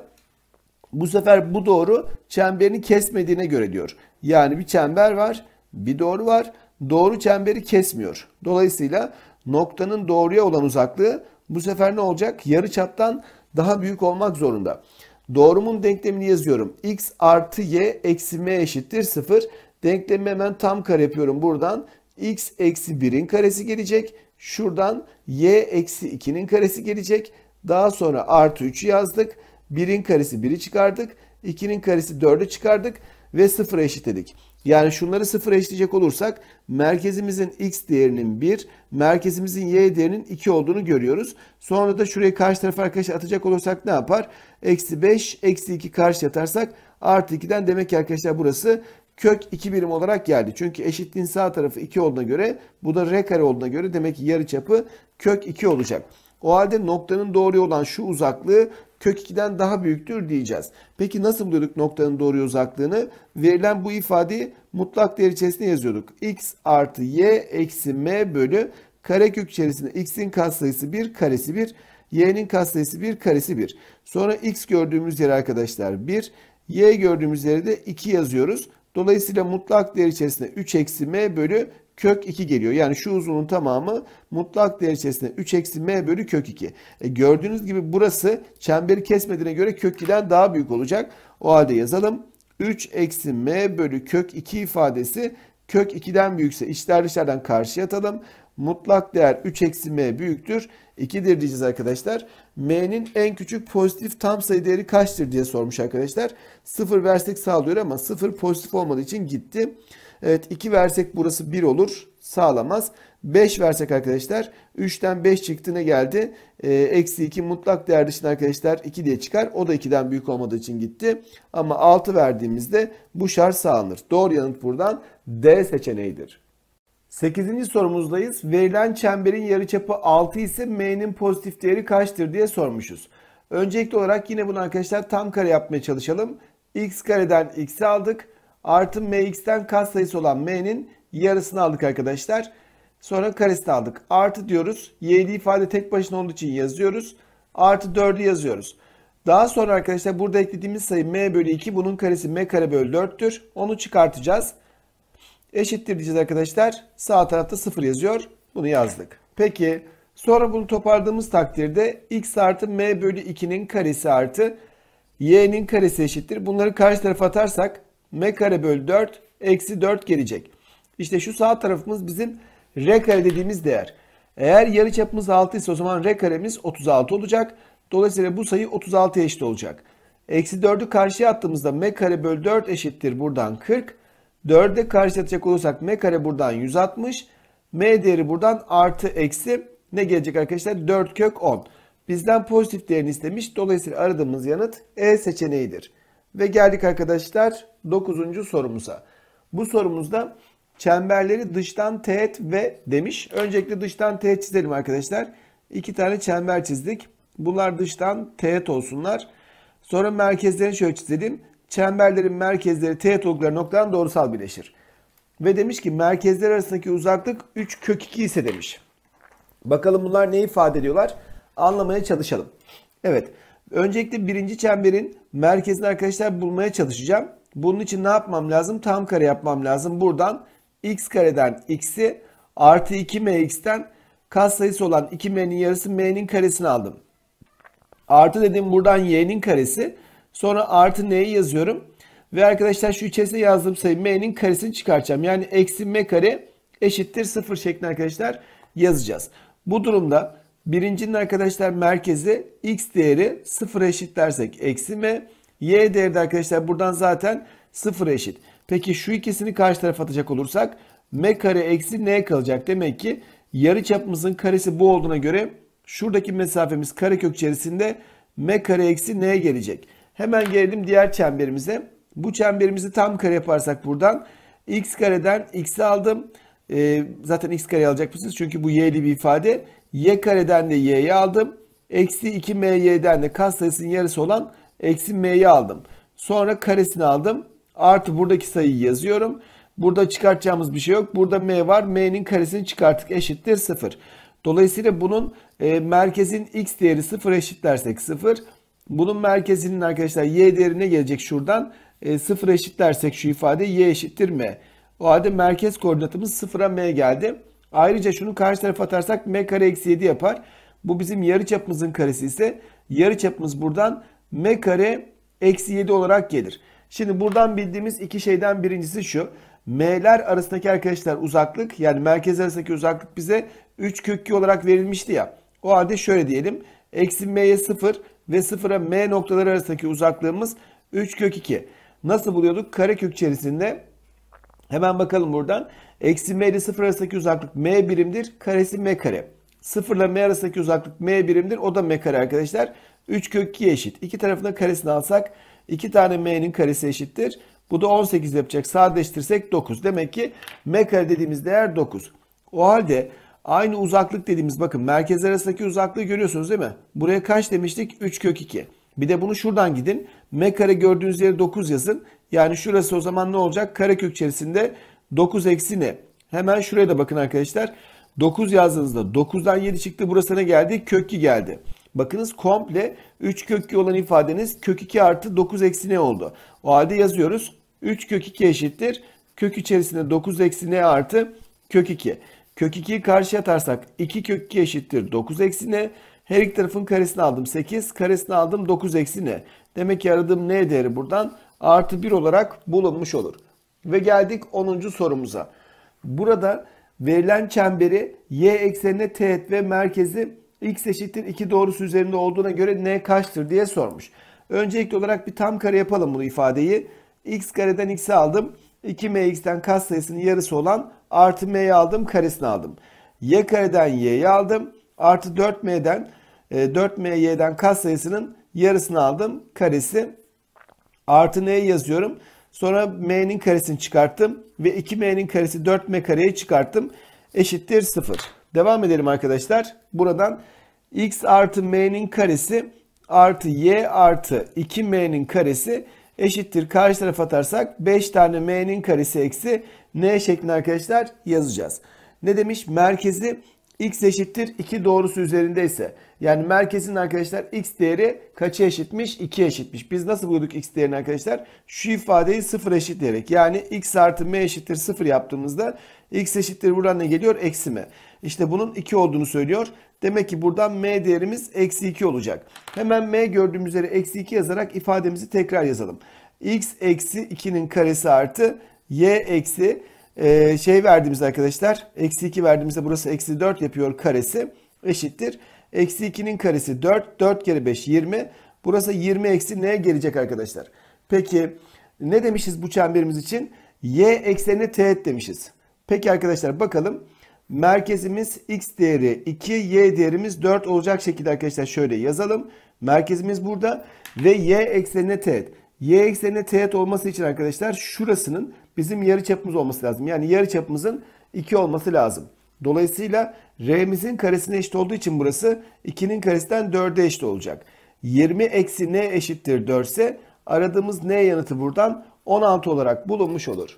Bu sefer bu doğru çemberini kesmediğine göre diyor. Yani bir çember var, bir doğru var. Doğru çemberi kesmiyor. Dolayısıyla noktanın doğruya olan uzaklığı bu sefer ne olacak? Yarı çaptan daha büyük olmak zorunda. Doğrumun denklemini yazıyorum. x artı y eksi m eşittir 0. Denklemi hemen tam kare yapıyorum buradan x eksi 1'in karesi gelecek. Şuradan y eksi 2'nin karesi gelecek. Daha sonra artı 3'ü yazdık. 1'in karesi 1'i çıkardık. 2'nin karesi 4'ü çıkardık ve 0'a eşitledik. Yani şunları 0'a eşitleyecek olursak merkezimizin x değerinin 1, merkezimizin y değerinin 2 olduğunu görüyoruz. Sonra da şurayı karşı tarafa arkadaşlar atacak olursak ne yapar? Eksi 5, eksi 2 karşı yatarsak artı 2'den demek ki arkadaşlar burası kök 2 birim olarak geldi. Çünkü eşitliğin sağ tarafı 2 olduğuna göre bu da r kare olduğuna göre demek ki yarı çapı kök 2 olacak. O halde noktanın doğruya olan şu uzaklığı kök 2'den daha büyüktür diyeceğiz. Peki nasıl buluyorduk noktanın doğruya uzaklığını? Verilen bu ifadeyi mutlak değer içerisinde yazıyorduk. x artı y eksi m bölü karekök içerisinde x'in katsayısı 1 karesi 1 y'nin katsayısı 1 karesi 1. Sonra x gördüğümüz yer arkadaşlar 1 y gördüğümüz yere de 2 yazıyoruz. Dolayısıyla mutlak değer içerisinde 3 eksi m bölü kök 2 geliyor. Yani şu uzunun tamamı mutlak değer içerisinde 3 eksi m bölü kök 2. E gördüğünüz gibi burası çemberi kesmediğine göre kök 2'den daha büyük olacak. O halde yazalım. 3 eksi m bölü kök 2 ifadesi kök 2'den büyükse içler dışlardan karşıya atalım. Mutlak değer 3 eksi m büyüktür. 2'dir diyeceğiz arkadaşlar. M'nin en küçük pozitif tam sayı değeri kaçtır diye sormuş arkadaşlar. 0 versek sağlıyor ama 0 pozitif olmadığı için gitti. Evet 2 versek burası 1 olur. Sağlamaz. 5 versek arkadaşlar 3'ten 5 çıktı ne geldi? Ee, eksi ee, 2 mutlak değer dışında arkadaşlar 2 diye çıkar. O da 2'den büyük olmadığı için gitti. Ama 6 verdiğimizde bu şart sağlanır. Doğru yanıt buradan D seçeneğidir. 8. sorumuzdayız. Verilen çemberin yarıçapı 6 ise m'nin pozitif değeri kaçtır diye sormuşuz. Öncelikli olarak yine bunu arkadaşlar tam kare yapmaya çalışalım. x kareden x'i aldık. Artı mx'ten katsayısı olan m'nin yarısını aldık arkadaşlar. Sonra karesini aldık. Artı diyoruz. Y'li ifade tek başına olduğu için yazıyoruz. Artı 4'ü yazıyoruz. Daha sonra arkadaşlar burada eklediğimiz sayı m bölü 2 bunun karesi m kare bölü 4'tür. Onu çıkartacağız eşittir diyeceğiz arkadaşlar. Sağ tarafta 0 yazıyor. Bunu yazdık. Peki sonra bunu topardığımız takdirde x artı m bölü 2'nin karesi artı y'nin karesi eşittir. Bunları karşı tarafa atarsak m kare bölü 4 eksi 4 gelecek. İşte şu sağ tarafımız bizim r kare dediğimiz değer. Eğer yarı çapımız 6 ise o zaman r karemiz 36 olacak. Dolayısıyla bu sayı 36 eşit olacak. Eksi 4'ü karşıya attığımızda m kare bölü 4 eşittir buradan 40. 4'e karşı olursak m kare buradan 160. M değeri buradan artı eksi ne gelecek arkadaşlar? 4 kök 10. Bizden pozitif değerini istemiş. Dolayısıyla aradığımız yanıt E seçeneğidir. Ve geldik arkadaşlar 9. sorumuza. Bu sorumuzda çemberleri dıştan teğet ve demiş. Öncelikle dıştan teğet çizelim arkadaşlar. İki tane çember çizdik. Bunlar dıştan teğet olsunlar. Sonra merkezlerini şöyle çizelim çemberlerin merkezleri teğet oldukları noktadan doğrusal birleşir. Ve demiş ki merkezler arasındaki uzaklık 3 kök 2 ise demiş. Bakalım bunlar ne ifade ediyorlar? Anlamaya çalışalım. Evet. Öncelikle birinci çemberin merkezini arkadaşlar bulmaya çalışacağım. Bunun için ne yapmam lazım? Tam kare yapmam lazım. Buradan x kareden x'i artı 2mx'ten kas sayısı olan 2m'nin yarısı m'nin karesini aldım. Artı dediğim buradan y'nin karesi. Sonra artı n'yi yazıyorum. Ve arkadaşlar şu içerisinde yazdığım sayı m'nin karesini çıkartacağım. Yani eksi m kare eşittir 0 şeklinde arkadaşlar yazacağız. Bu durumda birincinin arkadaşlar merkezi x değeri 0 eşitlersek eksi m. Y değeri de arkadaşlar buradan zaten 0 eşit. Peki şu ikisini karşı tarafa atacak olursak m kare eksi n kalacak. Demek ki yarı çapımızın karesi bu olduğuna göre şuradaki mesafemiz karekök içerisinde m kare eksi n gelecek. Hemen gelelim diğer çemberimize. Bu çemberimizi tam kare yaparsak buradan x kareden x'i aldım. E, zaten x kare alacak mısınız? Çünkü bu y'li bir ifade. y kareden de y'yi aldım. Eksi 2my'den de kas sayısının yarısı olan eksi m'yi aldım. Sonra karesini aldım. Artı buradaki sayıyı yazıyorum. Burada çıkartacağımız bir şey yok. Burada m var. m'nin karesini çıkarttık. Eşittir 0. Dolayısıyla bunun e, merkezin x değeri 0 eşitlersek 0. Bunun merkezinin arkadaşlar y değerine gelecek şuradan. E, sıfır eşit dersek şu ifade y eşittir m. O halde merkez koordinatımız sıfıra m geldi. Ayrıca şunu karşı tarafa atarsak m kare eksi 7 yapar. Bu bizim yarıçapımızın karesi ise yarıçapımız buradan m kare eksi 7 olarak gelir. Şimdi buradan bildiğimiz iki şeyden birincisi şu. M'ler arasındaki arkadaşlar uzaklık yani merkez arasındaki uzaklık bize 3 kökü olarak verilmişti ya. O halde şöyle diyelim. Eksi m'ye 0 ve sıfıra m noktaları arasındaki uzaklığımız 3 kök 2. Nasıl buluyorduk? Karekök içerisinde hemen bakalım buradan. Eksi m ile sıfır arasındaki uzaklık m birimdir. Karesi m kare. Sıfırla m arasındaki uzaklık m birimdir. O da m kare arkadaşlar. 3 kök 2 eşit. İki tarafına karesini alsak 2 tane m'nin karesi eşittir. Bu da 18 yapacak. Sadeleştirsek 9. Demek ki m kare dediğimiz değer 9. O halde Aynı uzaklık dediğimiz bakın merkez arasındaki uzaklığı görüyorsunuz değil mi? Buraya kaç demiştik? 3 kök 2. Bir de bunu şuradan gidin. M kare gördüğünüz yere 9 yazın. Yani şurası o zaman ne olacak? Kare kök içerisinde 9 eksi ne? Hemen şuraya da bakın arkadaşlar. 9 yazdığınızda 9'dan 7 çıktı. Burası ne geldi? Kök 2 geldi. Bakınız komple 3 kök 2 olan ifadeniz kök 2 artı 9 eksi ne oldu? O halde yazıyoruz. 3 kök 2 eşittir. Kök içerisinde 9 eksi ne artı kök 2. Kök 2'yi karşıya atarsak 2 kök 2 eşittir 9 eksi ne? Her iki tarafın karesini aldım 8 karesini aldım 9 eksi ne? Demek ki aradığım ne değeri buradan artı 1 olarak bulunmuş olur. Ve geldik 10. sorumuza. Burada verilen çemberi y eksenine teğet ve merkezi x eşittir 2 doğrusu üzerinde olduğuna göre n kaçtır diye sormuş. Öncelikli olarak bir tam kare yapalım bunu ifadeyi. x kareden x'i aldım. 2mx'den kat sayısının yarısı olan Artı m'yi aldım karesini aldım. y kareden y'yi aldım. Artı 4m'den 4m'y'den e, kat sayısının yarısını aldım. Karesi. Artı n'yi yazıyorum. Sonra m'nin karesini çıkarttım. Ve 2m'nin karesi 4m kareyi çıkarttım. Eşittir 0. Devam edelim arkadaşlar. Buradan x artı m'nin karesi artı y artı 2m'nin karesi eşittir. Karşı tarafa atarsak 5 tane m'nin karesi eksi N şeklinde arkadaşlar yazacağız. Ne demiş? Merkezi x eşittir 2 doğrusu üzerindeyse. Yani merkezin arkadaşlar x değeri kaça eşitmiş? 2 eşitmiş. Biz nasıl bulduk x değerini arkadaşlar? Şu ifadeyi 0 eşitleyerek. Yani x artı m eşittir 0 yaptığımızda x eşittir buradan ne geliyor? Eksi m. İşte bunun 2 olduğunu söylüyor. Demek ki buradan m değerimiz eksi 2 olacak. Hemen m gördüğümüz üzere eksi 2 yazarak ifademizi tekrar yazalım. x eksi 2'nin karesi artı y eksi e, şey verdiğimiz arkadaşlar eksi 2 verdiğimizde burası eksi 4 yapıyor karesi eşittir. Eksi 2'nin karesi 4. 4 kere 5 20. Burası 20 eksi neye gelecek arkadaşlar? Peki ne demişiz bu çemberimiz için? Y eksenine teğet demişiz. Peki arkadaşlar bakalım. Merkezimiz x değeri 2, y değerimiz 4 olacak şekilde arkadaşlar şöyle yazalım. Merkezimiz burada ve y eksenine teğet. Y eksenine teğet olması için arkadaşlar şurasının bizim yarı çapımız olması lazım. Yani yarı çapımızın 2 olması lazım. Dolayısıyla R'mizin karesine eşit olduğu için burası 2'nin karesinden 4'e eşit olacak. 20 eksi n eşittir 4 ise aradığımız n yanıtı buradan 16 olarak bulunmuş olur.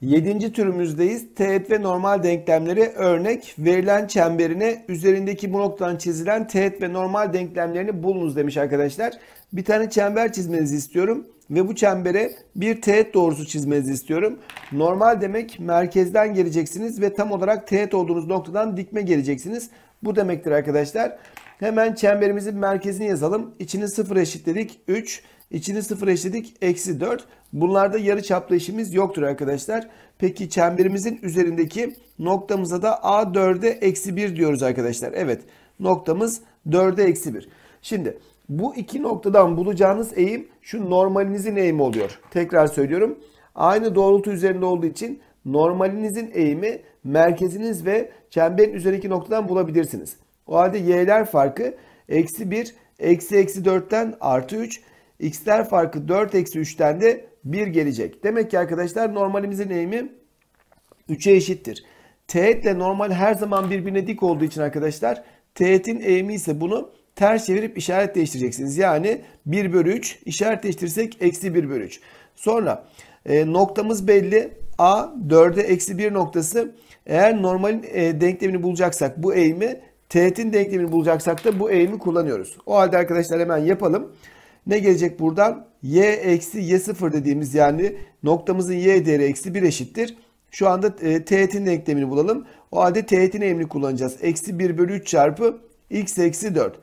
7. türümüzdeyiz. Teğet ve normal denklemleri örnek verilen çemberine üzerindeki bu noktadan çizilen teğet ve normal denklemlerini bulunuz demiş arkadaşlar. Bir tane çember çizmenizi istiyorum. Ve bu çembere bir teğet doğrusu çizmenizi istiyorum. Normal demek merkezden geleceksiniz ve tam olarak teğet olduğunuz noktadan dikme geleceksiniz. Bu demektir arkadaşlar. Hemen çemberimizin merkezini yazalım. İçini sıfır eşitledik 3. içini sıfır eşitledik eksi 4. Bunlarda yarı çaplı işimiz yoktur arkadaşlar. Peki çemberimizin üzerindeki noktamıza da A4'e eksi 1 diyoruz arkadaşlar. Evet noktamız 4'e eksi 1. Şimdi bu iki noktadan bulacağınız eğim şu normalinizin eğimi oluyor. Tekrar söylüyorum. Aynı doğrultu üzerinde olduğu için normalinizin eğimi merkeziniz ve çemberin üzerindeki noktadan bulabilirsiniz. O halde y'ler farkı eksi 1, eksi eksi 4'ten artı 3, x'ler farkı 4 eksi 3'ten de 1 gelecek. Demek ki arkadaşlar normalimizin eğimi 3'e eşittir. Teğet ile normal her zaman birbirine dik olduğu için arkadaşlar teğetin eğimi ise bunu ters çevirip işaret değiştireceksiniz. Yani 1 bölü 3 işaret değiştirsek eksi 1 bölü 3. Sonra e, noktamız belli. A 4'e eksi 1 noktası. Eğer normalin e, denklemini bulacaksak bu eğimi teğetin denklemini bulacaksak da bu eğimi kullanıyoruz. O halde arkadaşlar hemen yapalım. Ne gelecek buradan? Y eksi Y sıfır dediğimiz yani noktamızın Y değeri eksi 1 eşittir. Şu anda e, teğetin denklemini bulalım. O halde teğetin eğimini kullanacağız. Eksi 1 bölü 3 çarpı x eksi 4.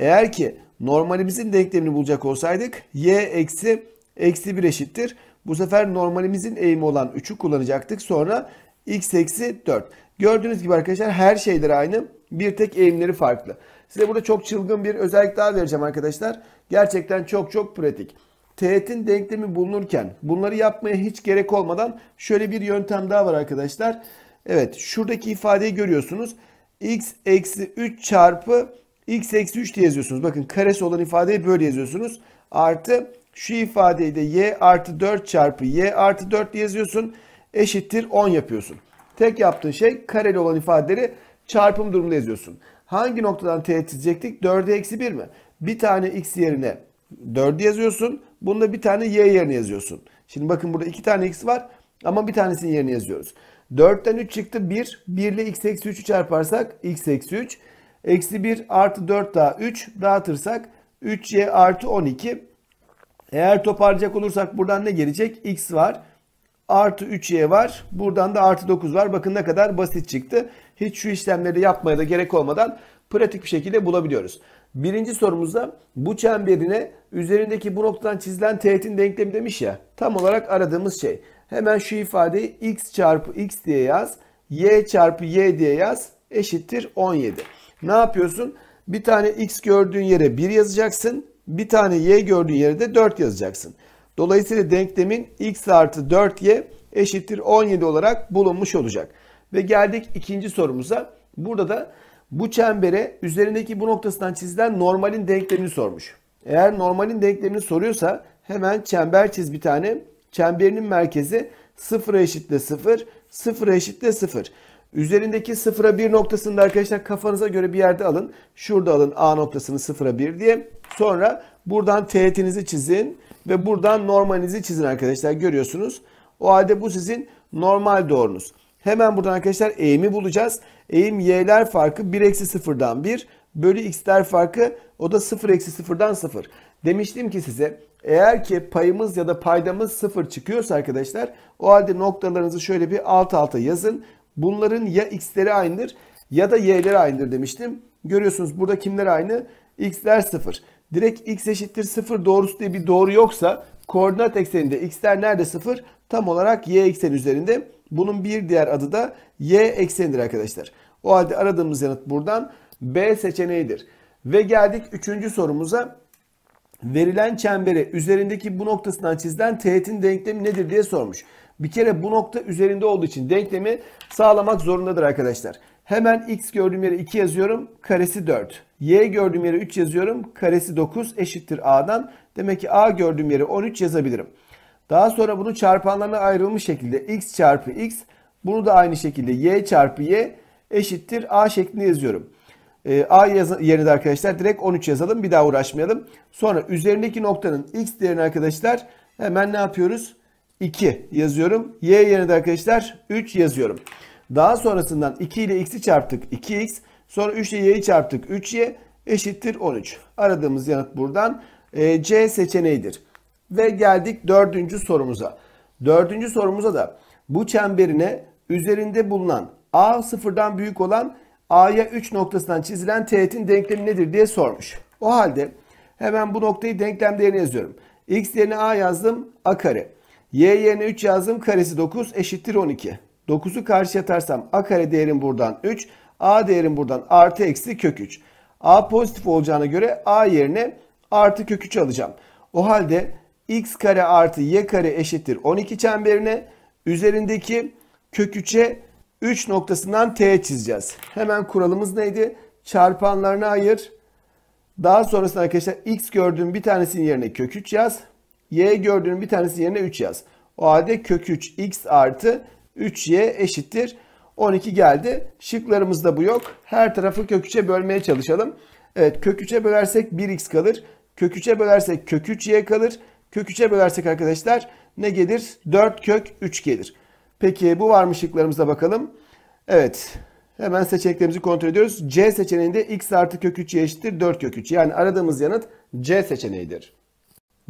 Eğer ki normalimizin denklemini bulacak olsaydık y eksi eksi 1 eşittir. Bu sefer normalimizin eğimi olan 3'ü kullanacaktık. Sonra x eksi 4. Gördüğünüz gibi arkadaşlar her şeyler aynı. Bir tek eğimleri farklı. Size burada çok çılgın bir özellik daha vereceğim arkadaşlar. Gerçekten çok çok pratik. Teğetin denklemi bulunurken bunları yapmaya hiç gerek olmadan şöyle bir yöntem daha var arkadaşlar. Evet şuradaki ifadeyi görüyorsunuz. x eksi 3 çarpı x eksi 3 diye yazıyorsunuz. Bakın karesi olan ifadeyi böyle yazıyorsunuz. Artı şu ifadeyi de y artı 4 çarpı y artı 4 diye yazıyorsun. Eşittir 10 yapıyorsun. Tek yaptığın şey kareli olan ifadeleri çarpım durumunda yazıyorsun. Hangi noktadan teğet çizecektik? 4'e eksi 1 mi? Bir tane x yerine 4 yazıyorsun. Bunda bir tane y yerine yazıyorsun. Şimdi bakın burada iki tane x var ama bir tanesinin yerine yazıyoruz. 4'ten 3 çıktı 1. 1 ile x eksi 3'ü çarparsak x eksi 3. Eksi 1 artı 4 daha 3 dağıtırsak 3y artı 12. Eğer toparlayacak olursak buradan ne gelecek? x var. Artı 3y var. Buradan da artı 9 var. Bakın ne kadar basit çıktı. Hiç şu işlemleri yapmaya da gerek olmadan pratik bir şekilde bulabiliyoruz. Birinci sorumuzda bu çemberine üzerindeki bu noktadan çizilen teğetin denklemi demiş ya. Tam olarak aradığımız şey. Hemen şu ifadeyi x çarpı x diye yaz. y çarpı y diye yaz. Eşittir 17. Ne yapıyorsun? Bir tane x gördüğün yere 1 yazacaksın. Bir tane y gördüğün yere de 4 yazacaksın. Dolayısıyla denklemin x artı 4y eşittir 17 olarak bulunmuş olacak. Ve geldik ikinci sorumuza. Burada da bu çembere üzerindeki bu noktasından çizilen normalin denklemini sormuş. Eğer normalin denklemini soruyorsa hemen çember çiz bir tane. Çemberinin merkezi 0 eşitle 0, 0 eşitle 0. Üzerindeki sıfıra bir noktasını da arkadaşlar kafanıza göre bir yerde alın. Şurada alın A noktasını sıfıra bir diye. Sonra buradan teğetinizi çizin ve buradan normalinizi çizin arkadaşlar. Görüyorsunuz. O halde bu sizin normal doğrunuz. Hemen buradan arkadaşlar eğimi bulacağız. Eğim y'ler farkı 1 eksi sıfırdan 1 bölü x'ler farkı o da 0 eksi sıfırdan 0. Demiştim ki size eğer ki payımız ya da paydamız 0 çıkıyorsa arkadaşlar o halde noktalarınızı şöyle bir alt alta yazın. Bunların ya x'leri aynıdır ya da y'leri aynıdır demiştim. Görüyorsunuz burada kimler aynı? x'ler 0. Direkt x eşittir 0 doğrusu diye bir doğru yoksa koordinat ekseninde x'ler nerede 0? Tam olarak y eksen üzerinde. Bunun bir diğer adı da y eksenidir arkadaşlar. O halde aradığımız yanıt buradan B seçeneğidir. Ve geldik 3. sorumuza. Verilen çembere üzerindeki bu noktasından çizilen teğetin denklemi nedir diye sormuş. Bir kere bu nokta üzerinde olduğu için denklemi sağlamak zorundadır arkadaşlar. Hemen x gördüğüm yere 2 yazıyorum. Karesi 4. Y gördüğüm yere 3 yazıyorum. Karesi 9 eşittir a'dan. Demek ki a gördüğüm yere 13 yazabilirim. Daha sonra bunu çarpanlarına ayrılmış şekilde x çarpı x. Bunu da aynı şekilde y çarpı y eşittir a şeklinde yazıyorum. E, a yerine de arkadaşlar direkt 13 yazalım. Bir daha uğraşmayalım. Sonra üzerindeki noktanın x değerini arkadaşlar hemen ne yapıyoruz? 2 yazıyorum. Y yerine de arkadaşlar 3 yazıyorum. Daha sonrasından 2 ile x'i çarptık 2x. Sonra 3 ile y'yi çarptık 3y eşittir 13. Aradığımız yanıt buradan e, C seçeneğidir. Ve geldik dördüncü sorumuza. Dördüncü sorumuza da bu çemberine üzerinde bulunan A sıfırdan büyük olan A'ya 3 noktasından çizilen teğetin denklemi nedir diye sormuş. O halde hemen bu noktayı denklem yazıyorum. X yerine A yazdım. A kare. Y yerine 3 yazdım. Karesi 9 eşittir 12. 9'u karşı atarsam a kare değerim buradan 3. A değerim buradan artı eksi kök 3. A pozitif olacağına göre a yerine artı kök 3 alacağım. O halde x kare artı y kare eşittir 12 çemberine üzerindeki kök 3'e 3 noktasından t çizeceğiz. Hemen kuralımız neydi? Çarpanlarını ayır. Daha sonrasında arkadaşlar x gördüğüm bir tanesinin yerine kök 3 yaz y gördüğün bir tanesi yerine 3 yaz. O halde kök 3 x artı 3y eşittir. 12 geldi. Şıklarımızda bu yok. Her tarafı kök 3'e bölmeye çalışalım. Evet kök 3'e bölersek 1x kalır. Kök 3'e bölersek kök 3y kalır. Kök 3'e bölersek arkadaşlar ne gelir? 4 kök 3 gelir. Peki bu var mı şıklarımıza bakalım. Evet hemen seçeneklerimizi kontrol ediyoruz. C seçeneğinde x artı kök 3 eşittir 4 kök 3. Yani aradığımız yanıt C seçeneğidir.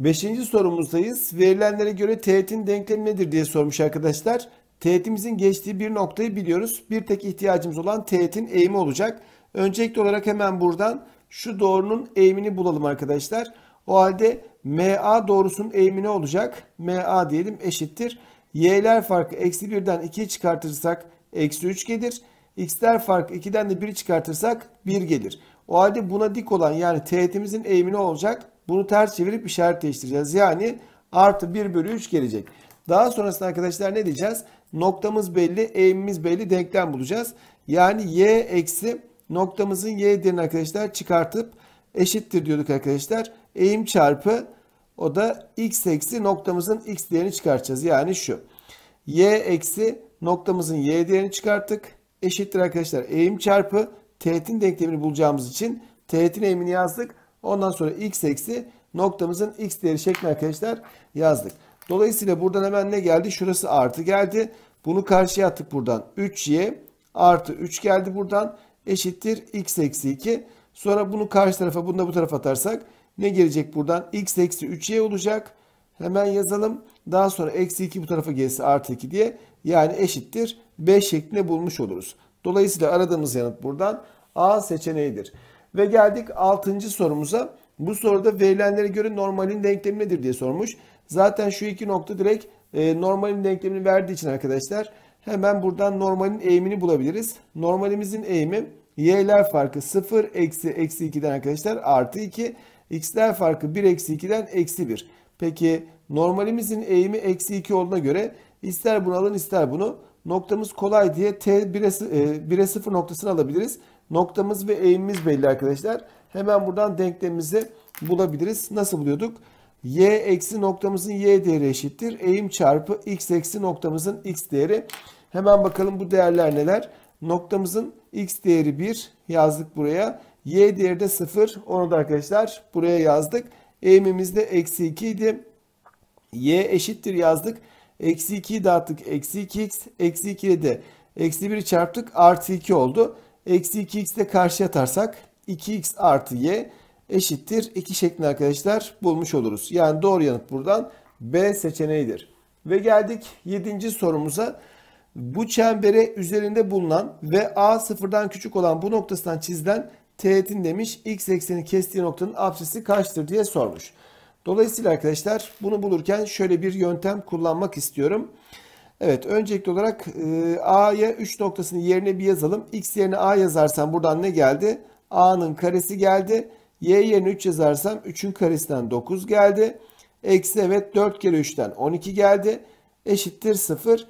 Beşinci sorumuzdayız. Verilenlere göre teğetin denklemi nedir diye sormuş arkadaşlar. Teğetimizin geçtiği bir noktayı biliyoruz. Bir tek ihtiyacımız olan teğetin eğimi olacak. Öncelikli olarak hemen buradan şu doğrunun eğimini bulalım arkadaşlar. O halde MA doğrusunun eğimi ne olacak? MA diyelim eşittir. Y'ler farkı eksi 1'den 2'ye çıkartırsak eksi 3 gelir. X'ler farkı 2'den de 1'i çıkartırsak 1 gelir. O halde buna dik olan yani teğetimizin eğimi ne olacak? Bunu ters çevirip işaret değiştireceğiz. Yani artı 1 bölü 3 gelecek. Daha sonrasında arkadaşlar ne diyeceğiz? Noktamız belli, eğimimiz belli, denklem bulacağız. Yani y eksi noktamızın y değerini arkadaşlar çıkartıp eşittir diyorduk arkadaşlar. Eğim çarpı o da x eksi noktamızın x değerini çıkartacağız. Yani şu. y eksi noktamızın y değerini çıkarttık. Eşittir arkadaşlar eğim çarpı teğetin denklemini bulacağımız için teğetin eğimini yazdık. Ondan sonra x eksi noktamızın x değeri şeklinde arkadaşlar yazdık. Dolayısıyla buradan hemen ne geldi? Şurası artı geldi. Bunu karşıya attık buradan. 3y artı 3 geldi buradan. Eşittir x eksi 2. Sonra bunu karşı tarafa bunu da bu tarafa atarsak ne gelecek buradan? x eksi 3y olacak. Hemen yazalım. Daha sonra eksi 2 bu tarafa gelse artı 2 diye. Yani eşittir 5 şeklinde bulmuş oluruz. Dolayısıyla aradığımız yanıt buradan A seçeneğidir. Ve geldik 6. sorumuza. Bu soruda verilenlere göre normalin denklemi nedir diye sormuş. Zaten şu iki nokta direkt e, normalin denklemini verdiği için arkadaşlar hemen buradan normalin eğimini bulabiliriz. Normalimizin eğimi y'ler farkı 0 eksi eksi 2'den arkadaşlar artı 2. x'ler farkı 1 eksi 2'den eksi 1. Peki normalimizin eğimi eksi 2 olduğuna göre ister bunu alın ister bunu noktamız kolay diye t 1'e 0 e, noktasını alabiliriz. Noktamız ve eğimimiz belli arkadaşlar. Hemen buradan denklemimizi bulabiliriz. Nasıl buluyorduk? y eksi noktamızın y değeri eşittir. Eğim çarpı x eksi noktamızın x değeri. Hemen bakalım bu değerler neler? Noktamızın x değeri 1 yazdık buraya. Y değeri de 0. Onu da arkadaşlar buraya yazdık. Eğimimiz de eksi 2 idi. Y eşittir yazdık. Eksi 2'yi dağıttık. Eksi 2x. Eksi 2'ye de eksi 1'i çarptık. Artı 2 oldu. Eksi 2x de karşıya atarsak 2x artı y eşittir 2 şeklinde arkadaşlar bulmuş oluruz. Yani doğru yanıt buradan B seçeneğidir. Ve geldik 7. sorumuza. Bu çembere üzerinde bulunan ve A sıfırdan küçük olan bu noktasından çizilen teğetin demiş x ekseni kestiği noktanın absisi kaçtır diye sormuş. Dolayısıyla arkadaşlar bunu bulurken şöyle bir yöntem kullanmak istiyorum. Evet öncelikli olarak e, A'ya 3 noktasını yerine bir yazalım. X yerine A yazarsam buradan ne geldi? A'nın karesi geldi. Y yerine 3 yazarsam 3'ün karesinden 9 geldi. Eksi evet 4 kere 3'ten 12 geldi. Eşittir 0.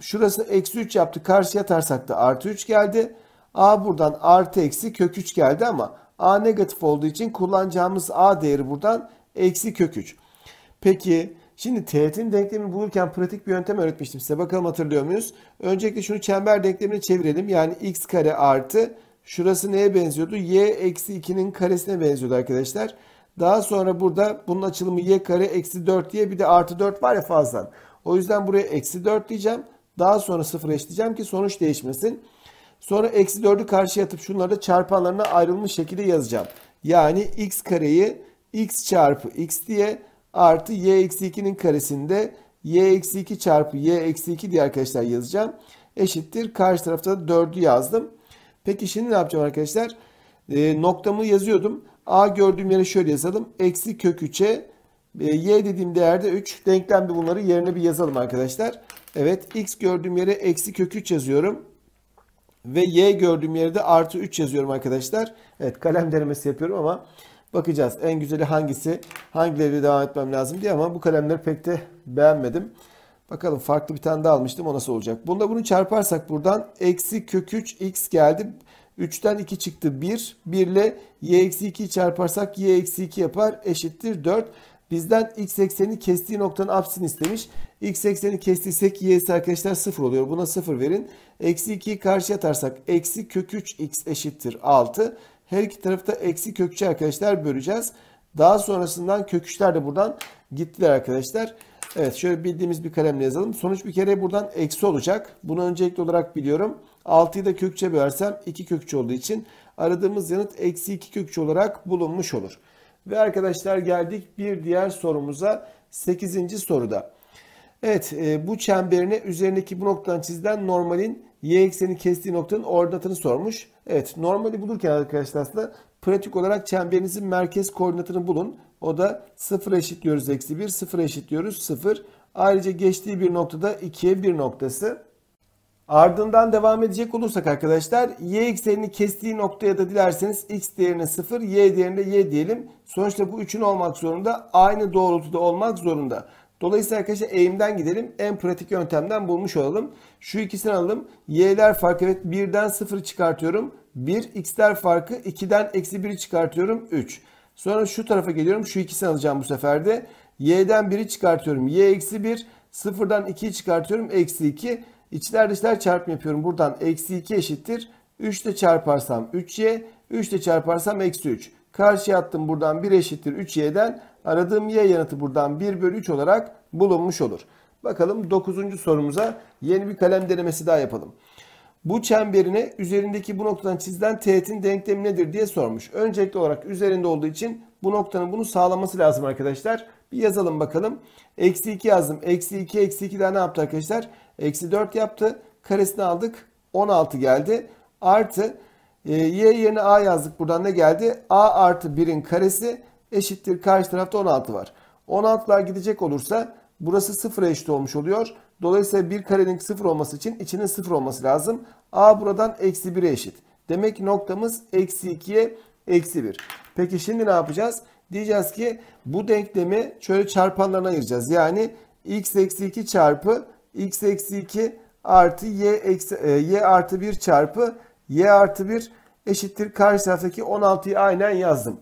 Şurası eksi 3 yaptı. Karşıya atarsak da artı 3 geldi. A buradan artı eksi kök 3 geldi ama A negatif olduğu için kullanacağımız A değeri buradan eksi kök 3. Peki Şimdi teğetin denklemini bulurken pratik bir yöntem öğretmiştim size. Bakalım hatırlıyor muyuz? Öncelikle şunu çember denklemine çevirelim. Yani x kare artı şurası neye benziyordu? y eksi 2'nin karesine benziyordu arkadaşlar. Daha sonra burada bunun açılımı y kare eksi 4 diye bir de artı 4 var ya fazla. O yüzden buraya eksi 4 diyeceğim. Daha sonra sıfır eşleyeceğim ki sonuç değişmesin. Sonra eksi 4'ü karşıya atıp şunları da çarpanlarına ayrılmış şekilde yazacağım. Yani x kareyi x çarpı x diye artı y eksi 2'nin karesinde y eksi 2 çarpı y eksi 2 diye arkadaşlar yazacağım. Eşittir. Karşı tarafta 4'ü yazdım. Peki şimdi ne yapacağım arkadaşlar? E, noktamı yazıyordum. A gördüğüm yere şöyle yazalım. Eksi kök 3'e e, y dediğim değerde 3. Denklemde bunları yerine bir yazalım arkadaşlar. Evet x gördüğüm yere eksi kök 3 yazıyorum. Ve y gördüğüm yere de artı 3 yazıyorum arkadaşlar. Evet kalem denemesi yapıyorum ama bakacağız. En güzeli hangisi? Hangileri devam etmem lazım diye ama bu kalemleri pek de beğenmedim. Bakalım farklı bir tane daha almıştım o nasıl olacak? Bunda bunu çarparsak buradan eksi kök 3 x geldi. 3'ten 2 çıktı 1. 1 ile y eksi 2'yi çarparsak y eksi 2 yapar eşittir 4. Bizden x ekseni kestiği noktanın apsini istemiş. x ekseni kestiysek y'si arkadaşlar 0 oluyor. Buna 0 verin. Eksi 2'yi karşıya atarsak eksi kök 3 x eşittir 6. Her iki tarafta eksi kökçe arkadaşlar böleceğiz. Daha sonrasından köküçler de buradan gittiler arkadaşlar. Evet şöyle bildiğimiz bir kalemle yazalım. Sonuç bir kere buradan eksi olacak. Bunu öncelikli olarak biliyorum. 6'yı da kökçe bölersem 2 kökçe olduğu için aradığımız yanıt eksi 2 kökçe olarak bulunmuş olur. Ve arkadaşlar geldik bir diğer sorumuza 8. soruda. Evet e, bu çemberine üzerindeki bu noktadan çizilen normalin y ekseni kestiği noktanın ordinatını sormuş. Evet normali bulurken arkadaşlar aslında pratik olarak çemberinizin merkez koordinatını bulun. O da 0 eşitliyoruz eksi 1, 0 eşitliyoruz 0. Ayrıca geçtiği bir noktada 2'ye 1 noktası. Ardından devam edecek olursak arkadaşlar y eksenini kestiği noktaya da dilerseniz x değerine 0, y değerine y diyelim. Sonuçta bu 3'ün olmak zorunda aynı doğrultuda olmak zorunda. Dolayısıyla arkadaşlar eğimden gidelim. En pratik yöntemden bulmuş olalım. Şu ikisini alalım. Y'ler farkı evet 1'den 0 çıkartıyorum. 1. X'ler farkı 2'den eksi 1'i çıkartıyorum. 3. Sonra şu tarafa geliyorum. Şu ikisini alacağım bu sefer de. Y'den 1'i çıkartıyorum. Y eksi 1. 0'dan 2'yi çıkartıyorum. Eksi 2. İçler dışlar çarpım yapıyorum. Buradan eksi 2 eşittir. 3 ile çarparsam 3y. 3 ile çarparsam eksi 3. Karşıya attım buradan 1 eşittir 3y'den aradığım y yanıtı buradan 1 bölü 3 olarak bulunmuş olur. Bakalım 9. sorumuza yeni bir kalem denemesi daha yapalım. Bu çemberine üzerindeki bu noktadan çizilen teğetin denklemi nedir diye sormuş. Öncelikli olarak üzerinde olduğu için bu noktanın bunu sağlaması lazım arkadaşlar. Bir yazalım bakalım. Eksi 2 yazdım. Eksi 2 eksi 2 daha ne yaptı arkadaşlar? Eksi 4 yaptı. Karesini aldık. 16 geldi. Artı e, y yerine a yazdık. Buradan ne geldi? a artı 1'in karesi eşittir karşı tarafta 16 var. 16'lar gidecek olursa burası 0 eşit olmuş oluyor. Dolayısıyla bir karenin 0 olması için içinin 0 olması lazım. A buradan eksi 1'e eşit. Demek ki noktamız eksi 2'ye eksi 1. Peki şimdi ne yapacağız? Diyeceğiz ki bu denklemi şöyle çarpanlarına ayıracağız. Yani x eksi 2 çarpı x eksi 2 artı y, eksi, e, y artı 1 çarpı y artı 1 eşittir. Karşı taraftaki 16'yı aynen yazdım.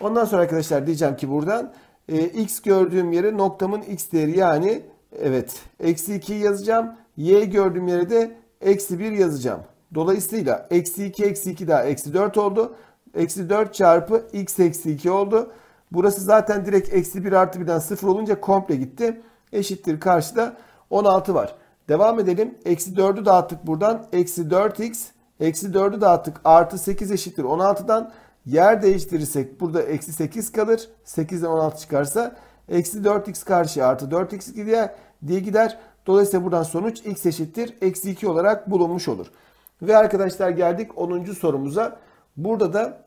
Ondan sonra arkadaşlar diyeceğim ki buradan e, x gördüğüm yere noktamın x değeri yani evet eksi 2 yazacağım. Y gördüğüm yere de eksi 1 yazacağım. Dolayısıyla eksi 2 eksi 2 daha eksi 4 oldu. Eksi 4 çarpı x eksi 2 oldu. Burası zaten direkt eksi 1 artı 1'den 0 olunca komple gitti. Eşittir karşıda 16 var. Devam edelim. Eksi 4'ü dağıttık buradan. Eksi 4x. Eksi 4'ü dağıttık. Artı 8 eşittir 16'dan. Yer değiştirirsek burada eksi 8 kalır. 8'den 16 çıkarsa eksi 4x karşıya artı 4x gider, diye gider. Dolayısıyla buradan sonuç x eşittir. Eksi 2 olarak bulunmuş olur. Ve arkadaşlar geldik 10. sorumuza. Burada da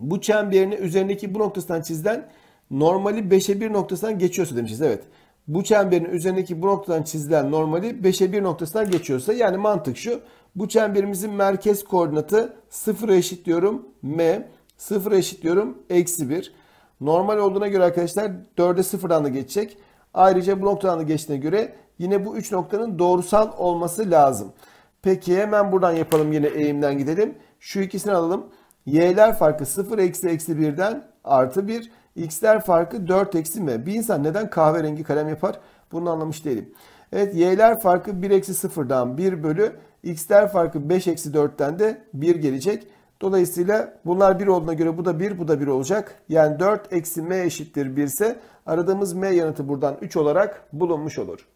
bu çemberini üzerindeki bu noktasından çizilen normali 5'e 1 noktasından geçiyorsa demişiz. Evet. Bu çemberin üzerindeki bu noktadan çizilen normali 5'e 1 noktasından geçiyorsa yani mantık şu. Bu çemberimizin merkez koordinatı 0'a eşitliyorum m. 0'a eşitliyorum eksi 1. Normal olduğuna göre arkadaşlar 4'e 0'dan da geçecek. Ayrıca bu noktadan da geçtiğine göre yine bu 3 noktanın doğrusal olması lazım. Peki hemen buradan yapalım yine eğimden gidelim. Şu ikisini alalım. Y'ler farkı 0 eksi eksi 1'den artı 1. X'ler farkı 4 eksi m. Bir insan neden kahverengi kalem yapar? Bunu anlamış değilim. Evet y'ler farkı 1 eksi 0'dan 1 bölü X değer farkı 5 eksi 4'ten de 1 gelecek. Dolayısıyla bunlar 1 olduğuna göre bu da 1, bu da 1 olacak. Yani 4 eksi m eşittir 1 ise aradığımız m yanıtı buradan 3 olarak bulunmuş olur.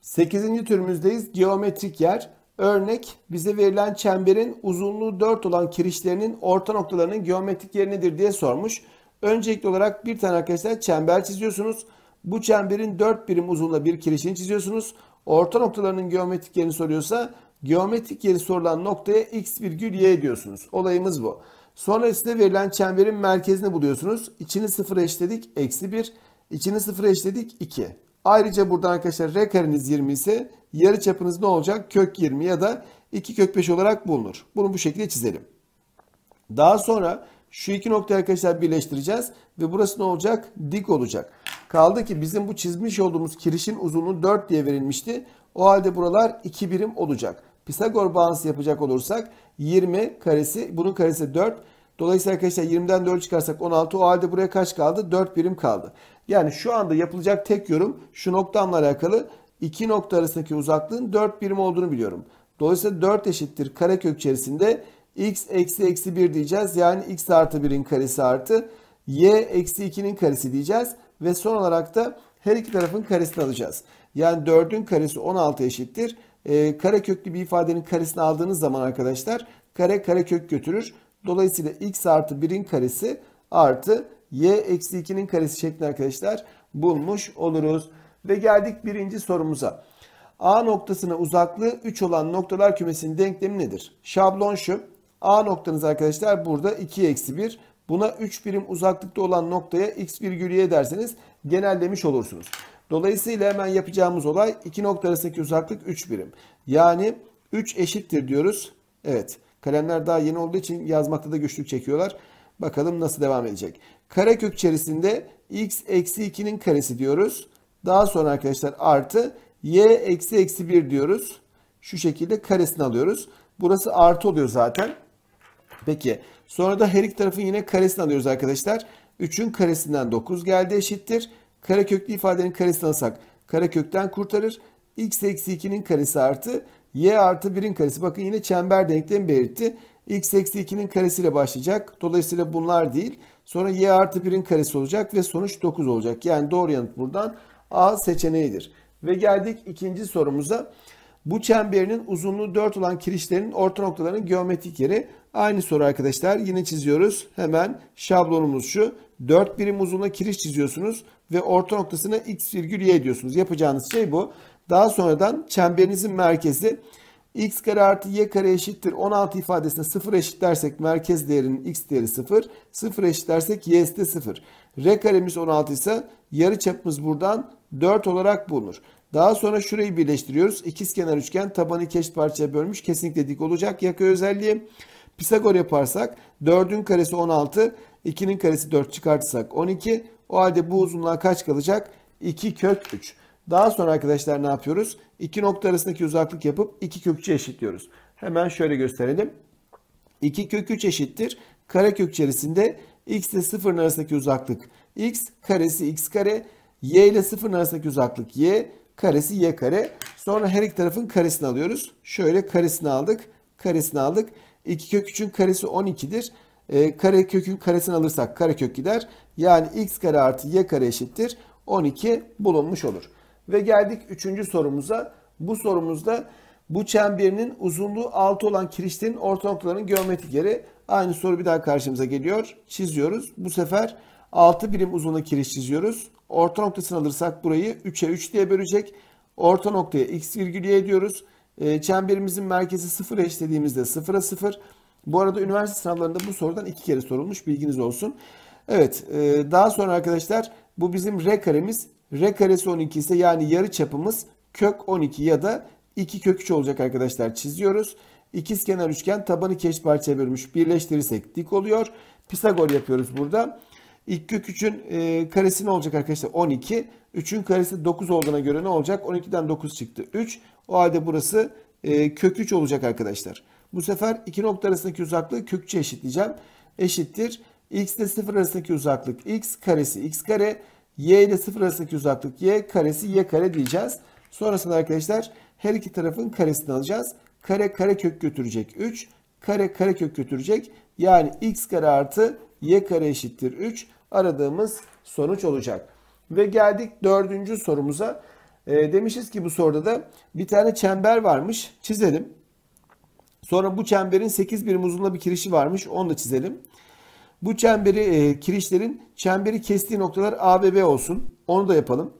8. türümüzdeyiz. Geometrik yer. Örnek bize verilen çemberin uzunluğu 4 olan kirişlerinin orta noktalarının geometrik yeri nedir diye sormuş. Öncelikli olarak bir tane arkadaşlar çember çiziyorsunuz. Bu çemberin 4 birim uzunluğunda bir kirişini çiziyorsunuz. Orta noktalarının geometrik yerini soruyorsa Geometrik yeri sorulan noktaya x virgül y diyorsunuz. Olayımız bu. Sonra size verilen çemberin merkezini buluyorsunuz. İçini sıfıra eşledik. Eksi 1. İçini sıfıra eşledik. 2. Ayrıca burada arkadaşlar r kareniz 20 ise yarı çapınız ne olacak? Kök 20 ya da 2 kök 5 olarak bulunur. Bunu bu şekilde çizelim. Daha sonra şu iki noktayı arkadaşlar birleştireceğiz. Ve burası ne olacak? Dik olacak. Kaldı ki bizim bu çizmiş olduğumuz kirişin uzunluğu 4 diye verilmişti. O halde buralar 2 birim olacak. Pisagor bağıntısı yapacak olursak 20 karesi bunun karesi 4. Dolayısıyla arkadaşlar 20'den 4 çıkarsak 16. O halde buraya kaç kaldı? 4 birim kaldı. Yani şu anda yapılacak tek yorum şu noktamla alakalı iki nokta arasındaki uzaklığın 4 birim olduğunu biliyorum. Dolayısıyla 4 eşittir karekök içerisinde x eksi eksi 1 diyeceğiz. Yani x artı 1'in karesi artı y eksi 2'nin karesi diyeceğiz. Ve son olarak da her iki tarafın karesini alacağız. Yani 4'ün karesi 16 eşittir. E, kare köklü bir ifadenin karesini aldığınız zaman arkadaşlar kare kare kök götürür. Dolayısıyla x artı 1'in karesi artı y eksi 2'nin karesi şeklinde arkadaşlar bulmuş oluruz. Ve geldik birinci sorumuza. A noktasına uzaklığı 3 olan noktalar kümesinin denklemi nedir? Şablon şu. A noktanız arkadaşlar burada 2 eksi 1. Buna 3 birim uzaklıkta olan noktaya x virgülü y derseniz genellemiş olursunuz. Dolayısıyla hemen yapacağımız olay iki nokta arasındaki uzaklık 3 birim. Yani 3 eşittir diyoruz. Evet kalemler daha yeni olduğu için yazmakta da güçlük çekiyorlar. Bakalım nasıl devam edecek. Karekök içerisinde x eksi 2'nin karesi diyoruz. Daha sonra arkadaşlar artı y eksi eksi 1 diyoruz. Şu şekilde karesini alıyoruz. Burası artı oluyor zaten. Peki sonra da her iki tarafın yine karesini alıyoruz arkadaşlar. 3'ün karesinden 9 geldi eşittir. Kareköklü ifadenin karesini alırsak karekökten kurtarır. x eksi 2'nin karesi artı y artı 1'in karesi. Bakın yine çember denklemi belirtti. x eksi 2'nin karesiyle başlayacak. Dolayısıyla bunlar değil. Sonra y artı 1'in karesi olacak ve sonuç 9 olacak. Yani doğru yanıt buradan A seçeneğidir. Ve geldik ikinci sorumuza. Bu çemberinin uzunluğu 4 olan kirişlerin orta noktalarının geometrik yeri. Aynı soru arkadaşlar. Yine çiziyoruz. Hemen şablonumuz şu. 4 birim uzunluğa kiriş çiziyorsunuz ve orta noktasına x virgül y diyorsunuz. Yapacağınız şey bu. Daha sonradan çemberinizin merkezi x kare artı y kare eşittir 16 ifadesine 0 eşitlersek merkez değerinin x değeri 0. 0 eşitlersek y'si de 0. R karemiz 16 ise yarı çapımız buradan 4 olarak bulunur. Daha sonra şurayı birleştiriyoruz. İkizkenar üçgen tabanı iki parçaya bölmüş. Kesinlikle dik olacak. Yaka özelliği Pisagor yaparsak 4'ün karesi 16, 2'nin karesi 4 çıkartırsak 12, o halde bu uzunluğa kaç kalacak? 2 kök 3. Daha sonra arkadaşlar ne yapıyoruz? İki nokta arasındaki uzaklık yapıp 2 kök kökçe eşitliyoruz. Hemen şöyle gösterelim. 2 kök 3 eşittir. Kare kök içerisinde x ile 0 arasındaki uzaklık x karesi x kare. y ile 0 arasındaki uzaklık y karesi y kare. Sonra her iki tarafın karesini alıyoruz. Şöyle karesini aldık. Karesini aldık. 2 kök 3'ün karesi 12'dir. E, ee, kare kökün karesini alırsak kare kök gider. Yani x kare artı y kare eşittir 12 bulunmuş olur. Ve geldik 3. sorumuza. Bu sorumuzda bu çemberinin uzunluğu 6 olan kirişlerin orta noktalarının geometrik yeri. Aynı soru bir daha karşımıza geliyor. Çiziyoruz. Bu sefer 6 birim uzunluğu kiriş çiziyoruz. Orta noktasını alırsak burayı 3'e 3 diye bölecek. Orta noktaya x virgül ediyoruz. diyoruz. Ee, çemberimizin merkezi 0 eşlediğimizde 0'a 0. Bu arada üniversite sınavlarında bu sorudan iki kere sorulmuş bilginiz olsun. Evet e, daha sonra arkadaşlar bu bizim R karemiz. R karesi 12 ise yani yarı çapımız kök 12 ya da 2 kök 3 olacak arkadaşlar çiziyoruz. İkizkenar üçgen tabanı keş parçaya bölmüş birleştirirsek dik oluyor. Pisagor yapıyoruz burada. İlk kök 3'ün e, karesi ne olacak arkadaşlar? 12. 3'ün karesi 9 olduğuna göre ne olacak? 12'den 9 çıktı. 3. O halde burası e, kök 3 olacak arkadaşlar. Bu sefer iki nokta arasındaki uzaklığı kök 3'e eşitleyeceğim. Eşittir x ile 0 arasındaki uzaklık x karesi x kare. y ile 0 arasındaki uzaklık y karesi y kare diyeceğiz. Sonrasında arkadaşlar her iki tarafın karesini alacağız. Kare kare kök götürecek 3. Kare kare kök götürecek. Yani x kare artı y kare eşittir 3. Aradığımız sonuç olacak. Ve geldik dördüncü sorumuza. E, demişiz ki bu soruda da bir tane çember varmış. Çizelim. Sonra bu çemberin 8 birim uzunluğunda bir kirişi varmış. Onu da çizelim. Bu çemberi e, kirişlerin çemberi kestiği noktalar A ve B olsun. Onu da yapalım.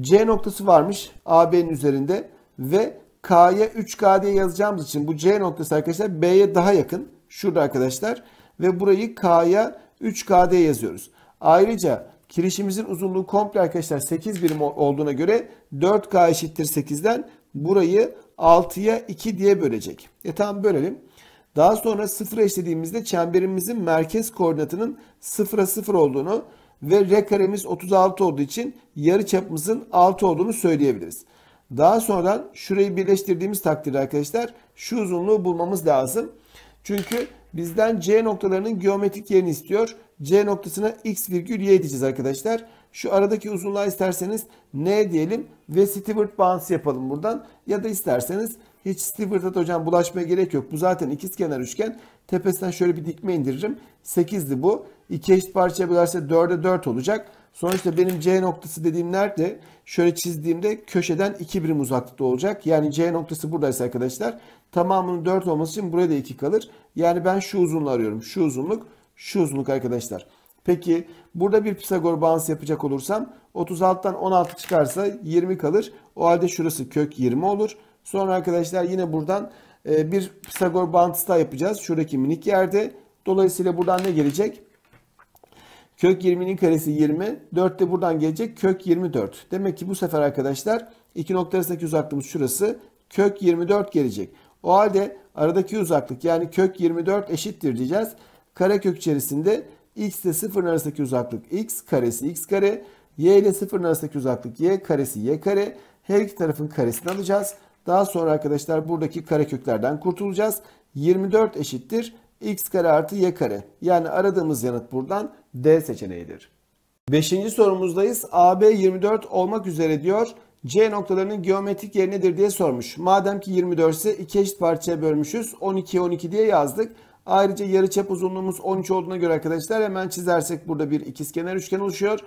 C noktası varmış AB'nin üzerinde ve K'ya 3K diye yazacağımız için bu C noktası arkadaşlar B'ye daha yakın. Şurada arkadaşlar ve burayı K'ya 3K diye yazıyoruz. Ayrıca kirişimizin uzunluğu komple arkadaşlar 8 birim olduğuna göre 4K eşittir 8'den burayı 6'ya 2 diye bölecek. E tamam bölelim. Daha sonra sıfıra eşlediğimizde çemberimizin merkez koordinatının sıfıra sıfır olduğunu ve R karemiz 36 olduğu için yarı çapımızın 6 olduğunu söyleyebiliriz. Daha sonradan şurayı birleştirdiğimiz takdirde arkadaşlar şu uzunluğu bulmamız lazım. Çünkü bizden C noktalarının geometrik yerini istiyor. C noktasına x virgül y diyeceğiz arkadaşlar. Şu aradaki uzunluğa isterseniz n diyelim ve Stewart bağıntısı yapalım buradan. Ya da isterseniz hiç Stewart'a da hocam bulaşmaya gerek yok. Bu zaten kenar üçgen. Tepesinden şöyle bir dikme indiririm. 8'di bu. İki eşit parça bularsa 4'e 4 olacak. Sonuçta benim C noktası dediğim nerede? Şöyle çizdiğimde köşeden 2 birim uzaklıkta olacak. Yani C noktası buradaysa arkadaşlar tamamının 4 olması için buraya da 2 kalır. Yani ben şu uzunluğu arıyorum. Şu uzunluk, şu uzunluk arkadaşlar. Peki burada bir Pisagor bağıntısı yapacak olursam 36'dan 16 çıkarsa 20 kalır. O halde şurası kök 20 olur. Sonra arkadaşlar yine buradan e, bir Pisagor bağıntısı daha yapacağız. Şuradaki minik yerde. Dolayısıyla buradan ne gelecek? Kök 20'nin karesi 20. 4 de buradan gelecek. Kök 24. Demek ki bu sefer arkadaşlar iki nokta arasındaki uzaklığımız şurası. Kök 24 gelecek. O halde aradaki uzaklık yani kök 24 eşittir diyeceğix. Karekök içerisinde x ile 0 arasındaki uzaklık x karesi x kare. Y ile 0 arasındaki uzaklık y karesi y kare. Her iki tarafın karesini alacağız. Daha sonra arkadaşlar buradaki kareköklerden kurtulacağız. 24 eşittir x kare artı y kare. Yani aradığımız yanıt buradan D seçeneğidir. Beşinci sorumuzdayız. AB 24 olmak üzere diyor. C noktalarının geometrik yeri nedir diye sormuş. Madem ki 24 ise 2 eşit parçaya bölmüşüz. 12, 12 diye yazdık. Ayrıca yarıçap uzunluğumuz 13 olduğuna göre arkadaşlar hemen çizersek burada bir ikizkenar üçgen oluşuyor.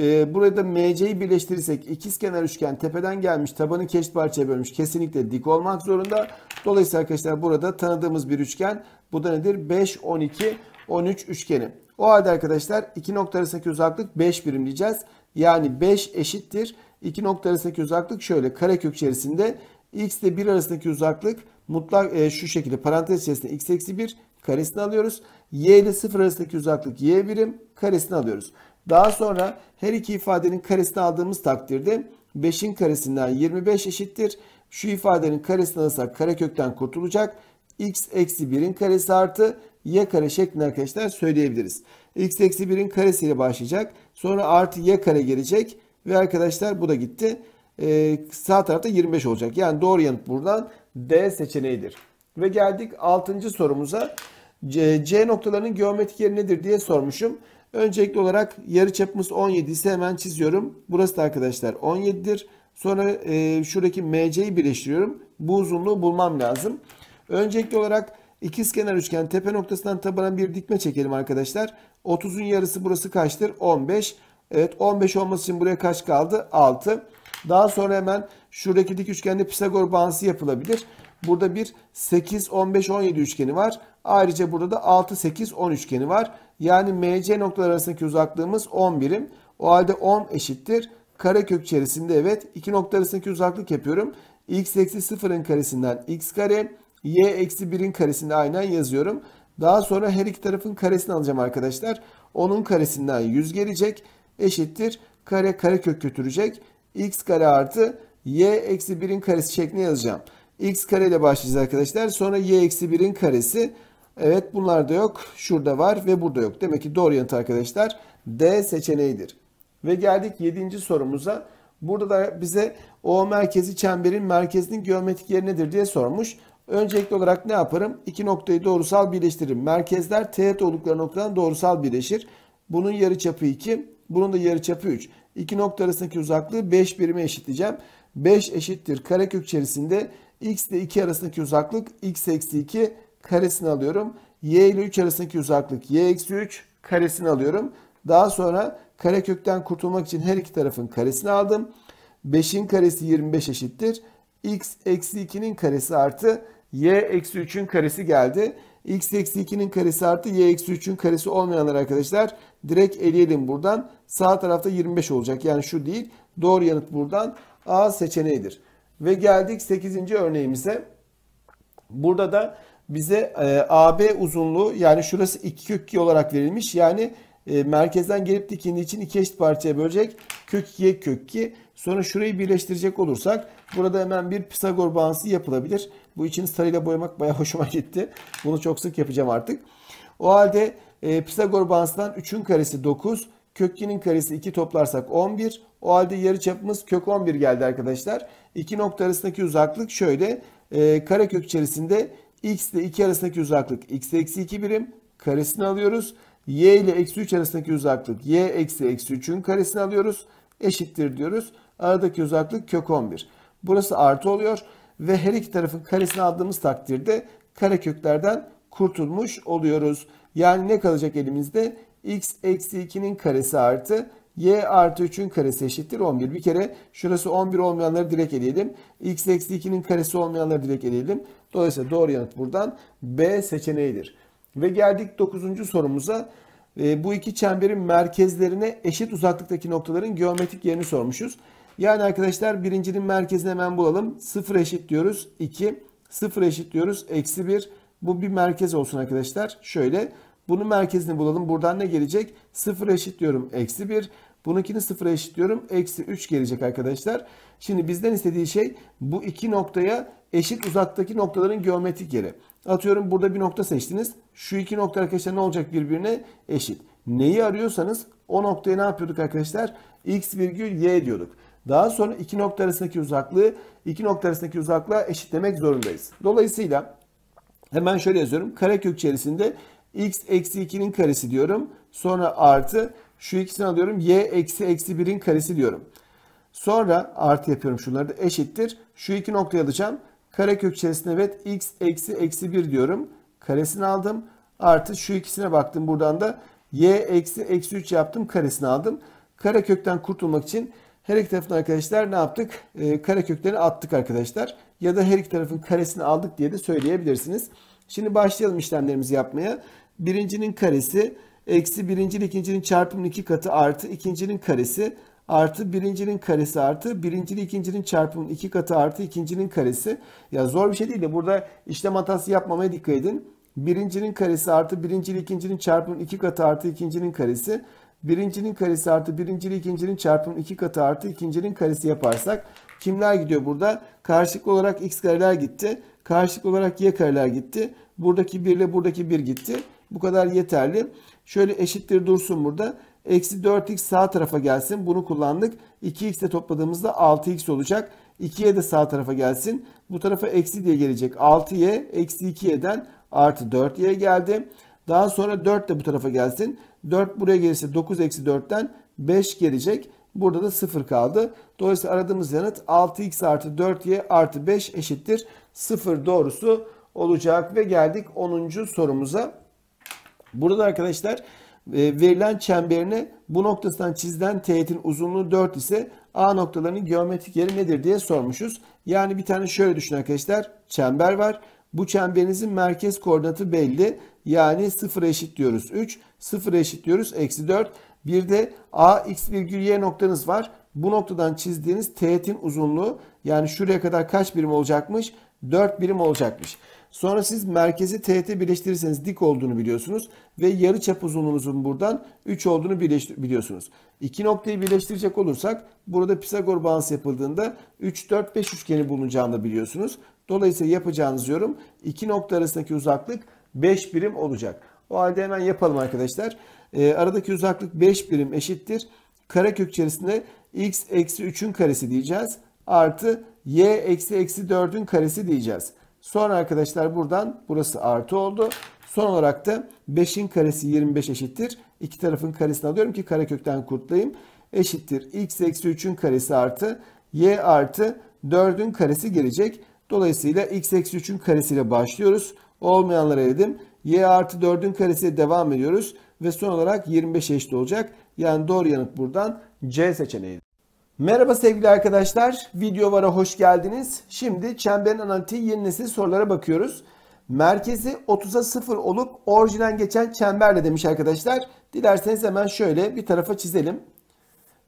Ee, burada MC'yi birleştirirsek ikizkenar üçgen tepeden gelmiş tabanı keş parçaya bölmüş. Kesinlikle dik olmak zorunda. Dolayısıyla arkadaşlar burada tanıdığımız bir üçgen. Bu da nedir? 5, 12, 13 üçgeni. O halde arkadaşlar 2 nokta arasındaki uzaklık 5 birim diyeceğiz. Yani 5 eşittir. 2 nokta arasındaki uzaklık şöyle karekök içerisinde x ile 1 arasındaki uzaklık mutlak e, şu şekilde parantez içerisinde x eksi 1 karesini alıyoruz. y ile 0 arasındaki uzaklık y birim karesini alıyoruz. Daha sonra her iki ifadenin karesini aldığımız takdirde 5'in karesinden 25 eşittir. Şu ifadenin karesini alırsak karekökten kurtulacak. x eksi 1'in karesi artı y kare şeklinde arkadaşlar söyleyebiliriz. x eksi 1'in karesiyle başlayacak. Sonra artı y kare gelecek. Ve arkadaşlar bu da gitti. Ee, sağ tarafta 25 olacak. Yani doğru yanıt buradan D seçeneğidir. Ve geldik 6. sorumuza. C, C noktalarının geometrik yeri nedir diye sormuşum. Öncelikli olarak yarı çapımız 17 ise hemen çiziyorum. Burası da arkadaşlar 17'dir. Sonra e, şuradaki MC'yi birleştiriyorum. Bu uzunluğu bulmam lazım. Öncelikli olarak ikizkenar üçgen tepe noktasından tabana bir dikme çekelim arkadaşlar. 30'un yarısı burası kaçtır? 15. Evet 15 olması için buraya kaç kaldı? 6. Daha sonra hemen şuradaki dik üçgende Pisagor bağıntısı yapılabilir. Burada bir 8, 15, 17 üçgeni var. Ayrıca burada da 6, 8, 10 üçgeni var. Yani MC noktalar arasındaki uzaklığımız 10 birim. O halde 10 eşittir. Karekök içerisinde evet iki nokta arasındaki uzaklık yapıyorum. x eksi 0'ın karesinden x kare, y eksi 1'in karesinde aynen yazıyorum. Daha sonra her iki tarafın karesini alacağım arkadaşlar. Onun karesinden 100 gelecek. Eşittir. Kare karekök götürecek. x kare artı y eksi 1'in karesi şeklinde yazacağım. x kare ile başlayacağız arkadaşlar. Sonra y eksi 1'in karesi Evet bunlar da yok. Şurada var ve burada yok. Demek ki doğru yanıt arkadaşlar D seçeneğidir. Ve geldik 7. sorumuza. Burada da bize O merkezi çemberin merkezinin geometrik yeri nedir diye sormuş. Öncelikli olarak ne yaparım? İki noktayı doğrusal birleştiririm. Merkezler teğet oldukları noktadan doğrusal birleşir. Bunun yarıçapı 2, bunun da yarıçapı 3. İki nokta arasındaki uzaklığı 5 birime eşitleyeceğim. 5 eşittir karekök içerisinde x ile 2 arasındaki uzaklık x eksi 2 karesini alıyorum. Y ile 3 arasındaki uzaklık y eksi 3 karesini alıyorum. Daha sonra karekökten kurtulmak için her iki tarafın karesini aldım. 5'in karesi 25 eşittir. x eksi 2'nin karesi artı y eksi 3'ün karesi geldi. x eksi 2'nin karesi artı y eksi 3'ün karesi olmayanlar arkadaşlar direkt eleyelim buradan. Sağ tarafta 25 olacak. Yani şu değil. Doğru yanıt buradan A seçeneğidir. Ve geldik 8. örneğimize. Burada da bize e, AB uzunluğu yani şurası 2 kök 2 olarak verilmiş. Yani e, merkezden gelip dikini için iki eşit parçaya bölecek. Kök 2'ye kök 2. Sonra şurayı birleştirecek olursak burada hemen bir Pisagor bağıntısı yapılabilir. Bu için sarıyla boyamak baya hoşuma gitti. Bunu çok sık yapacağım artık. O halde e, Pisagor bağıntısından 3'ün karesi 9. Kök 2'nin karesi 2 toplarsak 11. O halde yarı çapımız kök 11 geldi arkadaşlar. İki nokta arasındaki uzaklık şöyle. E, kare kök içerisinde x ile 2 arasındaki uzaklık x eksi 2 birim karesini alıyoruz. y ile eksi 3 arasındaki uzaklık y eksi eksi 3'ün karesini alıyoruz. Eşittir diyoruz. Aradaki uzaklık kök 11. Burası artı oluyor ve her iki tarafın karesini aldığımız takdirde kare köklerden kurtulmuş oluyoruz. Yani ne kalacak elimizde? x eksi 2'nin karesi artı y artı 3'ün karesi eşittir 11. Bir kere şurası 11 olmayanları direkt eleyelim. x eksi 2'nin karesi olmayanları direkt eleyelim. Dolayısıyla doğru yanıt buradan B seçeneğidir. Ve geldik 9. sorumuza. E, bu iki çemberin merkezlerine eşit uzaklıktaki noktaların geometrik yerini sormuşuz. Yani arkadaşlar birincinin merkezini hemen bulalım. 0 eşit diyoruz 2. 0 eşit diyoruz eksi 1. Bu bir merkez olsun arkadaşlar. Şöyle bunun merkezini bulalım. Buradan ne gelecek? 0 eşit diyorum eksi 1. Bununkini sıfıra eşitliyorum. Eksi 3 gelecek arkadaşlar. Şimdi bizden istediği şey bu iki noktaya eşit uzaktaki noktaların geometrik yeri. Atıyorum burada bir nokta seçtiniz. Şu iki nokta arkadaşlar ne olacak birbirine eşit. Neyi arıyorsanız o noktaya ne yapıyorduk arkadaşlar? X virgül Y diyorduk. Daha sonra iki nokta arasındaki uzaklığı iki nokta arasındaki uzaklığa eşitlemek zorundayız. Dolayısıyla hemen şöyle yazıyorum. Karekök içerisinde x eksi 2'nin karesi diyorum. Sonra artı şu ikisini alıyorum. Y eksi eksi birin karesi diyorum. Sonra artı yapıyorum şunları da eşittir. Şu iki noktayı alacağım. Karekök içerisinde evet x eksi eksi 1 diyorum. Karesini aldım. Artı şu ikisine baktım. Buradan da y eksi eksi 3 yaptım. Karesini aldım. Karekökten kurtulmak için her iki tarafın arkadaşlar ne yaptık? E, karekökleri attık arkadaşlar. Ya da her iki tarafın karesini aldık diye de söyleyebilirsiniz. Şimdi başlayalım işlemlerimizi yapmaya. Birincinin karesi eksi birincinin ikincinin çarpımının iki katı artı ikincinin karesi artı birincinin karesi artı birincinin ikincinin çarpımının iki katı artı ikincinin karesi. Ya zor bir şey değil de burada işlem hatası yapmamaya dikkat edin. Birincinin karesi artı birincinin ikincinin çarpımının iki katı artı ikincinin karesi. Birincinin karesi artı birincinin ikincinin çarpımının iki katı artı ikincinin karesi yaparsak kimler gidiyor burada? Karşılıklı olarak x kareler gitti. Karşılıklı olarak y kareler gitti. Buradaki 1 ile buradaki 1 gitti. Bu kadar yeterli. Şöyle eşittir dursun burada. Eksi 4x sağ tarafa gelsin. Bunu kullandık. 2x ile topladığımızda 6x olacak. 2'ye de sağ tarafa gelsin. Bu tarafa eksi diye gelecek. 6y eksi 2y'den artı 4y geldi. Daha sonra 4 de bu tarafa gelsin. 4 buraya gelirse 9 eksi 4'ten 5 gelecek. Burada da 0 kaldı. Dolayısıyla aradığımız yanıt 6x artı 4y artı 5 eşittir. 0 doğrusu olacak ve geldik 10. sorumuza. Burada arkadaşlar e, verilen çemberine bu noktasından çizilen teğetin uzunluğu 4 ise A noktalarının geometrik yeri nedir diye sormuşuz. Yani bir tane şöyle düşünün arkadaşlar. Çember var. Bu çemberinizin merkez koordinatı belli. Yani 0 eşit diyoruz 3, 0 eşit diyoruz eksi 4. Bir de A, X virgül Y noktanız var. Bu noktadan çizdiğiniz teğetin uzunluğu yani şuraya kadar kaç birim olacakmış? 4 birim olacakmış. Sonra siz merkezi teğete birleştirirseniz dik olduğunu biliyorsunuz ve yarı çap uzunluğunuzun buradan 3 olduğunu biliyorsunuz. İki noktayı birleştirecek olursak burada Pisagor bağıntısı yapıldığında 3, 4, 5 üçgeni bulunacağını da biliyorsunuz. Dolayısıyla yapacağınız yorum iki nokta arasındaki uzaklık 5 birim olacak. O halde hemen yapalım arkadaşlar. E, aradaki uzaklık 5 birim eşittir. Karekök içerisinde x eksi 3'ün karesi diyeceğiz. Artı y eksi eksi 4'ün karesi diyeceğiz. Sonra arkadaşlar buradan burası artı oldu. Son olarak da 5'in karesi 25 eşittir. İki tarafın karesini alıyorum ki karekökten kurtlayayım. Eşittir x eksi 3'ün karesi artı y artı 4'ün karesi gelecek. Dolayısıyla x eksi 3'ün karesiyle başlıyoruz. Olmayanları eledim. y artı 4'ün karesiyle devam ediyoruz. Ve son olarak 25 eşit olacak. Yani doğru yanıt buradan C seçeneği. Merhaba sevgili arkadaşlar. Video vara hoş geldiniz. Şimdi çemberin analitiği yeni nesil sorulara bakıyoruz. Merkezi 30'a 0 olup orijinden geçen çemberle demiş arkadaşlar. Dilerseniz hemen şöyle bir tarafa çizelim.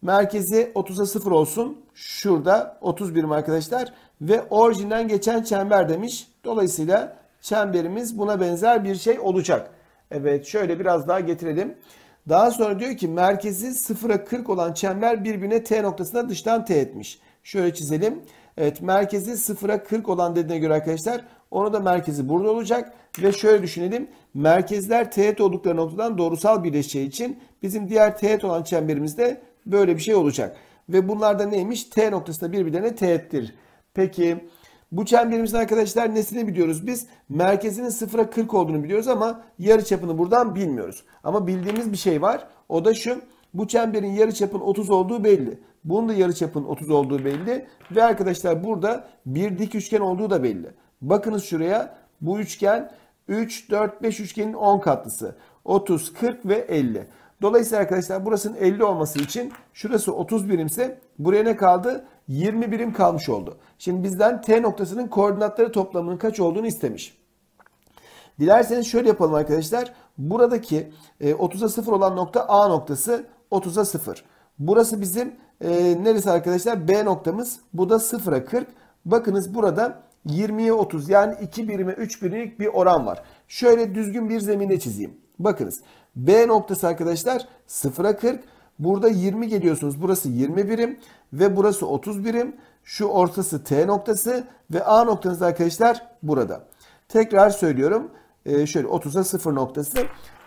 Merkezi 30'a 0 olsun. Şurada 30 birim arkadaşlar. Ve orijinden geçen çember demiş. Dolayısıyla çemberimiz buna benzer bir şey olacak. Evet şöyle biraz daha getirelim. Daha sonra diyor ki merkezi 0'a 40 olan çember birbirine T noktasına dıştan T etmiş. Şöyle çizelim. Evet merkezi 0'a 40 olan dediğine göre arkadaşlar onu da merkezi burada olacak. Ve şöyle düşünelim. Merkezler teğet oldukları noktadan doğrusal birleşeceği için bizim diğer teğet olan çemberimizde böyle bir şey olacak. Ve bunlar da neymiş? T noktasında birbirlerine teğettir. Peki bu çemberimizin arkadaşlar nesini biliyoruz biz? Merkezinin sıfıra 40 olduğunu biliyoruz ama yarı çapını buradan bilmiyoruz. Ama bildiğimiz bir şey var. O da şu. Bu çemberin yarı çapın 30 olduğu belli. Bunun da yarı çapın 30 olduğu belli. Ve arkadaşlar burada bir dik üçgen olduğu da belli. Bakınız şuraya. Bu üçgen 3, 4, 5 üçgenin 10 katlısı. 30, 40 ve 50. Dolayısıyla arkadaşlar burasının 50 olması için şurası 30 birimse buraya ne kaldı? 20 birim kalmış oldu. Şimdi bizden T noktasının koordinatları toplamının kaç olduğunu istemiş. Dilerseniz şöyle yapalım arkadaşlar. Buradaki 30'a e, 0 olan nokta A noktası 30'a 0. Burası bizim e, neresi arkadaşlar? B noktamız. Bu da 0'a 40. Bakınız burada 20'ye 30 yani 2 birime 3 birimlik bir oran var. Şöyle düzgün bir zemine çizeyim. Bakınız B noktası arkadaşlar 0'a 40. Burada 20 geliyorsunuz. Burası 20 birim ve burası 30 birim. Şu ortası T noktası ve A noktanız arkadaşlar burada. Tekrar söylüyorum. Ee, şöyle 30'a 0 noktası.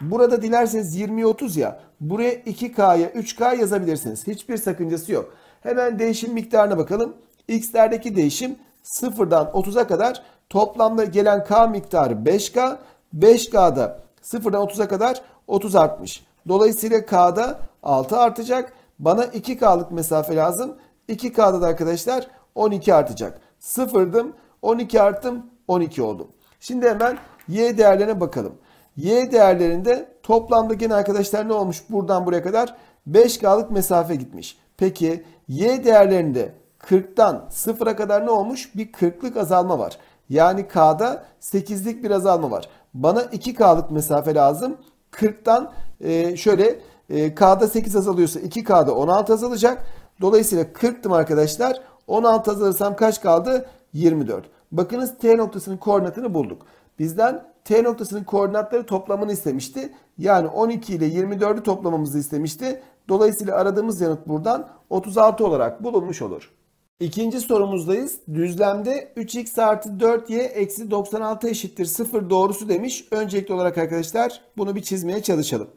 Burada dilerseniz 20'ye 30 ya. Buraya 2K'ya 3K yazabilirsiniz. Hiçbir sakıncası yok. Hemen değişim miktarına bakalım. X'lerdeki değişim 0'dan 30'a kadar toplamda gelen K miktarı 5K. 5K'da 0'dan 30'a kadar 30 artmış. Dolayısıyla K'da 6 artacak. Bana 2K'lık mesafe lazım. 2K'da da arkadaşlar 12 artacak. Sıfırdım. 12 arttım. 12 oldum. Şimdi hemen Y değerlerine bakalım. Y değerlerinde toplamda gene arkadaşlar ne olmuş buradan buraya kadar? 5K'lık mesafe gitmiş. Peki Y değerlerinde 40'tan 0'a kadar ne olmuş? Bir 40'lık azalma var. Yani K'da 8'lik bir azalma var. Bana 2K'lık mesafe lazım. 40'tan e, şöyle e, K'da 8 azalıyorsa 2K'da 16 azalacak. Dolayısıyla 40'tım arkadaşlar. 16 azalırsam kaç kaldı? 24. Bakınız T noktasının koordinatını bulduk. Bizden T noktasının koordinatları toplamını istemişti. Yani 12 ile 24'ü toplamamızı istemişti. Dolayısıyla aradığımız yanıt buradan 36 olarak bulunmuş olur. İkinci sorumuzdayız. Düzlemde 3x artı 4y eksi 96 eşittir 0 doğrusu demiş. Öncelikli olarak arkadaşlar bunu bir çizmeye çalışalım.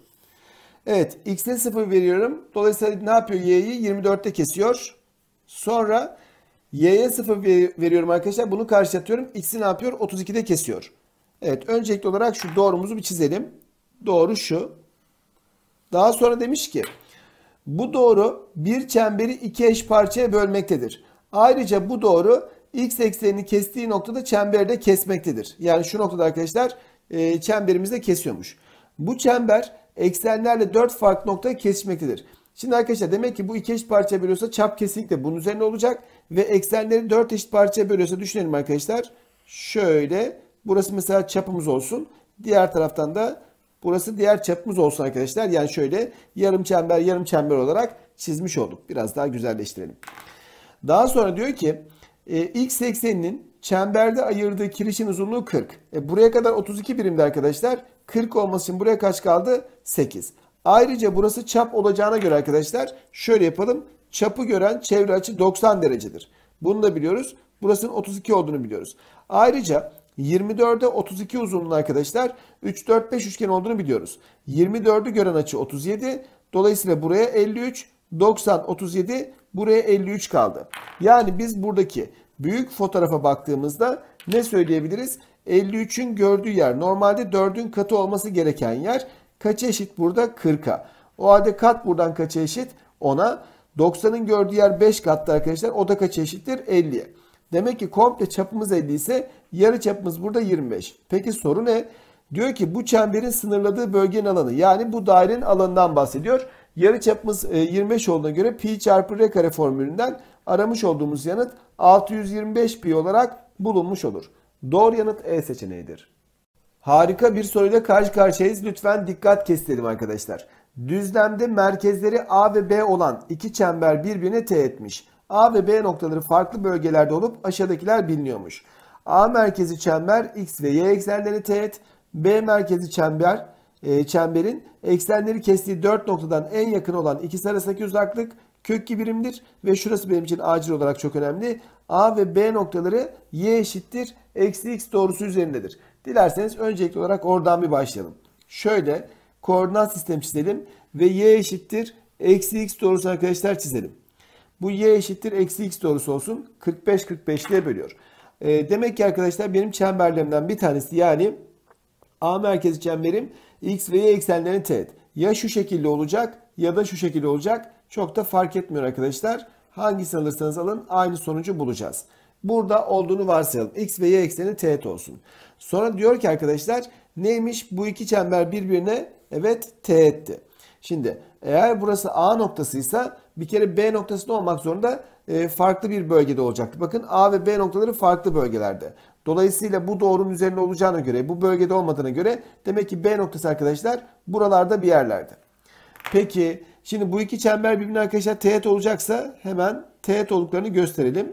Evet x'e 0 veriyorum. Dolayısıyla ne yapıyor y'yi? 24'te kesiyor. Sonra y'ye 0 veriyorum arkadaşlar. Bunu karşılatıyorum. x'i ne yapıyor? 32'de kesiyor. Evet öncelikli olarak şu doğrumuzu bir çizelim. Doğru şu. Daha sonra demiş ki bu doğru bir çemberi iki eş parçaya bölmektedir. Ayrıca bu doğru x eksenini kestiği noktada çemberi de kesmektedir. Yani şu noktada arkadaşlar e, çemberimizi de kesiyormuş. Bu çember eksenlerle 4 farklı noktayı kesişmektedir. Şimdi arkadaşlar demek ki bu iki eşit parçaya bölüyorsa çap kesinlikle bunun üzerine olacak. Ve eksenleri 4 eşit parçaya bölüyorsa düşünelim arkadaşlar. Şöyle burası mesela çapımız olsun. Diğer taraftan da burası diğer çapımız olsun arkadaşlar. Yani şöyle yarım çember yarım çember olarak çizmiş olduk. Biraz daha güzelleştirelim. Daha sonra diyor ki e, x ekseninin Çemberde ayırdığı kirişin uzunluğu 40. E buraya kadar 32 birimdi arkadaşlar. 40 olması için buraya kaç kaldı? 8. Ayrıca burası çap olacağına göre arkadaşlar şöyle yapalım. Çapı gören çevre açı 90 derecedir. Bunu da biliyoruz. Burasının 32 olduğunu biliyoruz. Ayrıca 24'e 32 uzunluğu arkadaşlar 3 4 5 üçgen olduğunu biliyoruz. 24'ü gören açı 37. Dolayısıyla buraya 53, 90, 37, buraya 53 kaldı. Yani biz buradaki büyük fotoğrafa baktığımızda ne söyleyebiliriz? 53'ün gördüğü yer normalde 4'ün katı olması gereken yer kaç eşit burada? 40'a. O halde kat buradan kaç eşit? 10'a. 90'ın gördüğü yer 5 kattı arkadaşlar. O da kaç eşittir? 50'ye. Demek ki komple çapımız 50 ise yarı çapımız burada 25. Peki soru ne? Diyor ki bu çemberin sınırladığı bölgenin alanı yani bu dairenin alanından bahsediyor. Yarı çapımız 25 e, olduğuna göre pi çarpı r kare formülünden aramış olduğumuz yanıt 625 pi olarak bulunmuş olur. Doğru yanıt E seçeneğidir. Harika bir soruyla karşı karşıyayız. Lütfen dikkat kestirelim arkadaşlar. Düzlemde merkezleri A ve B olan iki çember birbirine T etmiş. A ve B noktaları farklı bölgelerde olup aşağıdakiler biliniyormuş. A merkezi çember X ve Y eksenlerini teğet. B merkezi çember e, çemberin eksenleri kestiği 4 noktadan en yakın olan ikisi arasındaki uzaklık köklü birimdir ve şurası benim için acil olarak çok önemli. A ve B noktaları y eşittir eksi x doğrusu üzerindedir. Dilerseniz öncelikli olarak oradan bir başlayalım. Şöyle koordinat sistem çizelim ve y eşittir eksi x doğrusu arkadaşlar çizelim. Bu y eşittir eksi x doğrusu olsun 45 45 bölüyor. E, demek ki arkadaşlar benim çemberlerimden bir tanesi yani A merkezi çemberim x ve y eksenlerini teğet. Ya şu şekilde olacak ya da şu şekilde olacak. Çok da fark etmiyor arkadaşlar. Hangisini alırsanız alın aynı sonucu bulacağız. Burada olduğunu varsayalım. X ve Y ekseni teğet olsun. Sonra diyor ki arkadaşlar neymiş bu iki çember birbirine evet teğetti. Şimdi eğer burası A noktasıysa bir kere B noktasında olmak zorunda e, farklı bir bölgede olacaktı. Bakın A ve B noktaları farklı bölgelerde. Dolayısıyla bu doğrunun üzerinde olacağına göre, bu bölgede olmadığına göre demek ki B noktası arkadaşlar buralarda bir yerlerde. Peki Şimdi bu iki çember birbirine arkadaşlar teğet olacaksa hemen teğet olduklarını gösterelim.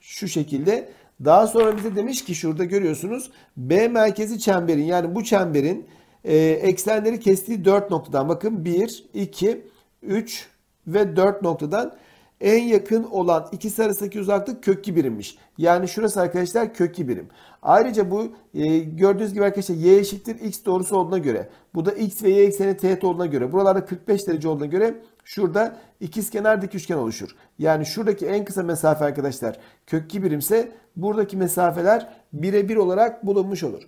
Şu şekilde. Daha sonra bize demiş ki şurada görüyorsunuz B merkezi çemberin yani bu çemberin e, eksenleri kestiği 4 noktadan bakın 1, 2, 3 ve 4 noktadan en yakın olan ikisi arasındaki uzaklık kökü birimmiş. Yani şurası arkadaşlar kökü birim. Ayrıca bu e, gördüğünüz gibi arkadaşlar y eşittir x doğrusu olduğuna göre. Bu da x ve y ekseni teğet olduğuna göre. Buralarda 45 derece olduğuna göre şurada ikizkenar dik üçgen oluşur. Yani şuradaki en kısa mesafe arkadaşlar kök 2 birimse buradaki mesafeler birebir olarak bulunmuş olur.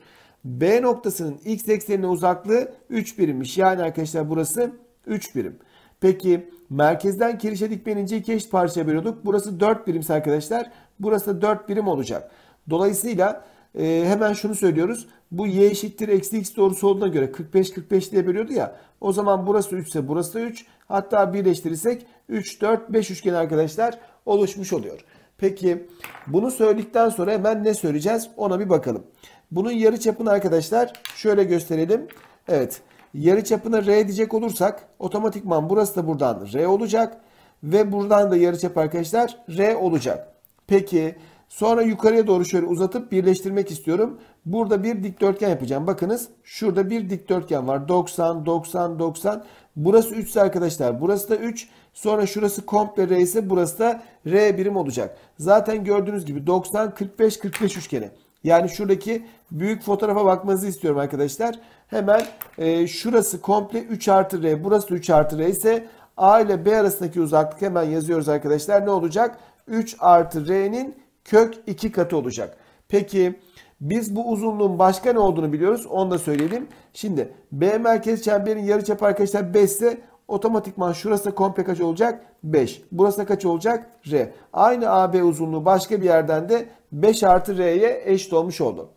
B noktasının x eksenine uzaklığı 3 birimmiş. Yani arkadaşlar burası 3 birim. Peki merkezden kirişe dikmen ince iki eşit parçaya bölüyorduk. Burası 4 birimse arkadaşlar. Burası da 4 birim olacak. Dolayısıyla e, hemen şunu söylüyoruz. Bu y eşittir eksi x doğrusu olduğuna göre 45 45 diye bölüyordu ya. O zaman burası 3 ise burası da 3. Hatta birleştirirsek 3 4 5 üçgen arkadaşlar oluşmuş oluyor. Peki bunu söyledikten sonra hemen ne söyleyeceğiz ona bir bakalım. Bunun yarı çapını arkadaşlar şöyle gösterelim. Evet yarı çapına r diyecek olursak otomatikman burası da buradan r olacak. Ve buradan da yarı çap arkadaşlar r olacak. Peki Sonra yukarıya doğru şöyle uzatıp birleştirmek istiyorum. Burada bir dikdörtgen yapacağım. Bakınız şurada bir dikdörtgen var. 90, 90, 90. Burası 3 arkadaşlar burası da 3. Sonra şurası komple R ise burası da R birim olacak. Zaten gördüğünüz gibi 90, 45, 45 üçgeni. Yani şuradaki büyük fotoğrafa bakmanızı istiyorum arkadaşlar. Hemen e, şurası komple 3 artı R. Burası da 3 artı R ise A ile B arasındaki uzaklık hemen yazıyoruz arkadaşlar. Ne olacak? 3 artı R'nin kök 2 katı olacak. Peki biz bu uzunluğun başka ne olduğunu biliyoruz. Onu da söyleyelim. Şimdi B merkez çemberin yarıçapı arkadaşlar 5 ise otomatikman şurası da komple kaç olacak? 5. Burası da kaç olacak? R. Aynı AB uzunluğu başka bir yerden de 5 artı R'ye eşit olmuş oldu.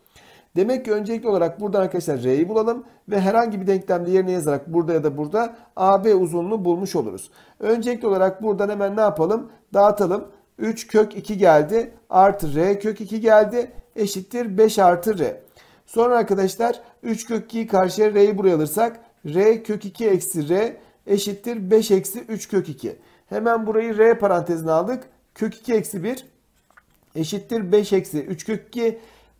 Demek ki öncelikli olarak buradan arkadaşlar R'yi bulalım ve herhangi bir denklemde yerine yazarak burada ya da burada AB uzunluğunu bulmuş oluruz. Öncelikli olarak buradan hemen ne yapalım? Dağıtalım. 3 kök 2 geldi. Artı r kök 2 geldi. Eşittir 5 artı r. Sonra arkadaşlar 3 kök 2'yi karşıya r'yi buraya alırsak r kök 2 eksi r eşittir 5 eksi 3 kök 2. Hemen burayı r parantezine aldık. Kök 2 eksi 1 eşittir 5 eksi 3 kök 2.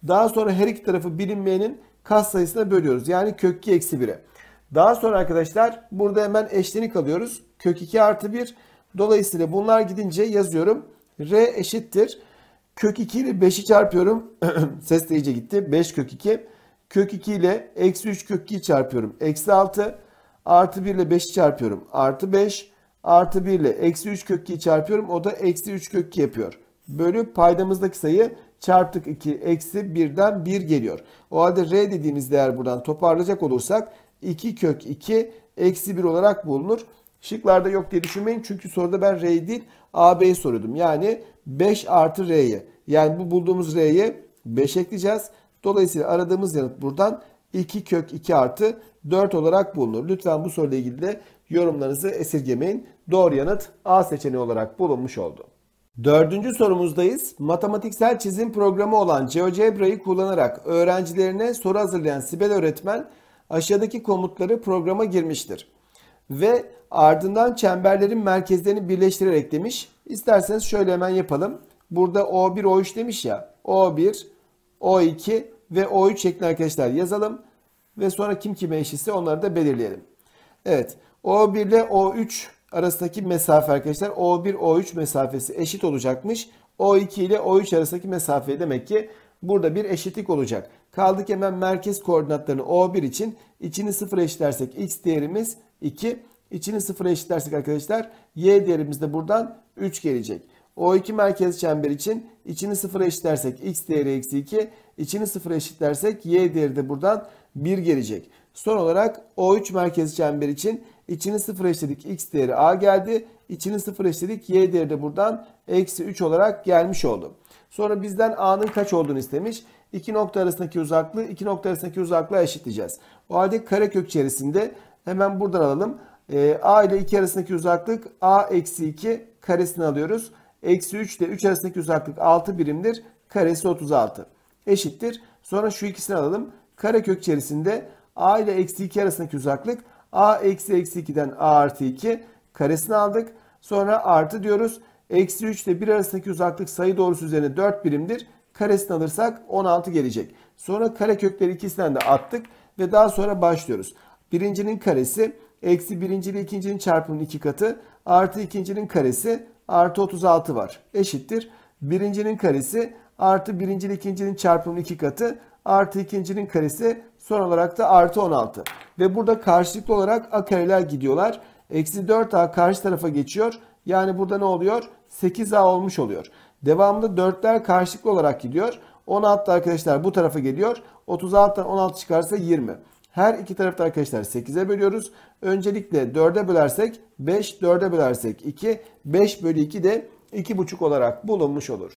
Daha sonra her iki tarafı bilinmeyenin kas sayısına bölüyoruz. Yani kök 2 eksi 1'e. Daha sonra arkadaşlar burada hemen eşlenik alıyoruz. Kök 2 artı 1. Dolayısıyla bunlar gidince yazıyorum. R eşittir. Kök 2 ile 5'i çarpıyorum. Ses de iyice gitti. 5 kök 2. Kök 2 ile eksi 3 kök 2'yi çarpıyorum. Eksi 6. Artı 1 ile 5'i çarpıyorum. Artı 5. Artı 1 ile eksi 3 kök 2'yi çarpıyorum. O da eksi 3 kök 2 yapıyor. Bölü paydamızdaki sayı çarptık 2 eksi 1'den 1 geliyor. O halde R dediğimiz değer buradan toparlayacak olursak 2 kök 2 eksi 1 olarak bulunur. Şıklarda yok diye düşünmeyin. Çünkü soruda ben r değil AB'yi soruyordum. Yani 5 artı R'yi. Yani bu bulduğumuz r'yi 5 ekleyeceğiz. Dolayısıyla aradığımız yanıt buradan 2 kök 2 artı 4 olarak bulunur. Lütfen bu soruyla ilgili de yorumlarınızı esirgemeyin. Doğru yanıt A seçeneği olarak bulunmuş oldu. Dördüncü sorumuzdayız. Matematiksel çizim programı olan GeoGebra'yı kullanarak öğrencilerine soru hazırlayan Sibel öğretmen aşağıdaki komutları programa girmiştir ve ardından çemberlerin merkezlerini birleştirerek demiş. İsterseniz şöyle hemen yapalım. Burada O1, O3 demiş ya. O1, O2 ve O3 şeklinde arkadaşlar yazalım. Ve sonra kim kime eşitse onları da belirleyelim. Evet. O1 ile O3 arasındaki mesafe arkadaşlar O1 O3 mesafesi eşit olacakmış. O2 ile O3 arasındaki mesafe demek ki burada bir eşitlik olacak. Kaldık hemen merkez koordinatlarını O1 için içini sıfır eşitlersek x değerimiz 2. İçini sıfıra eşitlersek arkadaşlar y değerimiz de buradan 3 gelecek. O2 merkez çember için içini sıfıra eşitlersek x değeri eksi 2. içini sıfıra eşitlersek y değeri de buradan 1 gelecek. Son olarak O3 merkez çember için içini sıfıra eşitledik x değeri a geldi. İçini sıfıra eşitledik y değeri de buradan eksi 3 olarak gelmiş oldu. Sonra bizden a'nın kaç olduğunu istemiş. İki nokta arasındaki uzaklığı iki nokta arasındaki uzaklığa eşitleyeceğiz. O halde karekök içerisinde Hemen buradan alalım. E, A ile 2 arasındaki uzaklık A eksi 2 karesini alıyoruz. Eksi 3 ile 3 arasındaki uzaklık 6 birimdir. Karesi 36 eşittir. Sonra şu ikisini alalım. Karekök içerisinde A ile eksi 2 arasındaki uzaklık A eksi eksi 2'den A artı 2 karesini aldık. Sonra artı diyoruz. Eksi 3 ile 1 arasındaki uzaklık sayı doğrusu üzerine 4 birimdir. Karesini alırsak 16 gelecek. Sonra karekökleri ikisinden de attık ve daha sonra başlıyoruz birincinin karesi eksi birinci ile ikincinin çarpımının iki katı artı ikincinin karesi artı 36 var. Eşittir. Birincinin karesi artı birinci ile ikincinin çarpımının iki katı artı ikincinin karesi son olarak da artı 16. Ve burada karşılıklı olarak a kareler gidiyorlar. Eksi 4a karşı tarafa geçiyor. Yani burada ne oluyor? 8a olmuş oluyor. Devamında 4'ler karşılıklı olarak gidiyor. 16 arkadaşlar bu tarafa geliyor. 36'dan 16 çıkarsa 20. Her iki tarafta arkadaşlar 8'e bölüyoruz. Öncelikle 4'e bölersek 5, 4'e bölersek 2, 5 bölü 2 de 2,5 olarak bulunmuş olur.